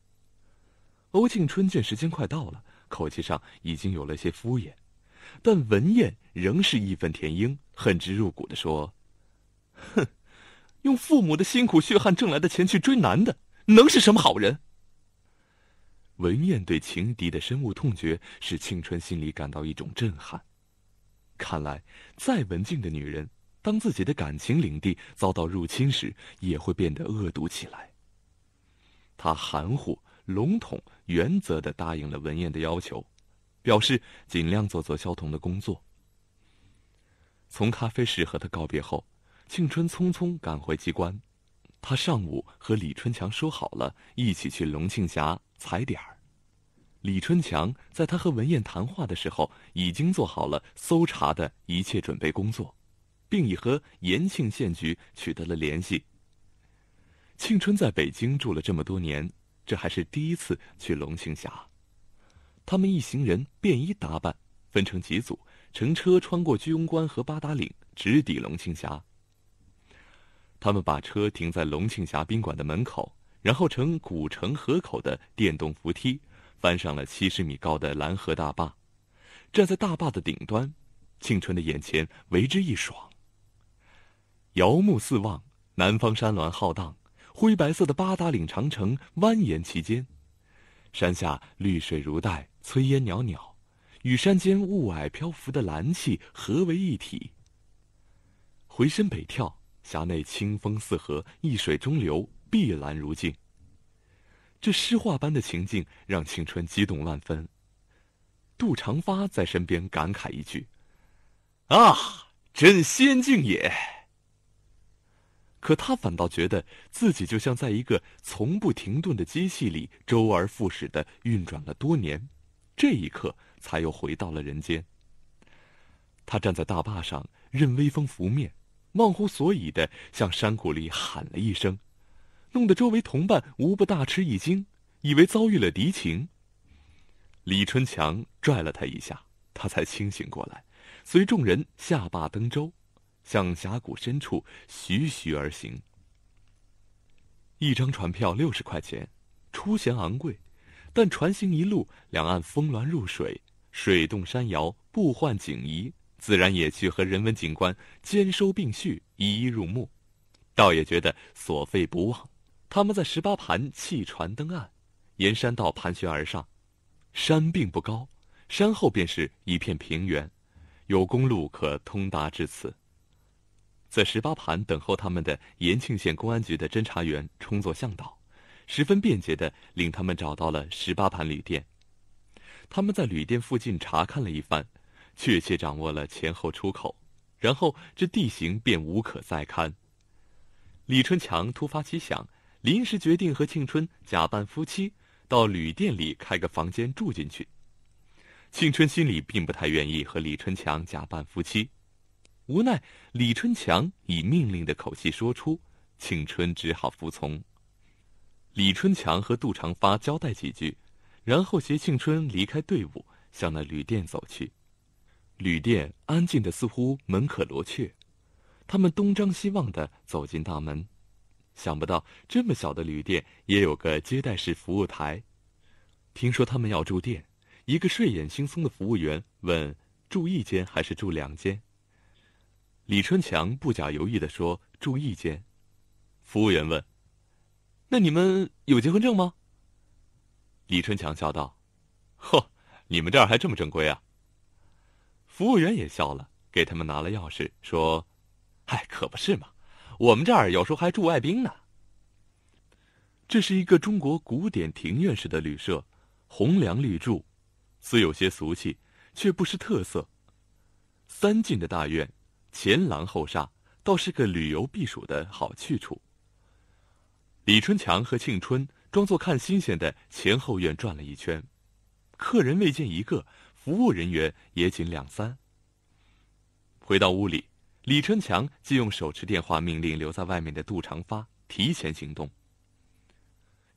欧庆春见时间快到了，口气上已经有了些敷衍，但文燕仍是义愤填膺、恨之入骨的说：“哼，用父母的辛苦血汗挣来的钱去追男的，能是什么好人？”文燕对情敌的深恶痛绝，使庆春心里感到一种震撼。看来，再文静的女人，当自己的感情领地遭到入侵时，也会变得恶毒起来。他含糊、笼统、原则地答应了文彦的要求，表示尽量做做肖童的工作。从咖啡室和他告别后，庆春匆匆赶回机关。他上午和李春强说好了一起去龙庆峡踩点儿。李春强在他和文彦谈话的时候，已经做好了搜查的一切准备工作，并已和延庆县局取得了联系。庆春在北京住了这么多年，这还是第一次去龙庆峡。他们一行人便衣打扮，分成几组，乘车穿过居庸关和八达岭，直抵龙庆峡。他们把车停在龙庆峡宾馆的门口，然后乘古城河口的电动扶梯，翻上了七十米高的拦河大坝。站在大坝的顶端，庆春的眼前为之一爽。遥目四望，南方山峦浩荡。灰白色的八达岭长城蜿蜒其间，山下绿水如带，炊烟袅袅，与山间雾霭漂浮的蓝气合为一体。回身北眺，峡内清风四合，一水中流，碧蓝如镜。这诗画般的情境让青春激动万分。杜长发在身边感慨一句：“啊，真仙境也！”可他反倒觉得自己就像在一个从不停顿的机器里周而复始的运转了多年，这一刻才又回到了人间。他站在大坝上，任微风拂面，忘乎所以地向山谷里喊了一声，弄得周围同伴无不大吃一惊，以为遭遇了敌情。李春强拽了他一下，他才清醒过来，随众人下坝登舟。向峡谷深处徐徐而行。一张船票六十块钱，出钱昂贵，但船行一路，两岸峰峦入水，水动山摇，步换景移，自然野趣和人文景观兼收并蓄，一一入目，倒也觉得所费不枉。他们在十八盘弃船登岸，沿山道盘旋而上，山并不高，山后便是一片平原，有公路可通达至此。在十八盘等候他们的延庆县公安局的侦查员充作向导，十分便捷的领他们找到了十八盘旅店。他们在旅店附近查看了一番，确切掌握了前后出口，然后这地形便无可再勘。李春强突发奇想，临时决定和庆春假扮夫妻，到旅店里开个房间住进去。庆春心里并不太愿意和李春强假扮夫妻。无奈，李春强以命令的口气说出：“庆春只好服从。”李春强和杜长发交代几句，然后携庆春离开队伍，向那旅店走去。旅店安静的，似乎门可罗雀。他们东张西望的走进大门，想不到这么小的旅店也有个接待式服务台。听说他们要住店，一个睡眼惺忪的服务员问：“住一间还是住两间？”李春强不假犹豫的说：“住一间。”服务员问：“那你们有结婚证吗？”李春强笑道：“嚯，你们这儿还这么正规啊！”服务员也笑了，给他们拿了钥匙，说：“哎，可不是嘛，我们这儿有时候还住外宾呢。”这是一个中国古典庭院式的旅社，红梁绿柱，虽有些俗气，却不失特色。三进的大院。前廊后厦，倒是个旅游避暑的好去处。李春强和庆春装作看新鲜的，前后院转了一圈，客人未见一个，服务人员也仅两三。回到屋里，李春强即用手持电话命令留在外面的杜长发提前行动。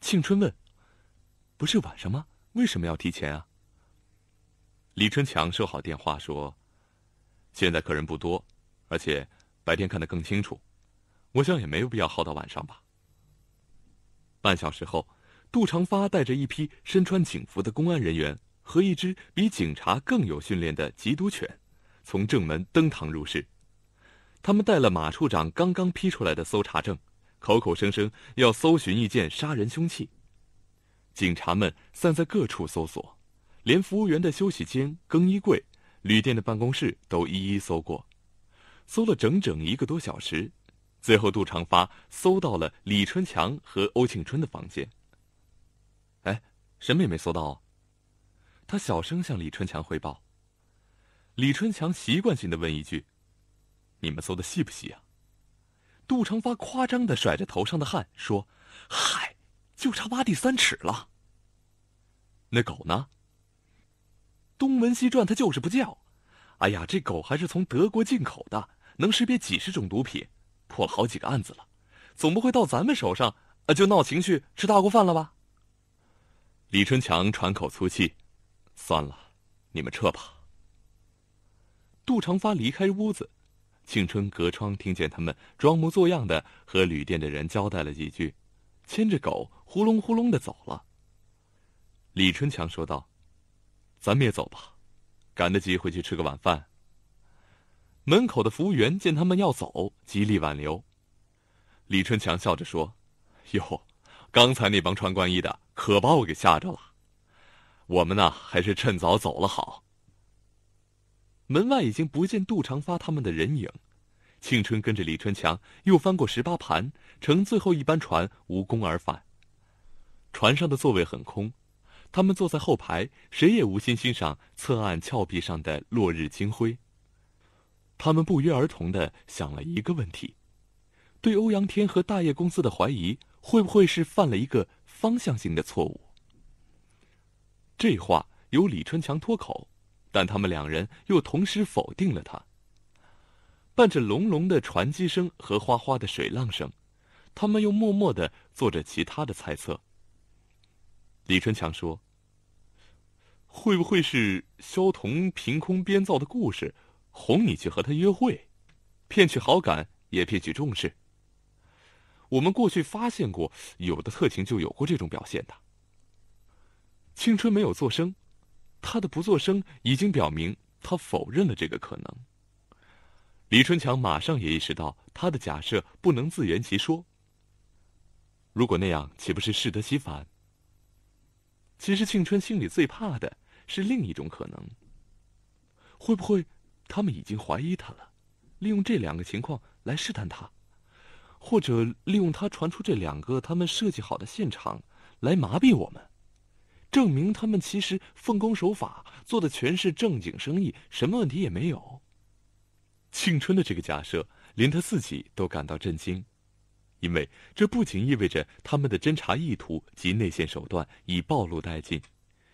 庆春问：“不是晚上吗？为什么要提前啊？”李春强收好电话说：“现在客人不多。”而且白天看得更清楚，我想也没有必要耗到晚上吧。半小时后，杜长发带着一批身穿警服的公安人员和一只比警察更有训练的缉毒犬，从正门登堂入室。他们带了马处长刚刚批出来的搜查证，口口声声要搜寻一件杀人凶器。警察们散在各处搜索，连服务员的休息间、更衣柜、旅店的办公室都一一搜过。搜了整整一个多小时，最后杜长发搜到了李春强和欧庆春的房间。哎，什么也没搜到。他小声向李春强汇报。李春强习惯性的问一句：“你们搜的细不细啊？”杜长发夸张的甩着头上的汗说：“嗨，就差挖地三尺了。”那狗呢？东闻西转，它就是不叫。哎呀，这狗还是从德国进口的，能识别几十种毒品，破了好几个案子了，总不会到咱们手上，呃，就闹情绪吃大锅饭了吧？李春强喘口粗气，算了，你们撤吧。杜长发离开屋子，庆春隔窗听见他们装模作样的和旅店的人交代了几句，牵着狗呼隆呼隆的走了。李春强说道：“咱们也走吧。”赶得及回去吃个晚饭。门口的服务员见他们要走，极力挽留。李春强笑着说：“哟，刚才那帮穿官衣的可把我给吓着了。我们呢，还是趁早走了好。”门外已经不见杜长发他们的人影。庆春跟着李春强又翻过十八盘，乘最后一班船无功而返。船上的座位很空。他们坐在后排，谁也无心欣赏侧岸峭壁上的落日金辉。他们不约而同的想了一个问题：对欧阳天和大业公司的怀疑，会不会是犯了一个方向性的错误？这话由李春强脱口，但他们两人又同时否定了他。伴着隆隆的船机声和哗哗的水浪声，他们又默默的做着其他的猜测。李春强说：“会不会是萧彤凭空编造的故事，哄你去和他约会，骗取好感，也骗取重视？我们过去发现过，有的特情就有过这种表现的。”青春没有作声，他的不作声已经表明他否认了这个可能。李春强马上也意识到，他的假设不能自圆其说。如果那样，岂不是适得其反？其实庆春心里最怕的是另一种可能：会不会他们已经怀疑他了，利用这两个情况来试探他，或者利用他传出这两个他们设计好的现场来麻痹我们，证明他们其实奉公守法，做的全是正经生意，什么问题也没有。庆春的这个假设，连他自己都感到震惊。因为这不仅意味着他们的侦查意图及内线手段已暴露殆尽，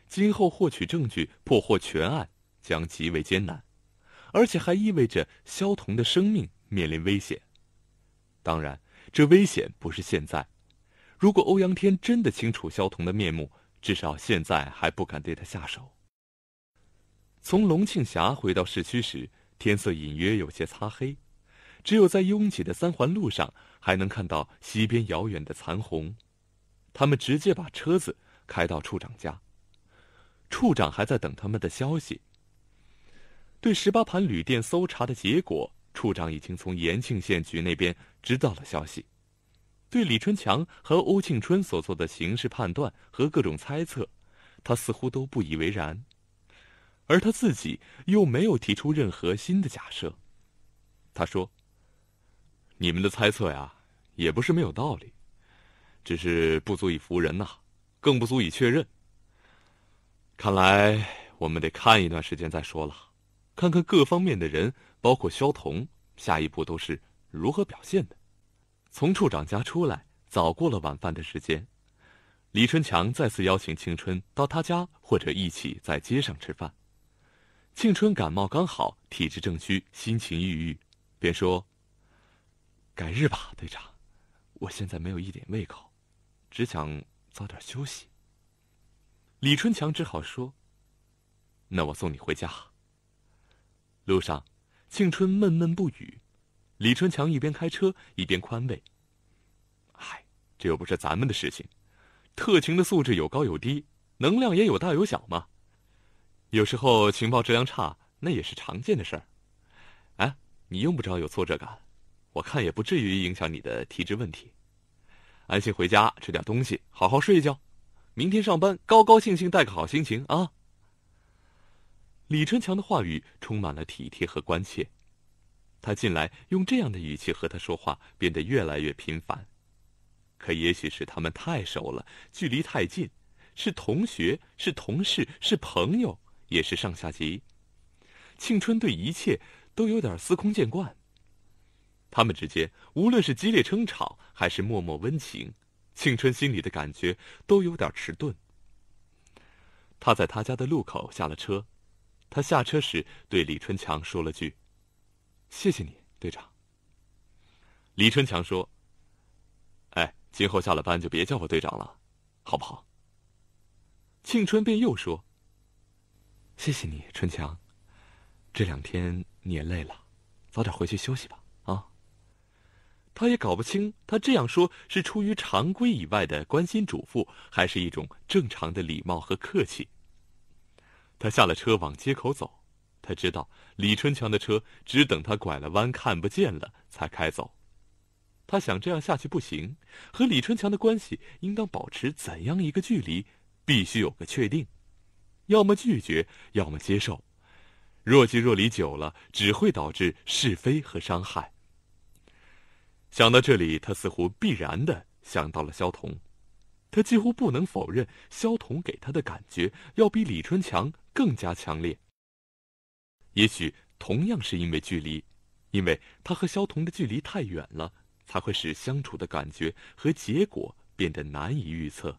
今后获取证据、破获全案将极为艰难，而且还意味着肖童的生命面临危险。当然，这危险不是现在。如果欧阳天真的清楚肖童的面目，至少现在还不敢对他下手。从龙庆峡回到市区时，天色隐约有些擦黑，只有在拥挤的三环路上。还能看到西边遥远的残红，他们直接把车子开到处长家。处长还在等他们的消息。对十八盘旅店搜查的结果，处长已经从延庆县局那边知道了消息。对李春强和欧庆春所做的刑事判断和各种猜测，他似乎都不以为然，而他自己又没有提出任何新的假设。他说。你们的猜测呀，也不是没有道理，只是不足以服人呐，更不足以确认。看来我们得看一段时间再说了，看看各方面的人，包括萧童，下一步都是如何表现的。从处长家出来，早过了晚饭的时间，李春强再次邀请庆春到他家，或者一起在街上吃饭。庆春感冒刚好，体质正虚，心情郁郁，便说。改日吧，队长。我现在没有一点胃口，只想早点休息。李春强只好说：“那我送你回家。”路上，庆春闷闷不语。李春强一边开车一边宽慰：“嗨，这又不是咱们的事情。特情的素质有高有低，能量也有大有小嘛。有时候情报质量差，那也是常见的事儿。哎，你用不着有挫折感。”我看也不至于影响你的体质问题，安心回家吃点东西，好好睡一觉，明天上班高高兴兴带个好心情啊。李春强的话语充满了体贴和关切，他近来用这样的语气和他说话变得越来越频繁，可也许是他们太熟了，距离太近，是同学，是同事，是朋友，也是上下级，庆春对一切都有点司空见惯。他们之间，无论是激烈争吵，还是默默温情，庆春心里的感觉都有点迟钝。他在他家的路口下了车，他下车时对李春强说了句：“谢谢你，队长。”李春强说：“哎，今后下了班就别叫我队长了，好不好？”庆春便又说：“谢谢你，春强，这两天你也累了，早点回去休息吧。”他也搞不清，他这样说是出于常规以外的关心嘱咐，还是一种正常的礼貌和客气。他下了车往街口走，他知道李春强的车只等他拐了弯看不见了才开走。他想，这样下去不行，和李春强的关系应当保持怎样一个距离，必须有个确定，要么拒绝，要么接受。若即若离久了，只会导致是非和伤害。想到这里，他似乎必然的想到了萧彤。他几乎不能否认，萧彤给他的感觉要比李春强更加强烈。也许同样是因为距离，因为他和萧彤的距离太远了，才会使相处的感觉和结果变得难以预测。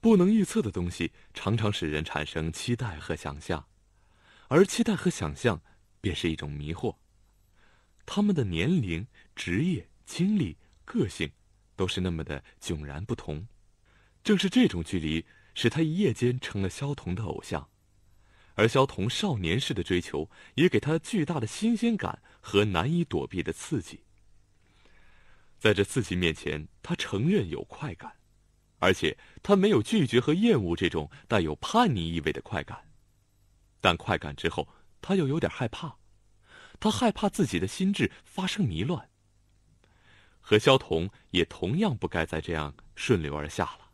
不能预测的东西，常常使人产生期待和想象，而期待和想象便是一种迷惑。他们的年龄。职业、经历、个性，都是那么的迥然不同。正是这种距离，使他一夜间成了萧童的偶像，而萧童少年式的追求，也给他巨大的新鲜感和难以躲避的刺激。在这刺激面前，他承认有快感，而且他没有拒绝和厌恶这种带有叛逆意味的快感。但快感之后，他又有点害怕，他害怕自己的心智发生迷乱。何肖童也同样不该再这样顺流而下了，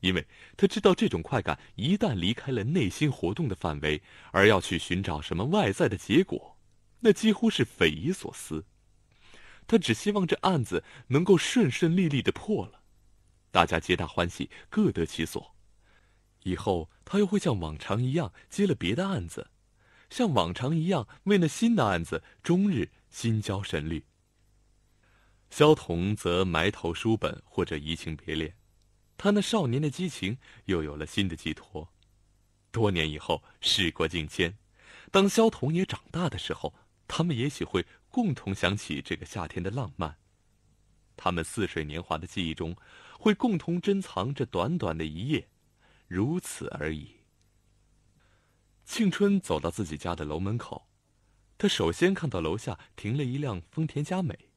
因为他知道这种快感一旦离开了内心活动的范围，而要去寻找什么外在的结果，那几乎是匪夷所思。他只希望这案子能够顺顺利利的破了，大家皆大欢喜，各得其所。以后他又会像往常一样接了别的案子，像往常一样为那新的案子终日心焦神虑。萧彤则埋头书本，或者移情别恋。他那少年的激情又有了新的寄托。多年以后，事过境迁，当萧彤也长大的时候，他们也许会共同想起这个夏天的浪漫。他们似水年华的记忆中，会共同珍藏这短短的一夜，如此而已。庆春走到自己家的楼门口，他首先看到楼下停了一辆丰田佳美。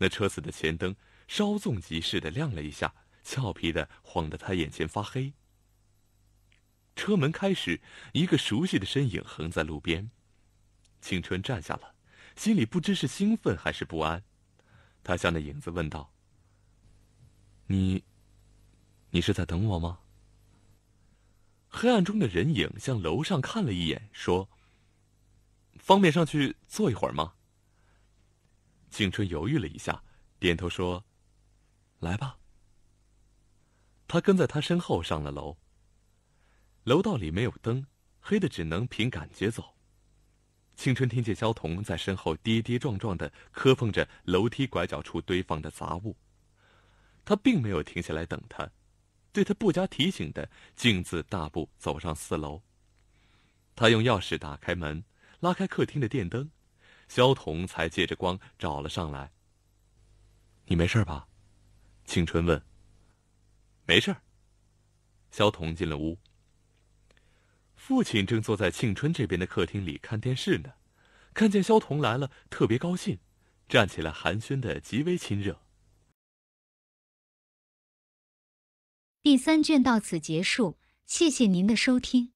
那车子的前灯稍纵即逝的亮了一下，俏皮的晃得他眼前发黑。车门开始，一个熟悉的身影横在路边，青春站下了，心里不知是兴奋还是不安。他向那影子问道：“你，你是在等我吗？”黑暗中的人影向楼上看了一眼，说：“方便上去坐一会儿吗？”景春犹豫了一下，点头说：“来吧。”他跟在他身后上了楼。楼道里没有灯，黑的只能凭感觉走。青春听见萧童在身后跌跌撞撞的磕碰着楼梯拐角处堆放的杂物，他并没有停下来等他，对他不加提醒的径自大步走上四楼。他用钥匙打开门，拉开客厅的电灯。萧彤才借着光找了上来。“你没事吧？”庆春问。“没事。”萧彤进了屋。父亲正坐在庆春这边的客厅里看电视呢，看见萧彤来了，特别高兴，站起来寒暄的极为亲热。第三卷到此结束，谢谢您的收听。